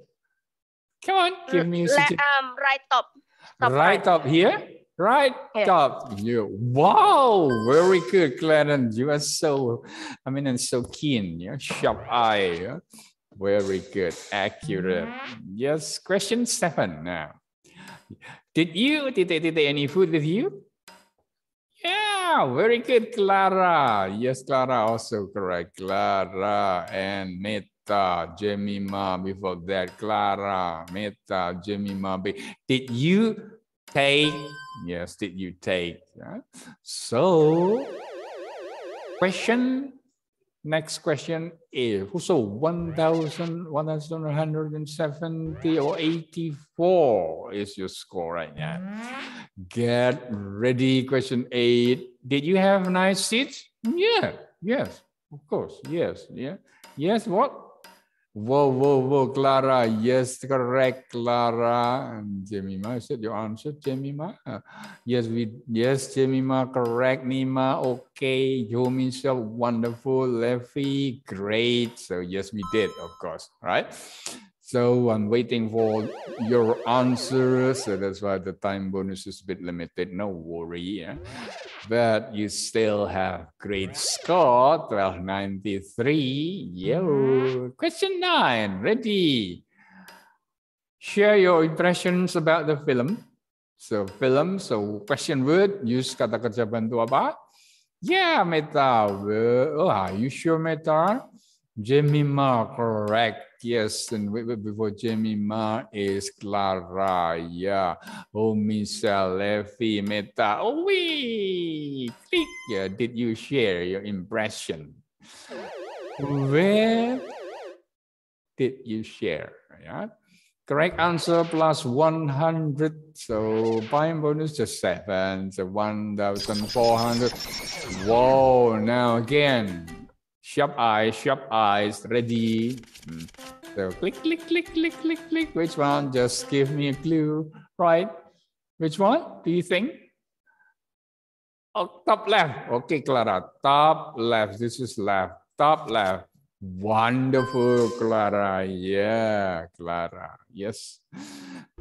Come on, give mm, me a um, right top. top. Right, right top here? Right yeah. You wow, very good, Glennon. You are so, I mean, and so keen. Yeah, sharp eye. Yeah? Very good, accurate. Mm-hmm. Yes. Question seven now. Did you did they did they any food with you? Yeah, very good, Clara. Yes, Clara also correct. Clara and Nate. Meta, Jemima, before that, Clara, Meta, Jemima. Did you Take. Yes, did you take? Yeah. So, question. Next question is so 1,170 or 84 is your score right now. Mm-hmm. Get ready. Question eight. Did you have a nice seat? Yeah. Yes. Of course. Yes. Yeah. Yes. What? Whoa, whoa, whoa, Clara. Yes, correct, Clara. And Jemima, I said your answer, Jemima. Yes, we, yes, Jemima, correct, Nima. Okay, Yomi, so wonderful, Levy. great. So yes, we did, of course, right? So I'm waiting for your answer. So that's why the time bonus is a bit limited. No worry. Yeah? But you still have great score, 1293. Yo. Mm-hmm. Question nine. Ready? Share your impressions about the film. So film, so question word, use kata kerja bantu apa? Yeah, Meta. Well, oh, are you sure, Meta? Jimmy Ma, correct yes. And before Jamie Ma is Clara, yeah. Oh, Misa Levy Meta. Oh, we Yeah. Did you share your impression? Where did you share? Yeah. Correct answer plus 100. So buying bonus just seven. So 1,400. Whoa. Now again. Sharp eyes, sharp eyes, ready. Hmm. So click, click, click, click, click, click. Which one? Just give me a clue, right? Which one do you think? Oh, top left. Okay, Clara, top left. This is left, top left. Wonderful, Clara. Yeah, Clara. Yes.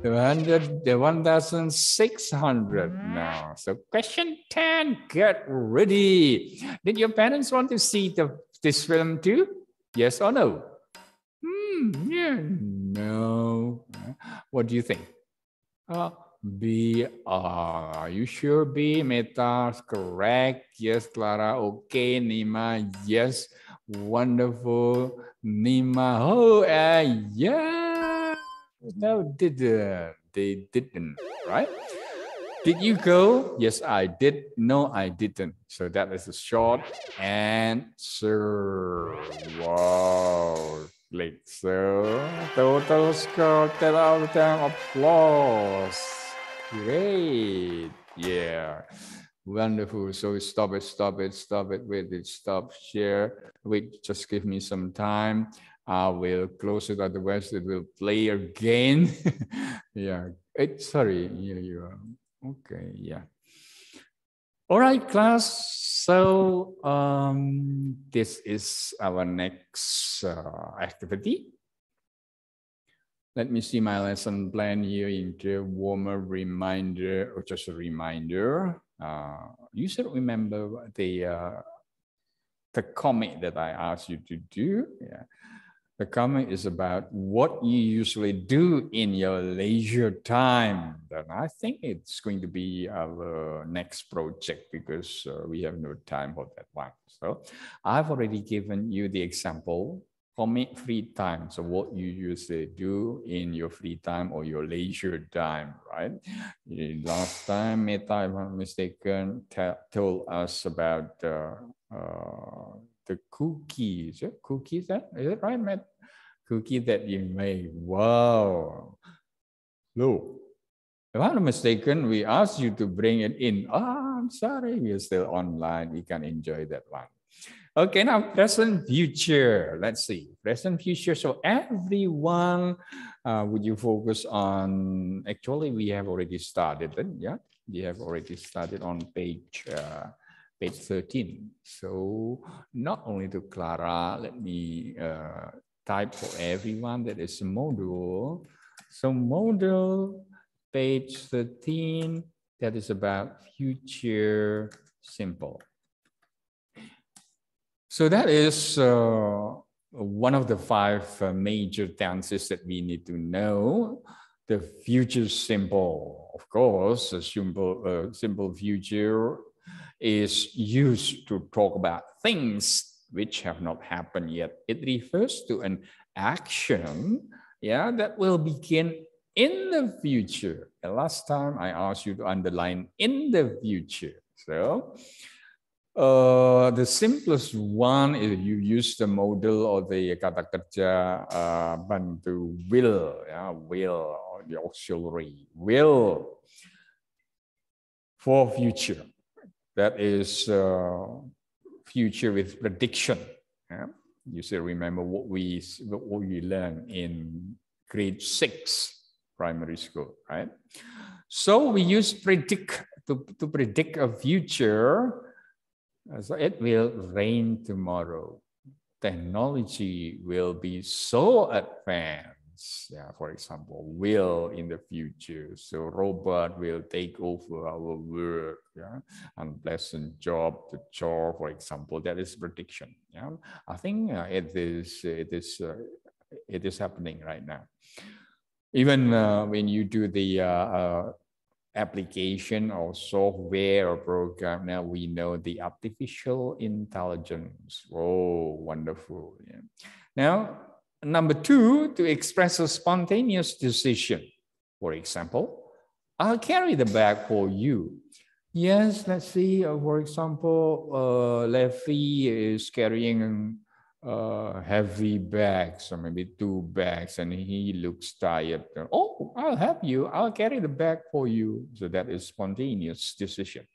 The, 100, the 1,600 now. So question 10, get ready. Did your parents want to see the this film too? Yes or no? Hmm, yeah, no. What do you think? Uh, B, are you sure B? Meta, correct. Yes, Clara, okay. Nima, yes. Wonderful. Nima, oh, uh, yeah. No, didn't. Uh, they didn't, right? did you go? Yes, I did. No, I didn't. So that is the short answer. Wow. Like so. Total score 10 out of 10 applause. Great. Yeah. Wonderful. So stop it, stop it, stop it. Wait, it stop, share. Wait, just give me some time. I will close it. Otherwise, it will play again. yeah. It, sorry, you, you um, Okay, yeah. All right, class. So um, this is our next uh, activity. Let me see my lesson plan here in the warmer reminder, or just a reminder. Uh, you should remember the uh, the comic that I asked you to do. Yeah. The comment is about what you usually do in your leisure time. And I think it's going to be our next project because uh, we have no time for that one. So I've already given you the example commit free time. So what you usually do in your free time or your leisure time, right? Last time, Meta, if I'm mistaken, told us about uh, uh, the cookies. Cookies, is it right, Matt? cookie that you made. Wow. Look, if I'm not mistaken, we asked you to bring it in. Ah, oh, I'm sorry, we're still online. We can enjoy that one. Okay, now present future. Let's see. Present future. So everyone, uh, would you focus on? Actually, we have already started. Then, Yeah, we have already started on page uh, page thirteen. So not only to Clara, let me uh, type for everyone that is a module. So module page 13, that is about future simple. So that is uh, one of the five uh, major tenses that we need to know. The future simple, of course, a simple, uh, simple future is used to talk about things which have not happened yet. It refers to an action yeah, that will begin in the future. The last time I asked you to underline in the future. So uh, the simplest one is you use the model or the kata kerja uh, bantu will, yeah, will, or the auxiliary will for future. That is uh, future with prediction. Yeah? You still remember what we what we learned in grade six primary school, right? So we use predict to, to predict a future. So it will rain tomorrow. Technology will be so advanced yeah, for example, will in the future. So robot will take over our work, yeah, unpleasant job, the chore, for example, that is prediction. Yeah, I think uh, it is, it is, uh, it is happening right now. Even uh, when you do the uh, uh, application or software or program now we know the artificial intelligence oh wonderful yeah. now Number two, to express a spontaneous decision. For example, I'll carry the bag for you. Yes, let's see, uh, for example, uh, Leffy is carrying uh, heavy bags, or maybe two bags, and he looks tired. Oh, I'll help you. I'll carry the bag for you. So that is spontaneous decision.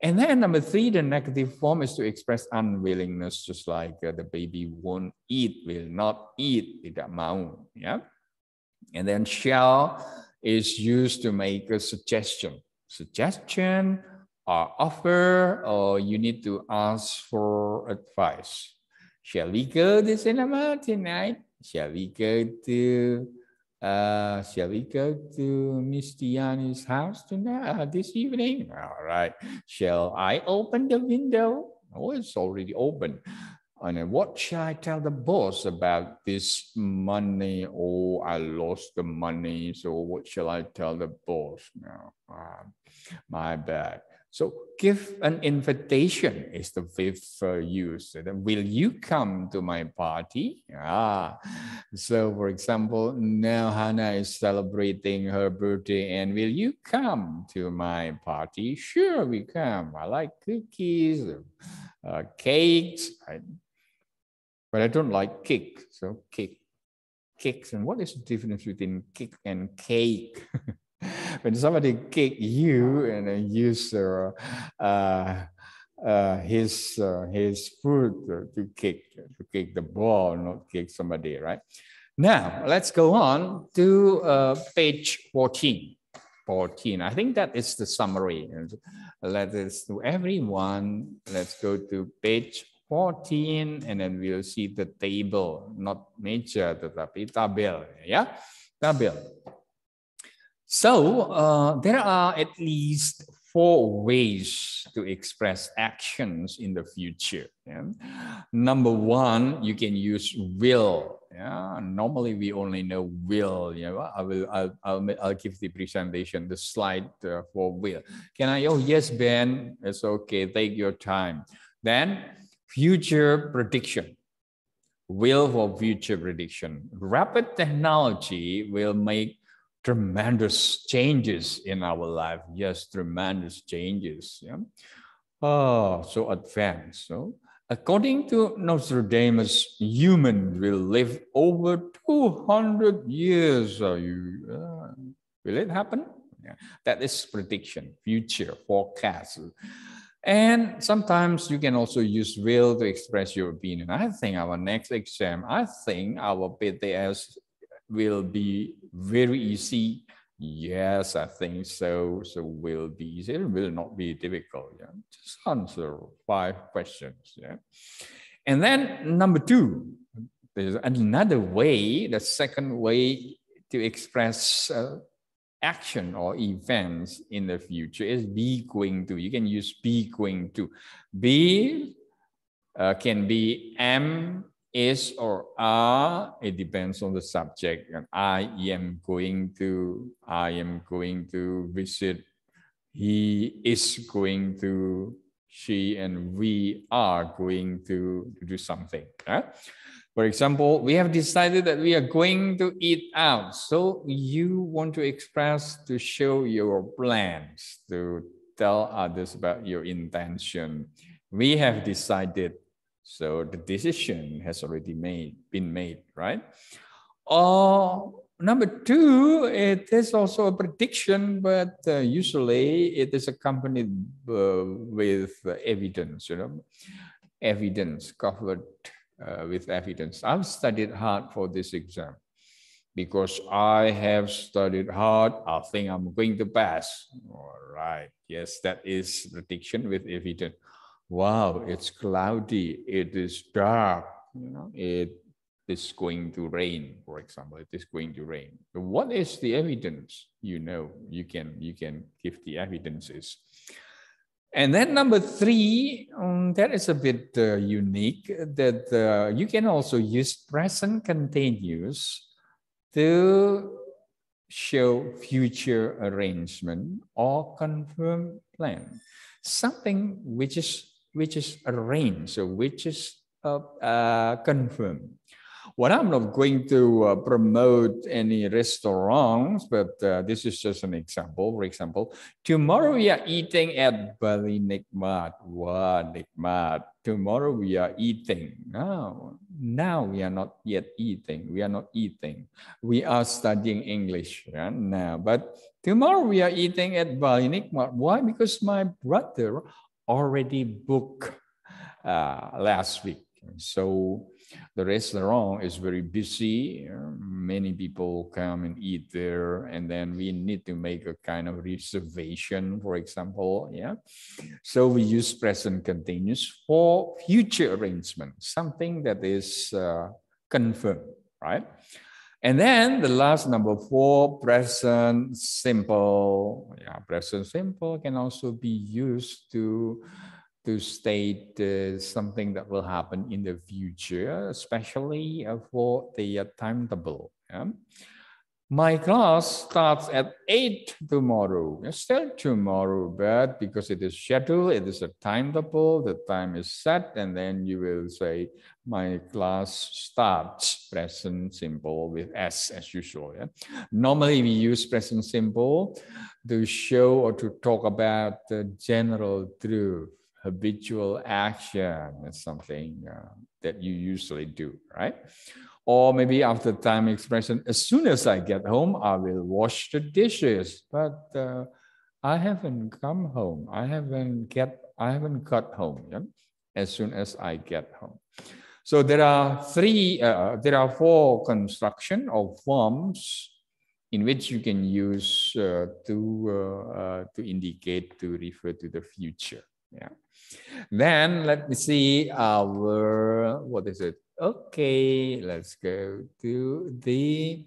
And then number three, the negative form is to express unwillingness, just like uh, the baby won't eat, will not eat, tidak mau. Yeah. And then shall is used to make a suggestion, suggestion or offer, or you need to ask for advice. Shall we go to cinema tonight? Shall we go to uh, shall we go to Miss Diana's house tonight, uh, this evening? All right. Shall I open the window? Oh, it's already open. And what shall I tell the boss about this money? Oh, I lost the money. So what shall I tell the boss now? Uh, my bad. So give an invitation is the fifth uh, use. Will you come to my party? Ah, so for example, now Hannah is celebrating her birthday and will you come to my party? Sure, we come. I like cookies, uh, cakes, I, but I don't like cake. So cake, cakes. And what is the difference between cake and cake? when somebody kick you and then use uh, uh, uh, his uh, his foot to kick to kick the ball, not kick somebody, right? Now let's go on to uh, page fourteen. 14. I think that is the summary. Let us to everyone. Let's go to page 14 and then we'll see the table, not nature tetapi tabel ya. Tabel. So uh, there are at least four ways to express actions in the future. Yeah? Number one, you can use will. Yeah? Normally, we only know will. You know, I will. I'll, I'll, I'll give the presentation, the slide uh, for will. Can I? Oh yes, Ben. It's okay. Take your time. Then future prediction will for future prediction. Rapid technology will make tremendous changes in our life. Yes, tremendous changes. Yeah? Oh, so advanced. According to Notre Nostradamus, human will live over 200 years. You, uh, will it happen? Yeah. That is prediction, future, forecast. And sometimes you can also use will to express your opinion. I think our next exam, I think our BTS will be very easy? Yes, I think so. So will be easy. It will not be difficult. Yeah? Just answer five questions. Yeah. And then number two, there's another way, the second way to express uh, action or events in the future is be going to. You can use be going to. Be uh, can be am, is or are, it depends on the subject. And I am going to, I am going to visit, he is going to, she and we are going to, to do something. Right? For example, we have decided that we are going to eat out. So you want to express to show your plans, to tell others about your intention. We have decided so the decision has already made, been made, right? Or uh, number two, it is also a prediction, but uh, usually it is accompanied uh, with evidence, you know, evidence covered uh, with evidence. I've studied hard for this exam because I have studied hard. I think I'm going to pass. All right. Yes, that is prediction with evidence wow, it's cloudy, it is dark, you know, it is going to rain, for example, it is going to rain. But what is the evidence? You know, you can you can give the evidences. And then number three, um, that is a bit uh, unique that uh, you can also use present continuous to show future arrangement or confirm plan, something which is which is arranged, which is uh, uh confirmed. Well, I'm not going to uh, promote any restaurants, but uh, this is just an example. For example, tomorrow we are eating at Bali Nikmat. Wow, Nikmat. Tomorrow we are eating. Now, now we are not yet eating. We are not eating. We are studying English right? now. But tomorrow we are eating at Bali Nikmat. Why? Because my brother already booked uh, last week. So the restaurant is very busy. Many people come and eat there, and then we need to make a kind of reservation, for example. Yeah. So we use present continuous for future arrangement, something that is uh, confirmed, right? And then the last number four, present simple. Yeah, present simple can also be used to to state uh, something that will happen in the future, especially uh, for the uh, timetable. Yeah? My class starts at 8 tomorrow. It's still tomorrow, but because it is scheduled, it is a timetable, the time is set, and then you will say, my class starts, present simple with S as usual. Yeah? Normally we use present simple to show or to talk about the general truth, habitual action, that's something uh, that you usually do, right? Or maybe after time expression, as soon as I get home, I will wash the dishes. But uh, I haven't come home. I haven't get. I haven't got home. Yeah? As soon as I get home. So there are three, uh, there are four construction or forms in which you can use uh, to, uh, uh to indicate, to refer to the future. Yeah. Then let me see our, what is it? Okay, let's go to the,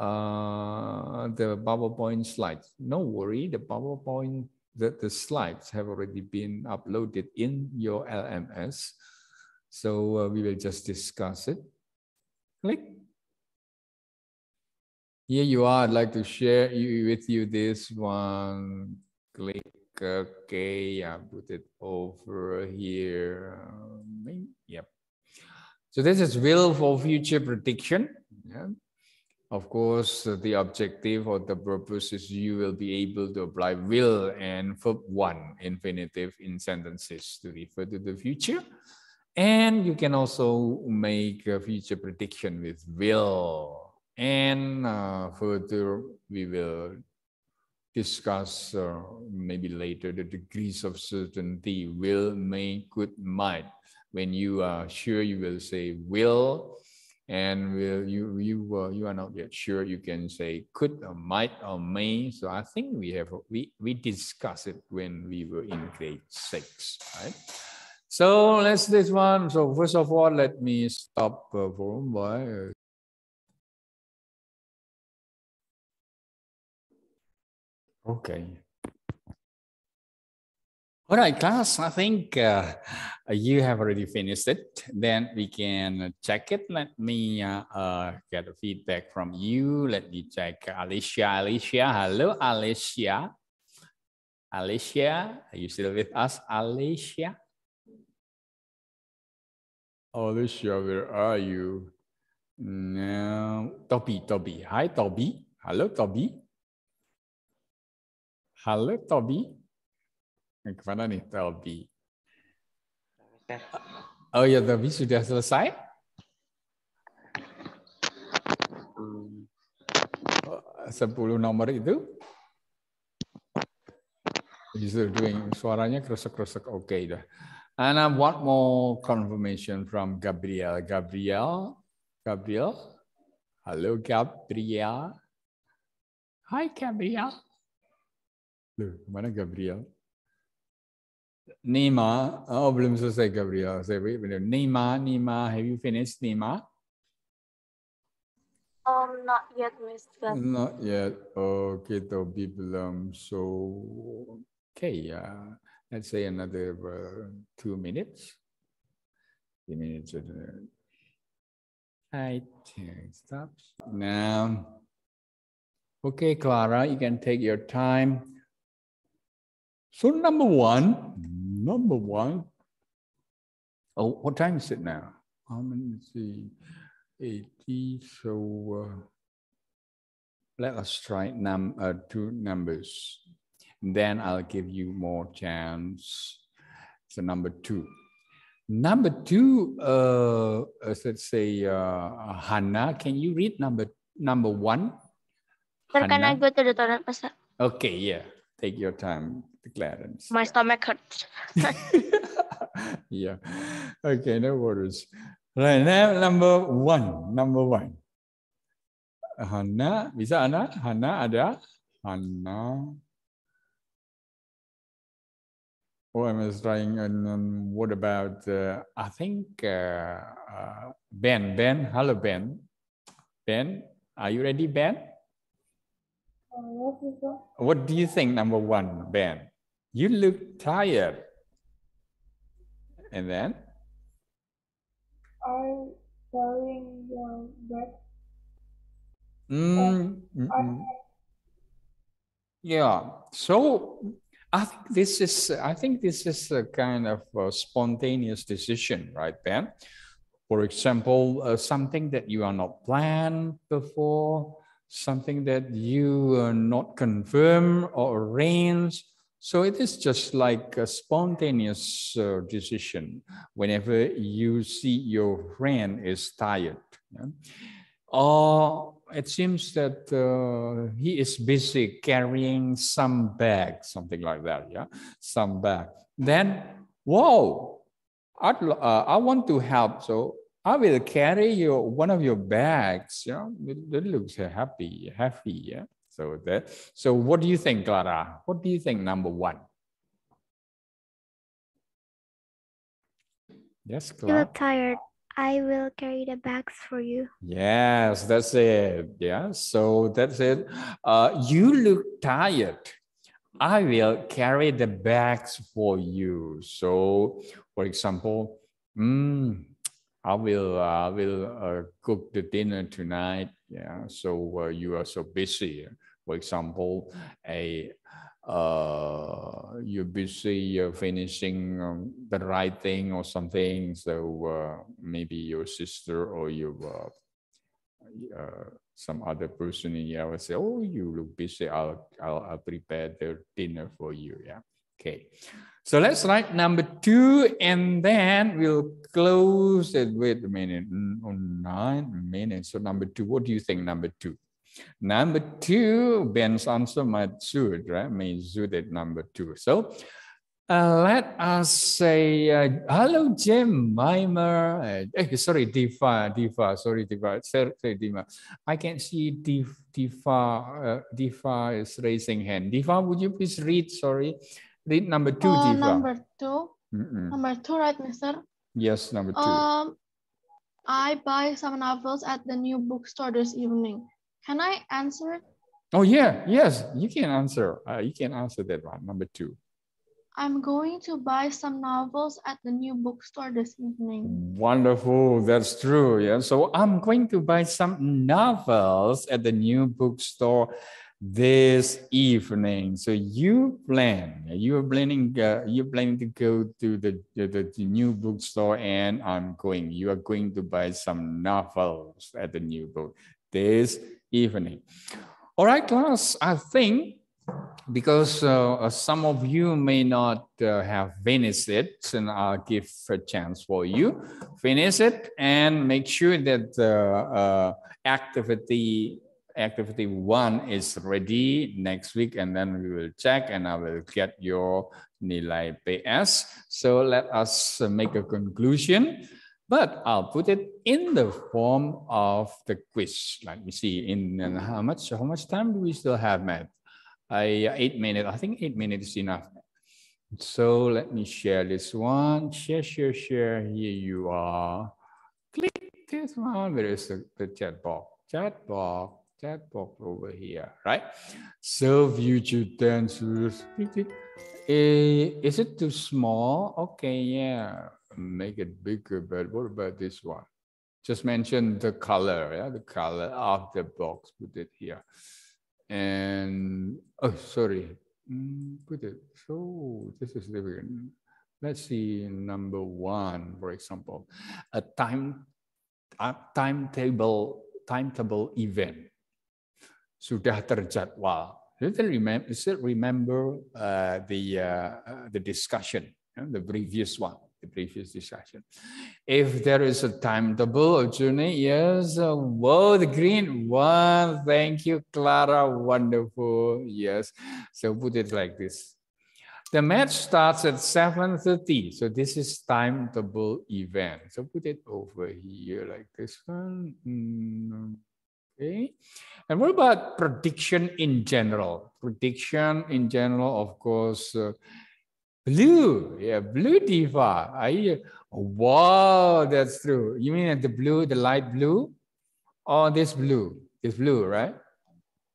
uh, the PowerPoint slides. No worry, the PowerPoint, the, the slides have already been uploaded in your LMS. So uh, we will just discuss it. Click. Here you are, I'd like to share you, with you this one. Click okay, I put it over here. Um, yep. So this is will for future prediction. Yeah. Of course, uh, the objective or the purpose is you will be able to apply will and verb one infinitive in sentences to refer to the future. And you can also make a future prediction with will. And uh, further, we will discuss uh, maybe later the degrees of certainty will, may, could, might. When you are sure, you will say will, and will you you uh, you are not yet sure, you can say could or might or may. So I think we have we we discussed it when we were in grade six, right? So let's this one. So first of all, let me stop uh, for a while. Okay. All right, class, I think uh, you have already finished it. Then we can check it. Let me uh, uh, get feedback from you. Let me check Alicia. Alicia, hello, Alicia. Alicia, are you still with us, Alicia? Alicia, where are you? No, Toby, Toby. Hi, Toby. Hello, Toby. Halo Tobi. Eh, Kemana nih Tobi? Oh ya Tobi sudah selesai? Oh, sepuluh nomor itu? sudah doing suaranya kerusak-kerusak. oke okay, dah. And I want more confirmation from Gabriel. Gabriel, Gabriel. Halo Gabriel. Hi, Gabriel. Look, Gabriel? Nima. Oh, belum selesai Gabriel. Saya wait, Nima, Nima, have you finished Nima? Um, not yet, Mister. Not yet. Okay, to belum. So, okay. Uh, let's say another uh, two minutes. Two minutes. Uh, right. Stops. Now, okay, Clara, you can take your time. So number one, number one. Oh, what time is it now? I'm in the 80, so uh, let us try num uh, two numbers. And then I'll give you more chance. So number two. Number two, uh, let's say uh, Hannah, can you read number number one? Sir, can I go to the toilet, Pastor? Okay, yeah. Take your time. Clarence. My stomach hurts. yeah. Okay, no worries. Right, now number one. Number one. Hana, bisa Ana? Hana ada? Hannah. Oh, I was trying. And, um, what about? Uh, I think uh, uh, Ben. Ben, hello, Ben. Ben, are you ready, Ben? Uh, what do you think? Number one, Ben. You look tired. And then? I'm wearing your bed. Mm, mm, mm, Yeah. So I think this is I think this is a kind of a uh, spontaneous decision, right, Ben? For example, uh, something that you are not planned before, something that you are uh, not confirm or arrange, so it is just like a spontaneous uh, decision whenever you see your friend is tired. Yeah? Or uh, it seems that uh, he is busy carrying some bag, something like that, yeah, some bag. Then, whoa, i uh, I want to help, so I will carry your one of your bags. Yeah, it look happy, happy. Yeah, so that. So what do you think, Clara? What do you think? Number one. Yes, Clara. You look tired. I will carry the bags for you. Yes, that's it. Yeah, so that's it. Uh, you look tired. I will carry the bags for you. So, for example, mm, I will I uh, will uh, cook the dinner tonight. Yeah, so uh, you are so busy. For example, a uh, you're busy uh, finishing um, the thing or something. So uh, maybe your sister or your uh, uh, some other person in here will say, "Oh, you look busy. I'll, I'll I'll prepare the dinner for you." Yeah. Okay. So let's write number two, and then we'll close it. Wait a minute. Nine minutes. So number two. What do you think? Number two. Number two, Ben's answer might suit, right? May suit at number two. So uh, let us say, uh, hello, Jim, Mimer. Uh, sorry, Diva, Diva, sorry, Diva, sorry, Diva. I can see Div, Diva, Diva is raising hand. Diva, would you please read, sorry, read number two, uh, Diva. Number two, mm -mm. number two, right, mister? Yes, number two. Um, I buy some novels at the new bookstore this evening. Can I answer? Oh yeah, yes, you can answer. Uh, you can answer that one, number two. I'm going to buy some novels at the new bookstore this evening. Wonderful, that's true. Yeah, so I'm going to buy some novels at the new bookstore this evening. So you plan, you're planning, uh, you're planning to go to the, the, the new bookstore, and I'm going. You are going to buy some novels at the new book this evening. All right, class, I think because uh, uh, some of you may not uh, have finished it, and I'll give a chance for you. Finish it and make sure that uh, uh, activity activity one is ready next week, and then we will check, and I will get your nilai PS. So let us uh, make a conclusion but I'll put it in the form of the quiz. Let me see in how much how much time do we still have, Matt? I uh, eight minutes. I think eight minutes is enough. So let me share this one. Share, share, share. Here you are. Click this one. Where is the, the chat box? Chat box. Chat box over here, right? So YouTube to dance. Eh, is it too small? Okay, yeah make it bigger, but what about this one? Just mention the color, yeah, the color of the box, put it here. And, oh, sorry, mm, put it, so this is different. Let's see number one, for example, a time, timetable, timetable event. Sudah terjadwal. Still remember, still remember uh, the, uh, uh the discussion, the previous one the previous discussion. If there is a timetable of journey, yes, the uh, green one. Thank you, Clara. Wonderful. Yes. So put it like this. The match starts at 7.30. So this is timetable event. So put it over here like this one. Mm, okay. And what about prediction in general? Prediction in general, of course, uh, Blue, yeah, blue diva. Are you? Wow, that's true. You mean the blue, the light blue, or oh, this blue? This blue, right?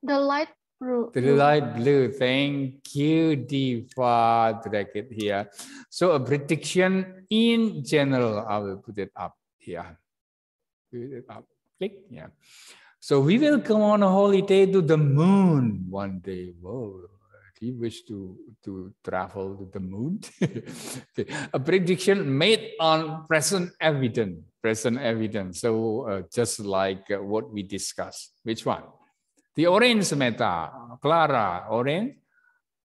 The light blue. The light blue. Thank you, diva. it here. So a prediction in general. I will put it up here. Put it up. Click. Yeah. So we will come on a holiday to the moon one day. Whoa he wished to, to travel to the moon. A prediction made on present evidence, present evidence. So uh, just like uh, what we discussed. Which one? The orange meta, Clara, orange.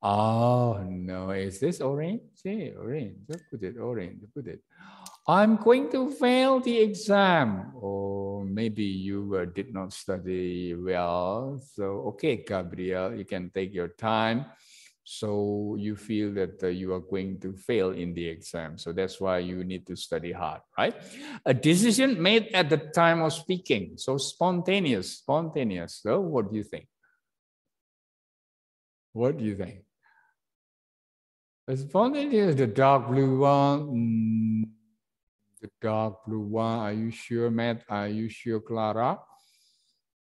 Oh no, is this orange? Yeah, orange. Put it, orange, put it. I'm going to fail the exam. Or maybe you uh, did not study well. So, okay, Gabriel, you can take your time. So you feel that uh, you are going to fail in the exam. So that's why you need to study hard, right? A decision made at the time of speaking. So spontaneous, spontaneous. So what do you think? What do you think? Spontaneous, the dark blue one. Mm the dark blue one. Are you sure, Matt? Are you sure, Clara?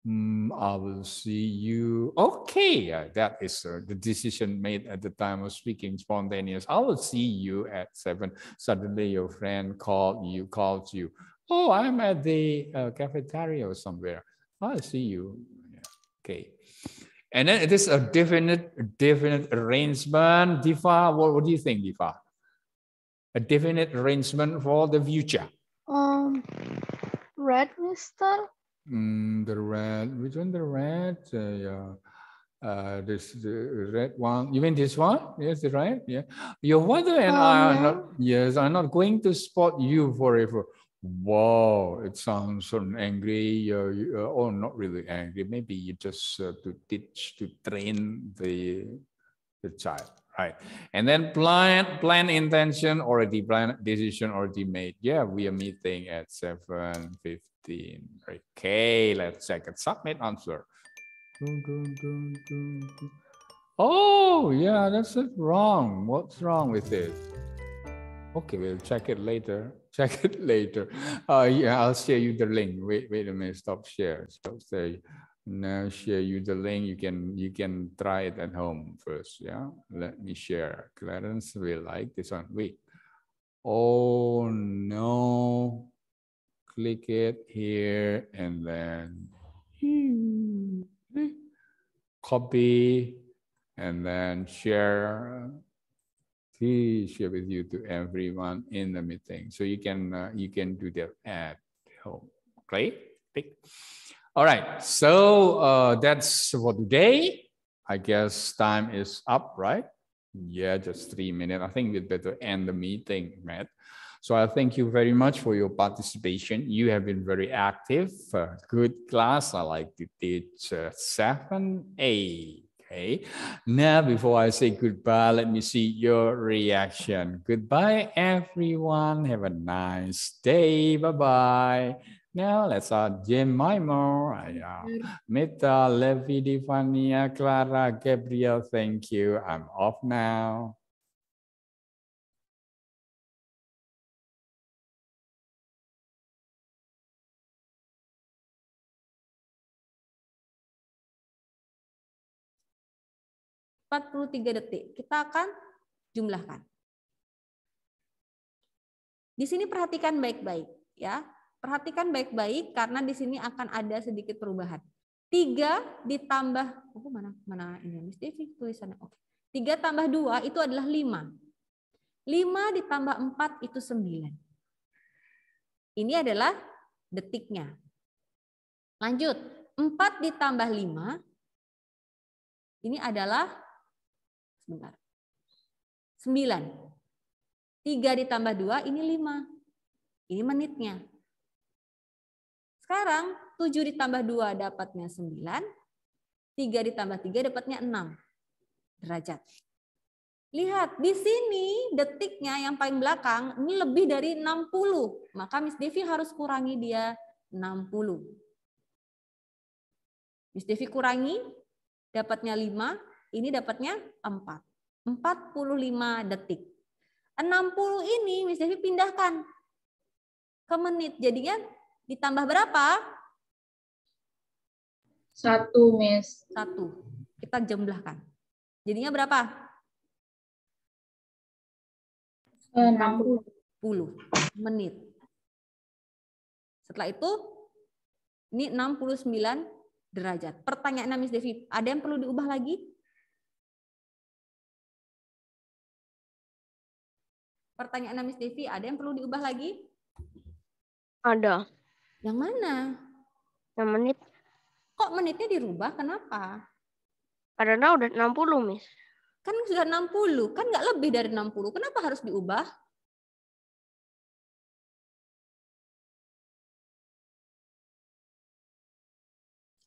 Mm, I will see you. Okay, uh, that is uh, the decision made at the time of speaking spontaneous. I will see you at seven. Suddenly, your friend called you, called you. Oh, I'm at the uh, cafeteria or somewhere. I'll see you. Yeah. Okay. And then it is a definite, definite arrangement. Difa, what, what do you think, Difa? a definite arrangement for the future. Um, red, Mister. Mm, the red, which one? The red. Uh, yeah. Uh, this the red one. You mean this one? Yes, right. Yeah. Your father and um, I are not. Yes, I'm not going to spot you forever. Wow, it sounds so angry. Uh, you, uh, oh, not really angry. Maybe you just uh, to teach to train the the child right? And then plan plan intention already plan decision already made. Yeah, we are meeting at seven fifteen. Okay, let's check it. Submit answer. Oh yeah, that's it wrong. What's wrong with this? Okay, we'll check it later. Check it later. Uh, yeah, I'll share you the link. Wait, wait a minute. Stop share. Stop share now share you the link. You can you can try it at home first. Yeah, let me share. Clarence will like this one. Wait. Oh no. Click it here and then hmm. copy and then share Please share with you to everyone in the meeting so you can uh, you can do that at home okay click all right, so uh, that's for today. I guess time is up, right? Yeah, just three minutes. I think we'd better end the meeting, Matt. So I thank you very much for your participation. You have been very active. Uh, good class. I like to teach uh, seven, eight. Okay. Now, before I say goodbye, let me see your reaction. Goodbye, everyone. Have a nice day. Bye bye. Now ya, let's add Jemima, yeah. Meta, Levi, Divania, Clara, Gabriel. Thank you. I'm off now. Empat puluh tiga detik. Kita akan jumlahkan. Di sini perhatikan baik-baik ya. Perhatikan baik-baik karena di sini akan ada sedikit perubahan. 3 ditambah oh, mana mana ini TV tulisannya. Oke. 3 tambah 2 itu adalah 5. 5 ditambah 4 itu 9. Ini adalah detiknya. Lanjut. 4 ditambah 5 ini adalah sebentar. 9. 3 ditambah 2 ini 5. Ini menitnya. Sekarang 7 ditambah 2 dapatnya 9, 3 ditambah 3 dapatnya 6 derajat. Lihat, di sini detiknya yang paling belakang ini lebih dari 60. Maka Miss Devi harus kurangi dia 60. Miss Devi kurangi, dapatnya 5, ini dapatnya 4. 45 detik. 60 ini Miss Devi pindahkan ke menit. Jadinya Ditambah berapa? Satu, Miss. Satu. Kita jumlahkan. Jadinya berapa? 60 menit. Setelah itu, ini 69 derajat. Pertanyaan Miss Devi, ada yang perlu diubah lagi? Pertanyaan Miss Devi, ada yang perlu diubah lagi? Ada. Yang mana? Yang menit. Kok menitnya dirubah? Kenapa? Karena udah 60, Miss. Kan sudah 60, kan nggak lebih dari 60. Kenapa harus diubah?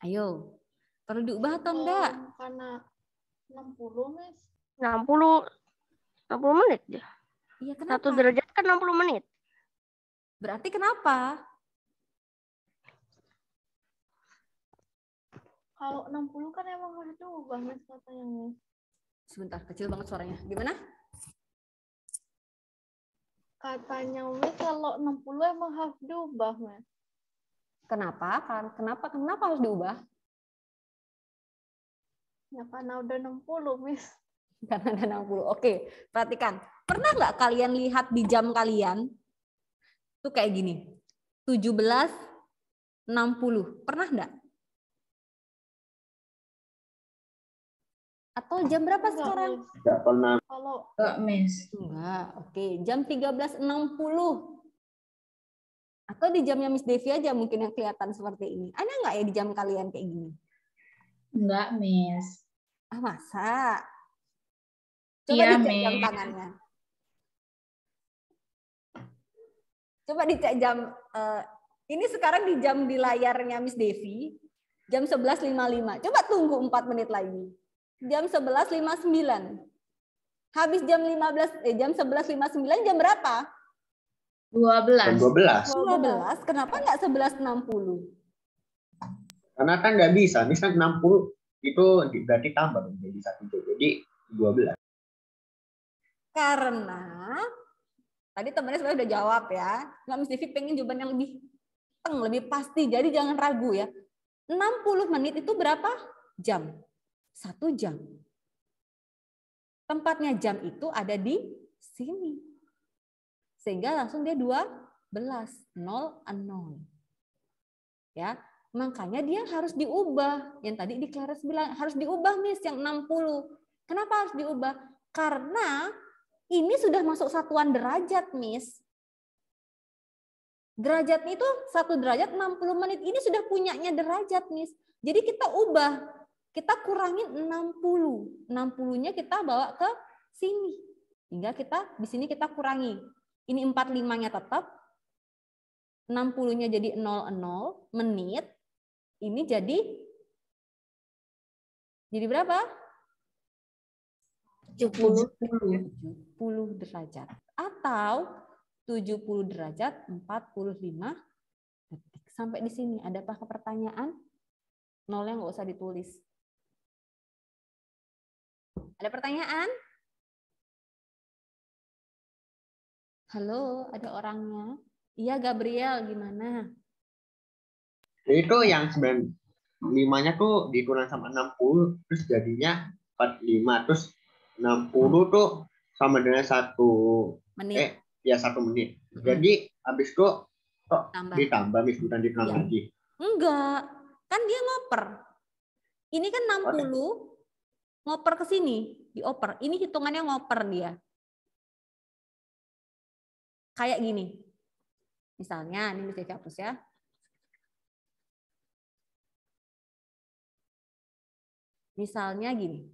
Ayo, perlu diubah atau oh, enggak? Oh, karena 60, Miss. 60 60 menit ya. Iya, kenapa? Satu derajat kan 60 menit. Berarti kenapa? Kalau 60 kan emang harus diubah banget katanya ini. Sebentar, kecil banget suaranya. Gimana? Katanya Umi kalau 60 emang harus diubah Mas. Kenapa? Kan, kenapa? Kenapa harus diubah? Ya karena udah 60 Miss. Karena udah 60. Oke, perhatikan. Pernah nggak kalian lihat di jam kalian? Tuh kayak gini. 17, 60. Pernah nggak? Atau jam berapa sekarang? Enggak pernah. Kalau Enggak, Miss. Enggak. Oke, jam 13.60. Atau di jamnya Miss Devi aja mungkin yang kelihatan seperti ini. Ada nggak ya di jam kalian kayak gini? Enggak, Miss. Ah, masa? Coba ya, dicek jam tangannya. Coba dicek jam. Uh, ini sekarang di jam di layarnya Miss Devi. Jam 11.55. Coba tunggu 4 menit lagi jam 11.59. Habis jam 15 eh, jam 11.59 jam berapa? 12. 12. 12. Kenapa enggak 11.60? Karena kan nggak bisa. Ini 60 kan itu berarti tambah menjadi satu Jadi 12. Karena tadi temannya sebenarnya udah jawab ya. Nggak mesti Vivi pengen jawaban yang lebih teng, lebih pasti. Jadi jangan ragu ya. 60 menit itu berapa jam? satu jam. Tempatnya jam itu ada di sini. Sehingga langsung dia 12, 0, 0. Ya, makanya dia harus diubah. Yang tadi di Clara bilang harus diubah Miss yang 60. Kenapa harus diubah? Karena ini sudah masuk satuan derajat Miss. Derajat itu satu derajat 60 menit. Ini sudah punyanya derajat Miss. Jadi kita ubah kita kurangin 60. 60-nya kita bawa ke sini. Hingga kita di sini kita kurangi. Ini 45-nya tetap 60-nya jadi 00 menit. Ini jadi jadi berapa? 70, 70 derajat atau 70 derajat 45 detik. Sampai di sini ada apa pertanyaan? Nolnya nggak usah ditulis. Ada pertanyaan? Halo, ada orangnya? Iya, Gabriel, gimana? Itu yang 95-nya tuh dikurang sama 60, terus jadinya 45, terus 60 tuh sama dengan satu menit. Eh, ya satu menit. Hmm. Jadi habis itu kok oh, ditambah, misalkan ditambah ya. lagi. Enggak, kan dia ngoper. Ini kan 60, puluh ngoper ke sini, dioper. Ini hitungannya ngoper dia. Kayak gini. Misalnya, ini bisa dihapus ya. Misalnya gini.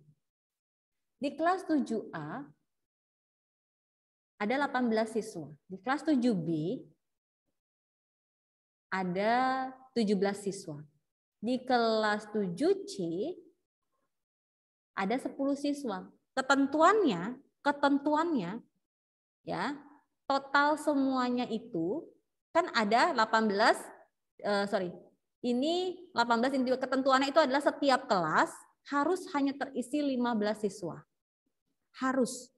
Di kelas 7A ada 18 siswa. Di kelas 7B ada 17 siswa. Di kelas 7C ada 10 siswa. Ketentuannya, ketentuannya ya, total semuanya itu kan ada 18 uh, eh, sorry ini 18 ini ketentuannya itu adalah setiap kelas harus hanya terisi 15 siswa. Harus.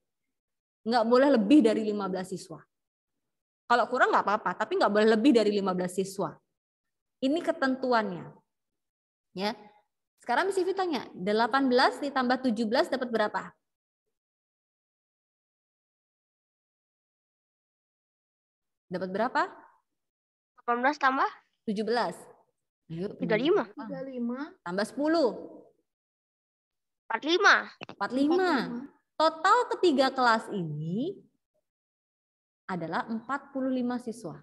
Nggak boleh lebih dari 15 siswa. Kalau kurang nggak apa-apa, tapi nggak boleh lebih dari 15 siswa. Ini ketentuannya. Ya. Sekarang Miss Ivy tanya, 18 ditambah 17 dapat berapa? Dapat berapa? 18 tambah? 17. Ayo, 35. 35. Tambah 10. 45. 45. Total ketiga kelas ini adalah 45 siswa.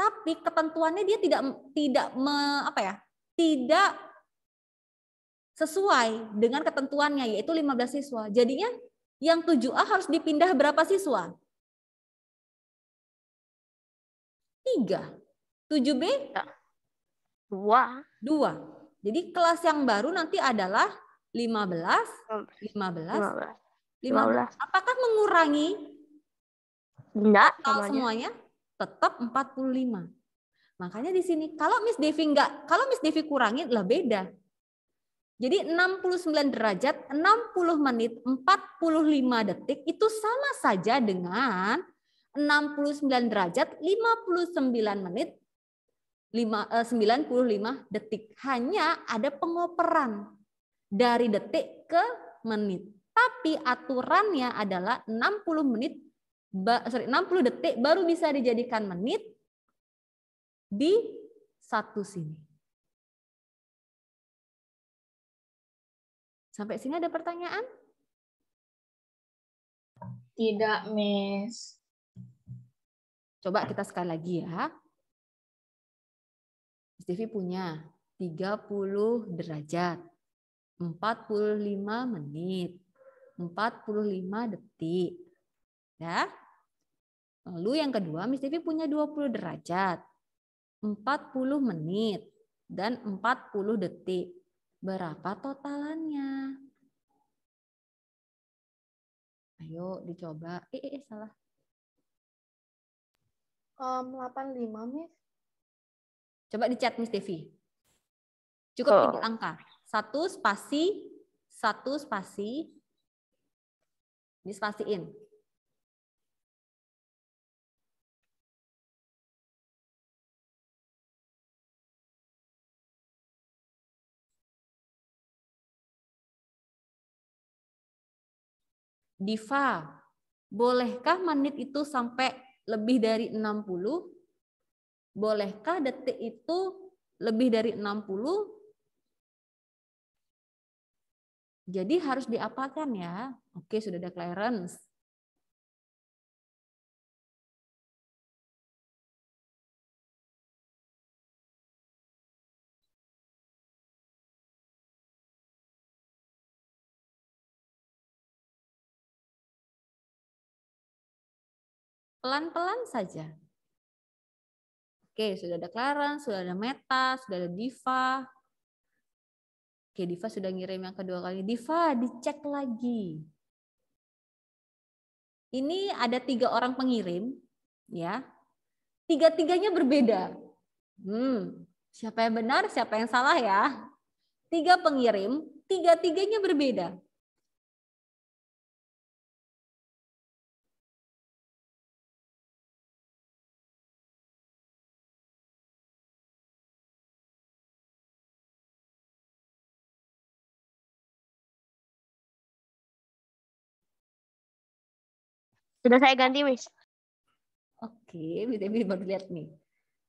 Tapi ketentuannya dia tidak tidak me, apa ya? tidak sesuai dengan ketentuannya yaitu 15 siswa. Jadinya yang 7A harus dipindah berapa siswa? 3. 7B? 2. 2. Jadi kelas yang baru nanti adalah 15, 15, 15. 15. Apakah mengurangi? Enggak. Total semuanya tetap 45. Makanya di sini kalau Miss Devi enggak, kalau Miss Devi kurangin lah beda. Jadi 69 derajat, 60 menit, 45 detik itu sama saja dengan 69 derajat, 59 menit, 5, 95 eh, detik. Hanya ada pengoperan dari detik ke menit. Tapi aturannya adalah 60 menit sorry, 60 detik baru bisa dijadikan menit, di satu sini. Sampai sini ada pertanyaan? Tidak, Miss. Coba kita sekali lagi ya. Miss Devi punya 30 derajat, 45 menit, 45 detik. Ya. Lalu yang kedua, Miss Devi punya 20 derajat, 40 menit dan 40 detik. Berapa totalannya? Ayo dicoba. Eh, eh, eh salah. Um, 85, Miss. Coba dicat, Miss Devi. Cukup oh. tiga angka. Satu spasi, satu spasi, dispasiin. Diva, bolehkah menit itu sampai lebih dari 60? Bolehkah detik itu lebih dari 60? Jadi harus diapakan ya. Oke, sudah ada clearance. Pelan-pelan saja. Oke, sudah ada Clarence, sudah ada Meta, sudah ada Diva. Oke, Diva sudah ngirim yang kedua kali. Diva, dicek lagi. Ini ada tiga orang pengirim, ya. Tiga-tiganya berbeda. Hmm, siapa yang benar, siapa yang salah ya? Tiga pengirim, tiga-tiganya berbeda. Sudah saya ganti, Miss. Oke, BTB baru lihat nih.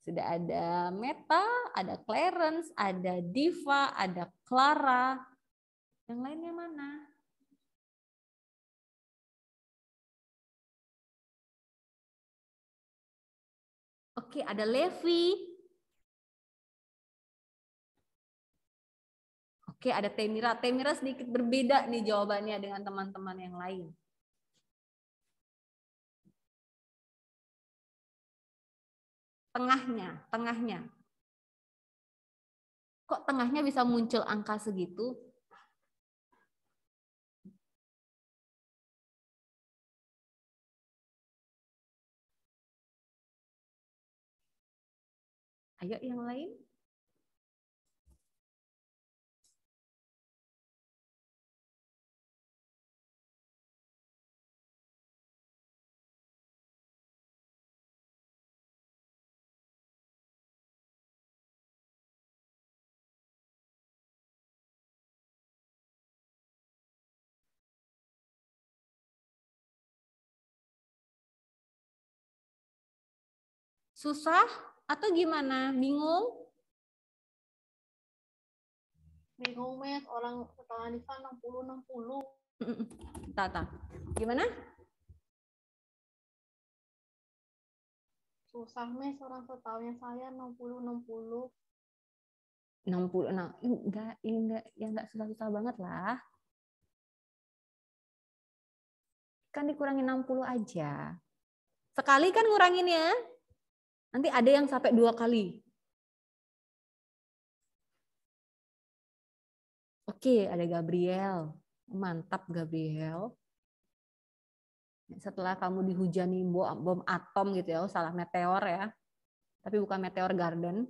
Sudah ada Meta, ada Clarence, ada Diva, ada Clara. Yang lainnya mana? Oke, ada Levi. Oke, ada Temira. Temira sedikit berbeda nih jawabannya dengan teman-teman yang lain. tengahnya, tengahnya. Kok tengahnya bisa muncul angka segitu? Ayo yang lain. Susah atau gimana? Bingung? Bingung, Met. Orang setelah nikah 60-60. Tata, gimana? Susah, Mes. Orang setahunya saya 60-60. 60 nah enggak ya enggak ya enggak susah-susah banget lah kan dikurangi 60 aja sekali kan nguranginnya Nanti ada yang sampai dua kali. Oke, ada Gabriel. Mantap Gabriel. Setelah kamu dihujani bom bom atom gitu ya, oh, salah meteor ya. Tapi bukan meteor garden.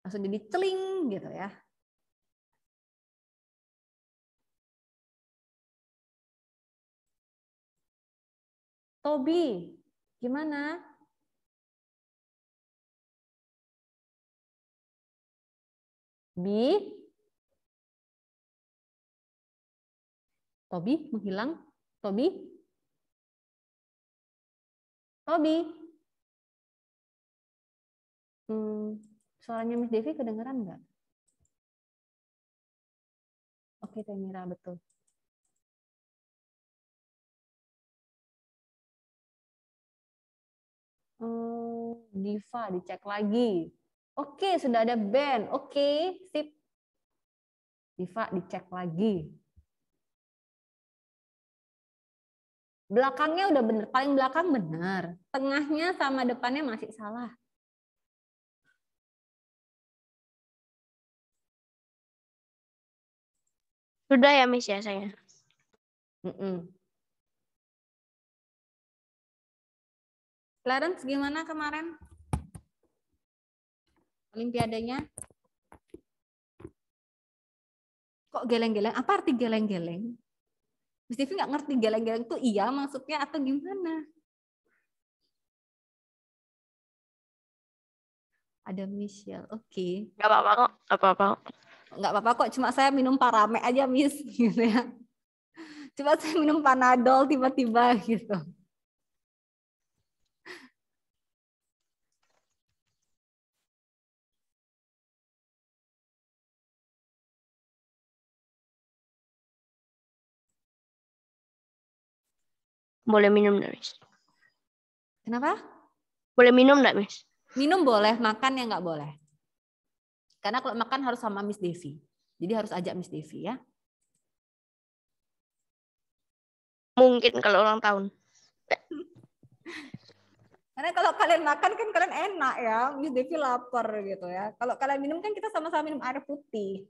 Langsung jadi celing gitu ya. Tobi, gimana? B. Tobi menghilang. Tobi. Tobi. Hmm, suaranya Miss Devi kedengeran nggak? Oke, Temira, betul. Hmm, Diva, dicek lagi. Oke, sudah ada band. Oke, sip. Diva dicek lagi. Belakangnya udah bener, paling belakang bener. Tengahnya sama depannya masih salah. Sudah ya, Miss, ya saya. Mm -mm. Clarence, gimana kemarin? Olimpiadanya, Kok geleng-geleng? Apa arti geleng-geleng? Miss Devi nggak ngerti geleng-geleng itu iya maksudnya atau gimana? Ada Michelle, oke. Okay. Gak apa-apa kok, apa-apa kok. Gak apa-apa kok, cuma saya minum parame aja Miss, gitu ya. Cuma saya minum panadol tiba-tiba gitu. Boleh minum nggak, Miss? Kenapa? Boleh minum nggak, Miss? Minum boleh, makan yang nggak boleh. Karena kalau makan harus sama Miss Devi. Jadi harus ajak Miss Devi ya. Mungkin kalau ulang tahun. Karena kalau kalian makan kan kalian enak ya, Miss Devi lapar gitu ya. Kalau kalian minum kan kita sama-sama minum air putih.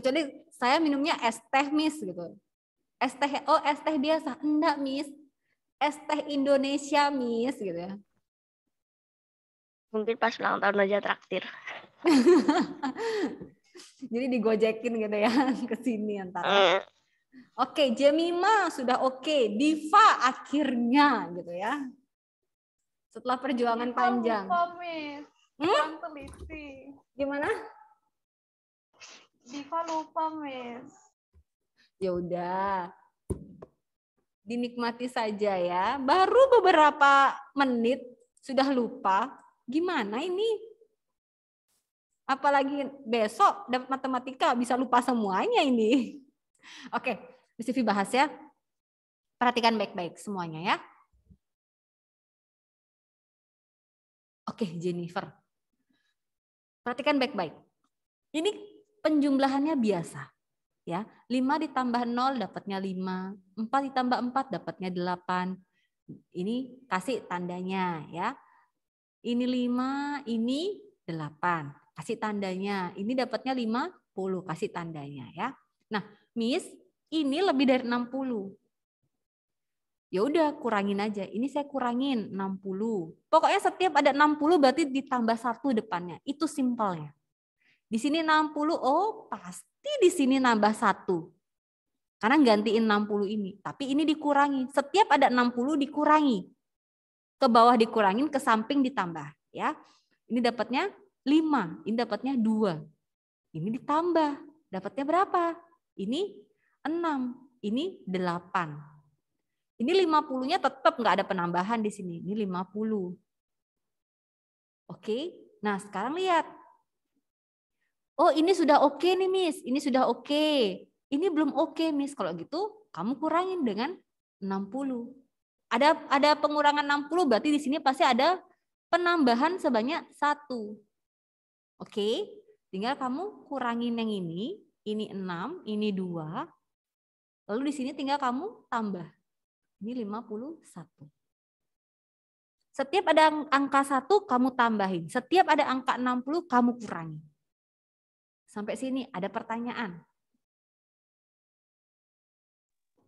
kecuali saya minumnya es teh mis gitu es teh oh es teh biasa enggak miss es teh Indonesia mis gitu ya mungkin pas ulang tahun aja traktir jadi digojekin gitu ya ke sini antar mm. oke Jemima sudah oke Diva akhirnya gitu ya setelah perjuangan panjang. Lupa, hmm? Gimana? Diva lupa, Miss. Ya udah. Dinikmati saja ya. Baru beberapa menit sudah lupa. Gimana ini? Apalagi besok dapat matematika bisa lupa semuanya ini. Oke, Miss Vivi bahas ya. Perhatikan baik-baik semuanya ya. Oke, Jennifer. Perhatikan baik-baik. Ini penjumlahannya biasa. Ya, 5 ditambah 0 dapatnya 5, 4 ditambah 4 dapatnya 8. Ini kasih tandanya ya. Ini 5, ini 8. Kasih tandanya. Ini dapatnya 50, kasih tandanya ya. Nah, Miss, ini lebih dari 60 ya udah kurangin aja. Ini saya kurangin 60. Pokoknya setiap ada 60 berarti ditambah satu depannya. Itu simpelnya. Di sini 60, oh pasti di sini nambah satu. Karena gantiin 60 ini. Tapi ini dikurangi. Setiap ada 60 dikurangi. Ke bawah dikurangin, ke samping ditambah. ya Ini dapatnya 5, ini dapatnya 2. Ini ditambah, dapatnya berapa? Ini 6, ini 8. Ini 50-nya tetap nggak ada penambahan di sini. Ini 50. Oke, nah sekarang lihat oh ini sudah oke okay nih Miss, ini sudah oke. Okay. Ini belum oke okay, Miss. Kalau gitu kamu kurangin dengan 60. Ada ada pengurangan 60 berarti di sini pasti ada penambahan sebanyak satu. Oke, okay? tinggal kamu kurangin yang ini, ini 6, ini 2. Lalu di sini tinggal kamu tambah. Ini 51. Setiap ada angka satu kamu tambahin, setiap ada angka 60 kamu kurangin. Sampai sini ada pertanyaan?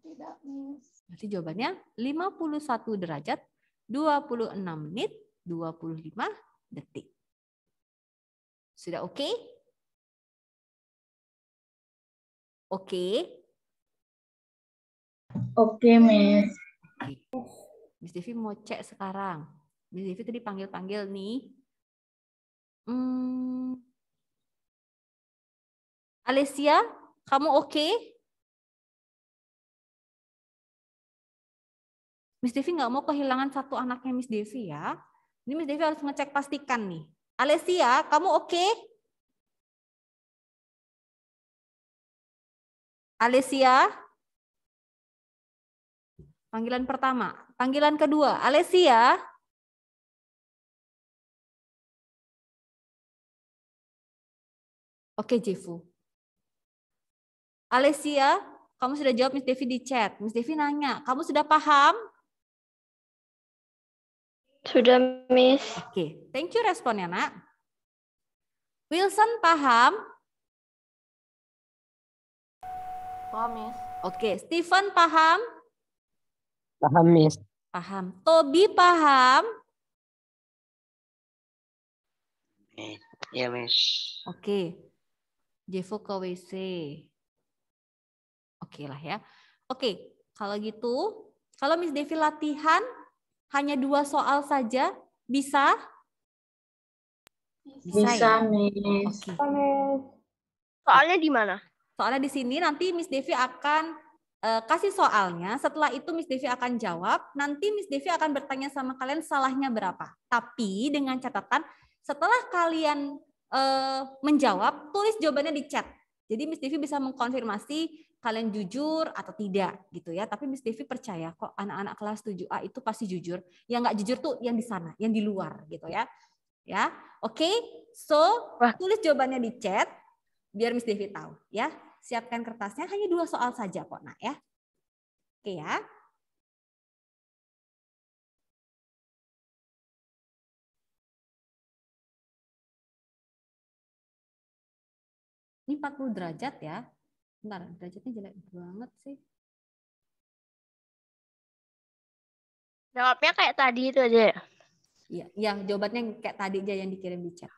Tidak, Miss. Berarti jawabannya 51 derajat, 26 menit, 25 detik. Sudah oke? Okay? Oke. Okay. Oke, okay, Miss. Miss Devi mau cek sekarang. Miss Devi tadi panggil-panggil nih. Hmm, Alessia, kamu oke? Okay? Miss Devi nggak mau kehilangan satu anaknya Miss Devi ya. Ini Miss Devi harus ngecek pastikan nih. Alessia, kamu oke? Okay? Alessia? Panggilan pertama. Panggilan kedua, Alessia? Oke, Jefu. Alessia, kamu sudah jawab Miss Devi di chat. Miss Devi nanya, kamu sudah paham? Sudah, Miss. Oke, okay. thank you responnya, nak. Wilson paham? Paham, Miss. Oke, okay. Stephen paham? Paham, Miss. Paham. Toby paham? Ya, Miss. Oke. Okay. Jevo ke WC. Oke okay lah ya. Oke, okay, kalau gitu, kalau Miss Devi latihan hanya dua soal saja, bisa? Bisa, bisa ya? Miss. Okay. Soalnya di mana? Soalnya di sini, nanti Miss Devi akan uh, kasih soalnya, setelah itu Miss Devi akan jawab, nanti Miss Devi akan bertanya sama kalian salahnya berapa. Tapi dengan catatan, setelah kalian uh, menjawab, tulis jawabannya di chat. Jadi Miss Devi bisa mengkonfirmasi kalian jujur atau tidak gitu ya. Tapi Miss Devi percaya kok anak-anak kelas 7A itu pasti jujur. Yang nggak jujur tuh yang di sana, yang di luar gitu ya. Ya, oke. Okay? So tulis jawabannya di chat biar Miss Devi tahu ya. Siapkan kertasnya hanya dua soal saja kok nak ya. Oke okay, ya. Ini 40 derajat ya. Bentar, derajatnya jelek banget sih. Jawabnya kayak tadi itu aja ya? Iya, iya, jawabannya kayak tadi aja yang dikirim di chat.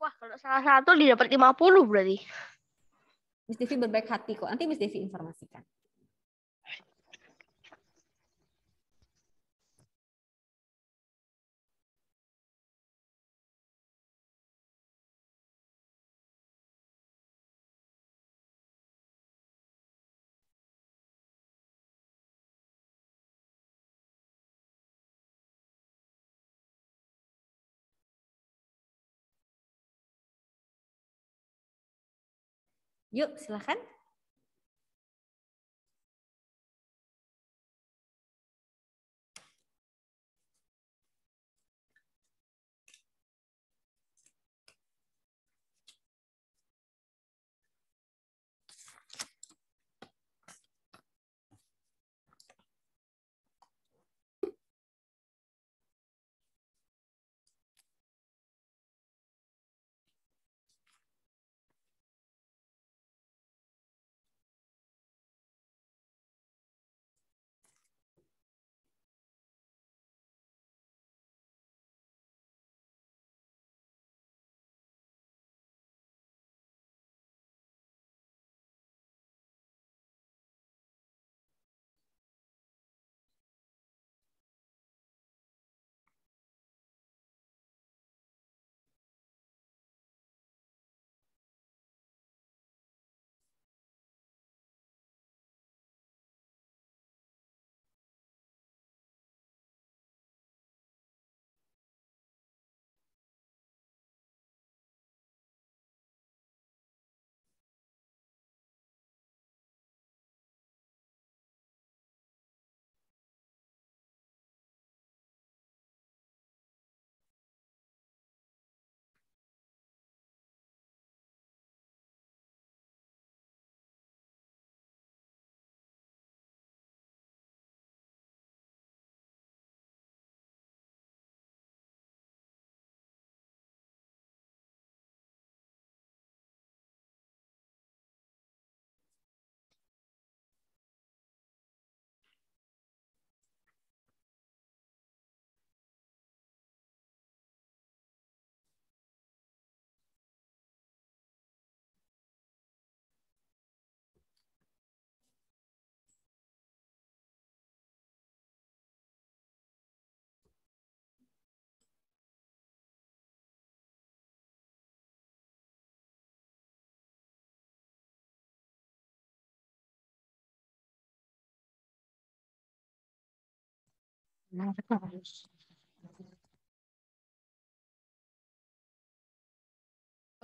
Wah, kalau salah satu didapat 50 berarti. Miss Devi berbaik hati kok. Nanti Miss Devi informasikan. Yuk, silahkan.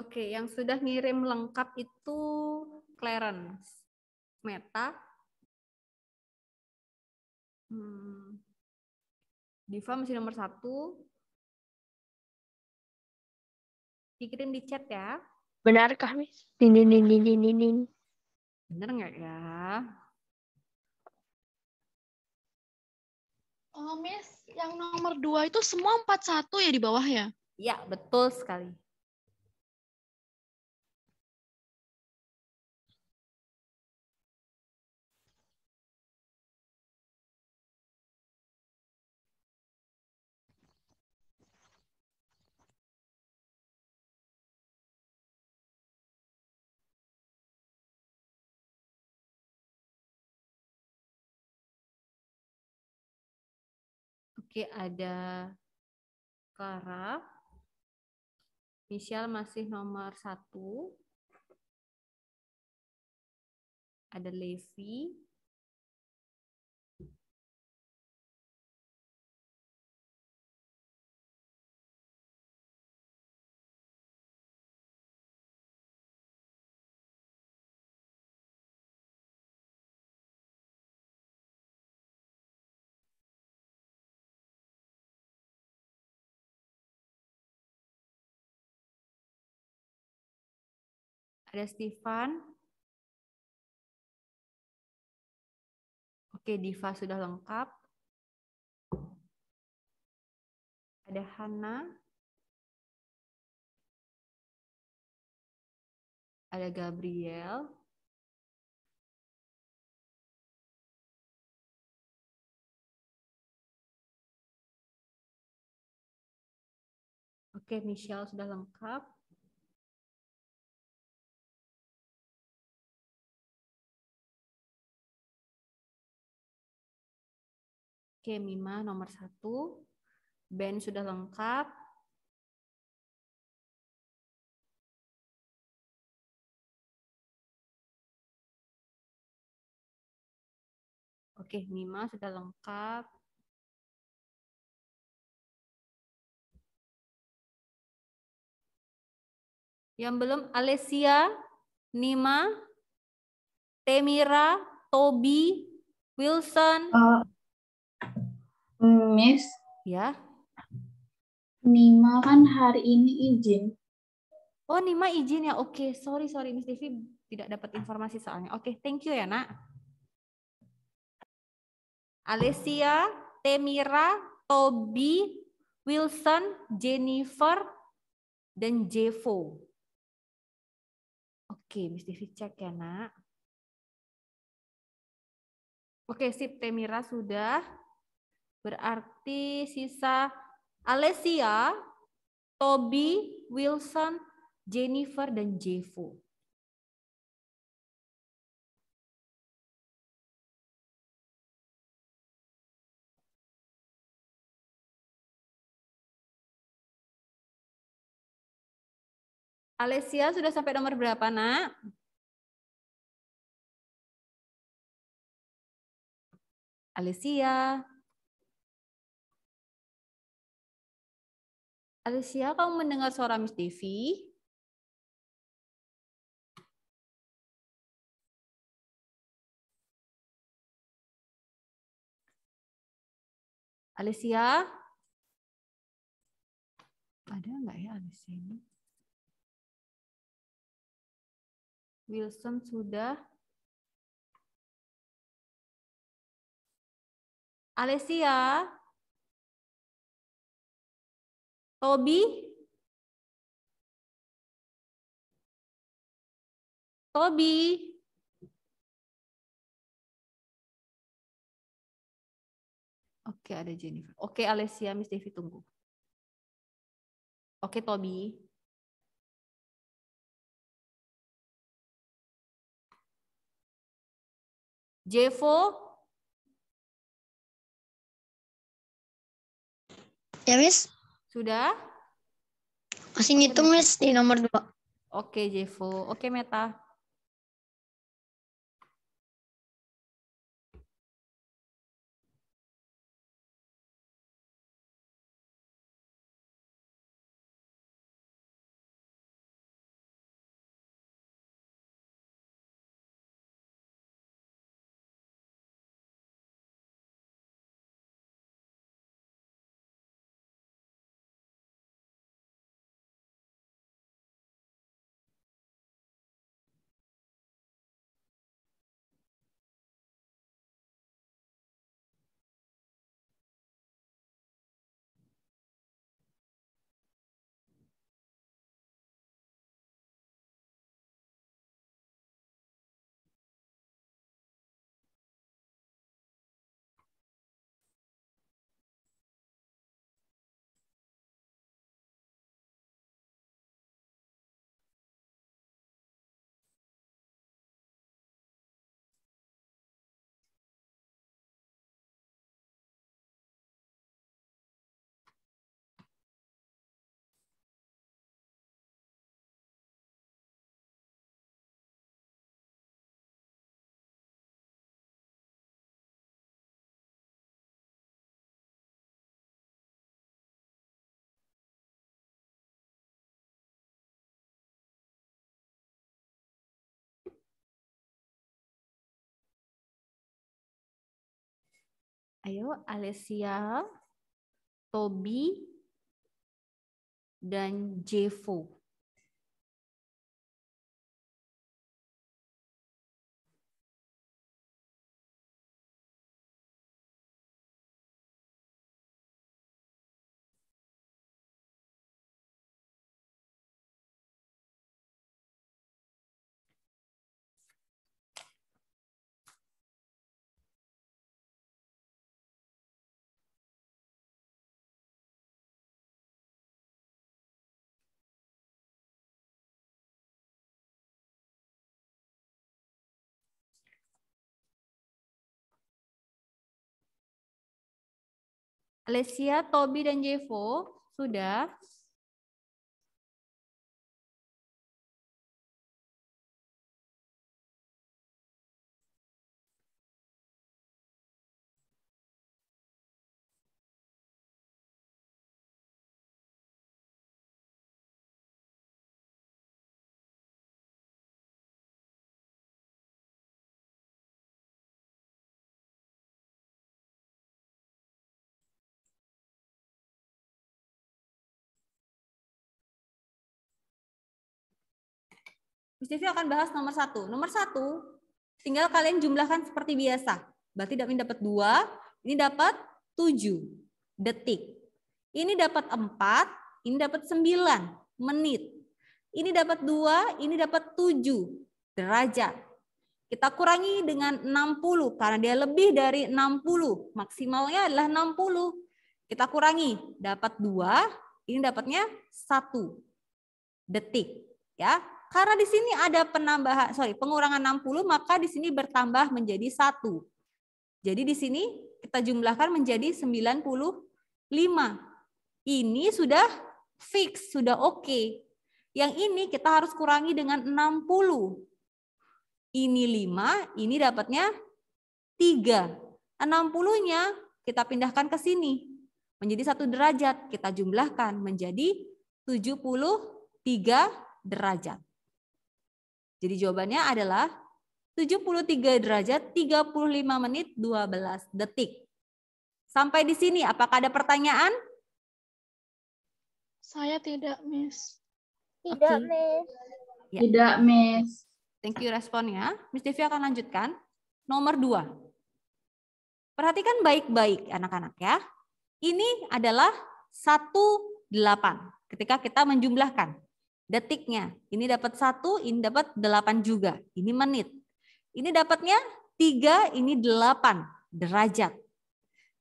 Oke, yang sudah ngirim lengkap itu Clarence Meta. Hmm. Diva masih nomor satu. Dikirim di chat ya. Benarkah, Miss? Din, nggak ya? Oh, Miss, yang nomor dua itu semua 41 ya di bawah ya? Iya, betul sekali. Oke, ada Kara. Michelle masih nomor satu. Ada Levi. Ada Stefan. Oke, Diva sudah lengkap. Ada Hana. Ada Gabriel. Oke, Michelle sudah lengkap. Oke, Mima nomor satu. Ben sudah lengkap. Oke, Mima sudah lengkap. Yang belum Alessia, Nima, Temira, Tobi, Wilson. Uh. Miss. Ya. Nima kan hari ini izin. Oh, Nima izin ya. Oke, okay. sorry sorry Miss Devi tidak dapat informasi soalnya. Oke, okay. thank you ya, Nak. Alessia, Temira, Toby, Wilson, Jennifer, dan Jevo. Oke, okay, Miss Devi cek ya, Nak. Oke, sip Temira sudah. Berarti sisa Alessia, Toby, Wilson, Jennifer, dan Jevo. Alessia sudah sampai nomor berapa, Nak? Alessia. Alicia, kamu mendengar suara Miss Devi? Alicia? Ada nggak ya Alicia ini? Wilson sudah. Alicia? Tobi, Tobi, Oke, ada Jennifer. Oke, Alessia, Miss Devi tunggu. Oke, Tobi, Jevo? Ya, Miss. Sudah? Masih ngitung, Miss, di nomor dua. Oke, Jevo. Oke, Meta. Ayo, Alessia, Toby, dan Jevo. Alessia, Toby, dan Jevo. Sudah. Miss akan bahas nomor satu. Nomor satu, tinggal kalian jumlahkan seperti biasa. Berarti ini dapat dua, ini dapat tujuh detik. Ini dapat empat, ini dapat sembilan menit. Ini dapat dua, ini dapat tujuh derajat. Kita kurangi dengan 60 karena dia lebih dari 60. Maksimalnya adalah 60. Kita kurangi, dapat dua, ini dapatnya satu detik. Ya, karena di sini ada penambahan, sorry, pengurangan 60, maka di sini bertambah menjadi satu. Jadi di sini kita jumlahkan menjadi 95. Ini sudah fix, sudah oke. Okay. Yang ini kita harus kurangi dengan 60. Ini 5, ini dapatnya 3. 60-nya kita pindahkan ke sini. Menjadi satu derajat, kita jumlahkan menjadi 73 derajat. Jadi jawabannya adalah 73 derajat 35 menit 12 detik. Sampai di sini apakah ada pertanyaan? Saya tidak, Miss. Tidak, okay. Miss. Ya. Tidak, Miss. Thank you responnya. Miss Devi akan lanjutkan. Nomor dua. Perhatikan baik-baik anak-anak ya. Ini adalah 18 ketika kita menjumlahkan detiknya. Ini dapat satu, ini dapat delapan juga. Ini menit. Ini dapatnya tiga, ini delapan derajat.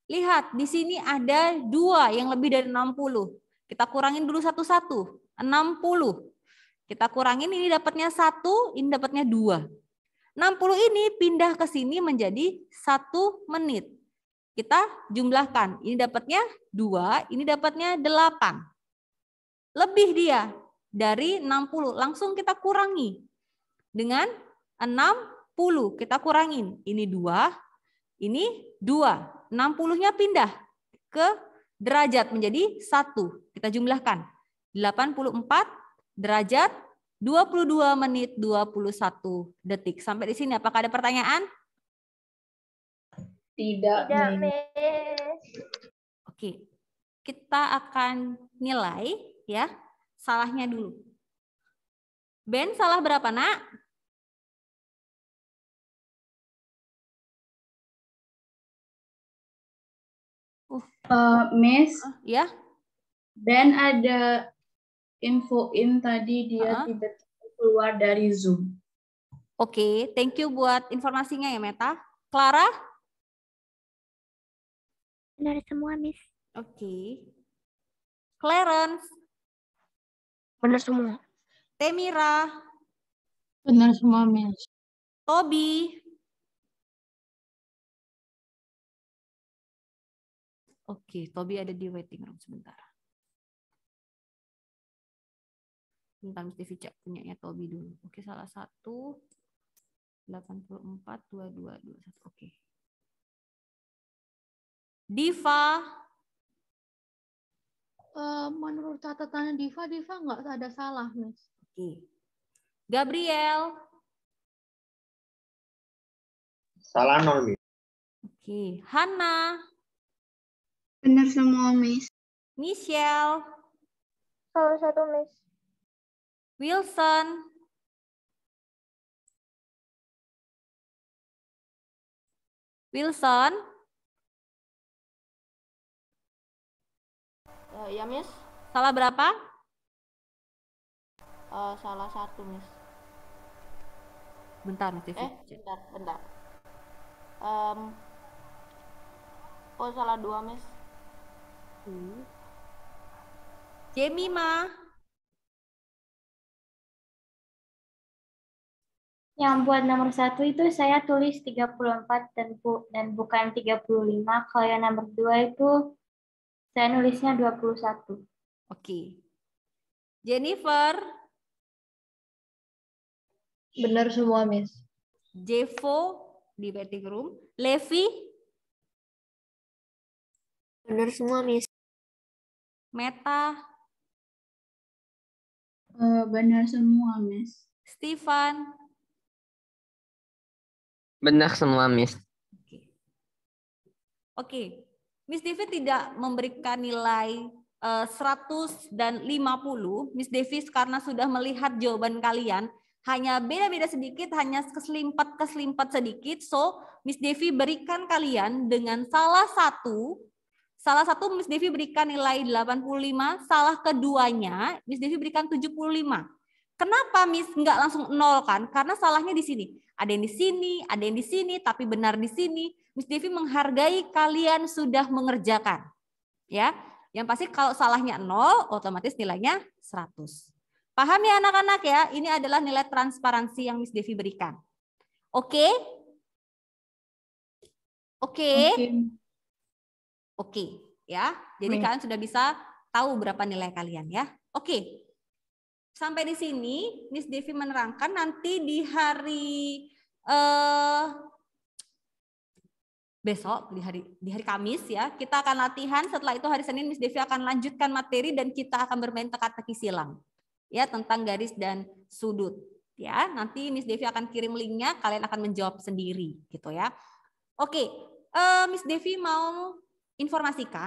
Lihat, di sini ada dua yang lebih dari 60. Kita kurangin dulu satu-satu, 60. Kita kurangin ini dapatnya satu, ini dapatnya dua. 60 ini pindah ke sini menjadi satu menit. Kita jumlahkan, ini dapatnya dua, ini dapatnya delapan. Lebih dia, dari 60. Langsung kita kurangi dengan 60. Kita kurangin. Ini 2, ini 2. 60-nya pindah ke derajat menjadi 1. Kita jumlahkan. 84 derajat 22 menit 21 detik. Sampai di sini apakah ada pertanyaan? Tidak, Tidak Miss. Oke. Kita akan nilai ya salahnya dulu. Ben salah berapa, Nak? Uh, eh, Miss. Uh, ya. Ben ada infoin tadi dia ah, ah. tiba-tiba keluar dari Zoom. Oke, okay, thank you buat informasinya ya, Meta. Clara? Benar semua, Miss. Oke. Okay. Clarence? Benar semua. Temira. Benar semua, Miss. Tobi. Oke, Tobi ada di waiting room sebentar. Bentar, mesti punya ya Tobi dulu. Oke, salah satu. 84, 22, 21. Oke. Diva. Eh, menurut catatannya Diva, Diva nggak ada salah, Miss. Oke. Gabriel. Salah nol, Miss. Oke. Hana. Benar semua, Miss. Michelle. Salah satu, Miss. Wilson. Wilson. Uh, ya, Miss. Salah berapa? Uh, salah satu, Miss. Bentar, Miss. Eh, bentar, bentar. Um, oh, salah dua, Miss. Hmm. Jemima. Yang buat nomor satu itu saya tulis 34 dan, bu dan bukan 35. Kalau yang nomor dua itu saya nulisnya 21. Oke. Okay. Jennifer. Benar semua, Miss. Jevo di waiting room. Levi. Benar semua, Miss. Meta. Eh, benar semua, Miss. Stefan. Benar semua, Miss. Oke. Oke. Okay. Miss Devi tidak memberikan nilai 100 eh, dan 50, Miss Devi karena sudah melihat jawaban kalian, hanya beda-beda sedikit, hanya keselimpet-keselimpet sedikit. So, Miss Devi berikan kalian dengan salah satu, salah satu Miss Devi berikan nilai 85, salah keduanya Miss Devi berikan 75. Kenapa Miss nggak langsung nol kan? Karena salahnya di sini. Ada yang di sini, ada yang di sini, tapi benar di sini Miss Devi menghargai kalian sudah mengerjakan. Ya, yang pasti kalau salahnya nol, otomatis nilainya 100. Paham ya anak-anak ya, ini adalah nilai transparansi yang Miss Devi berikan. Oke? Oke. Oke. Ya, jadi kalian sudah bisa tahu berapa nilai kalian ya. Oke. Sampai di sini Miss Devi menerangkan nanti di hari eh besok di hari di hari Kamis ya. Kita akan latihan, setelah itu hari Senin Miss Devi akan lanjutkan materi dan kita akan bermain teka-teki silang. Ya, tentang garis dan sudut ya. Nanti Miss Devi akan kirim linknya, kalian akan menjawab sendiri gitu ya. Oke, uh, Miss Devi mau informasikan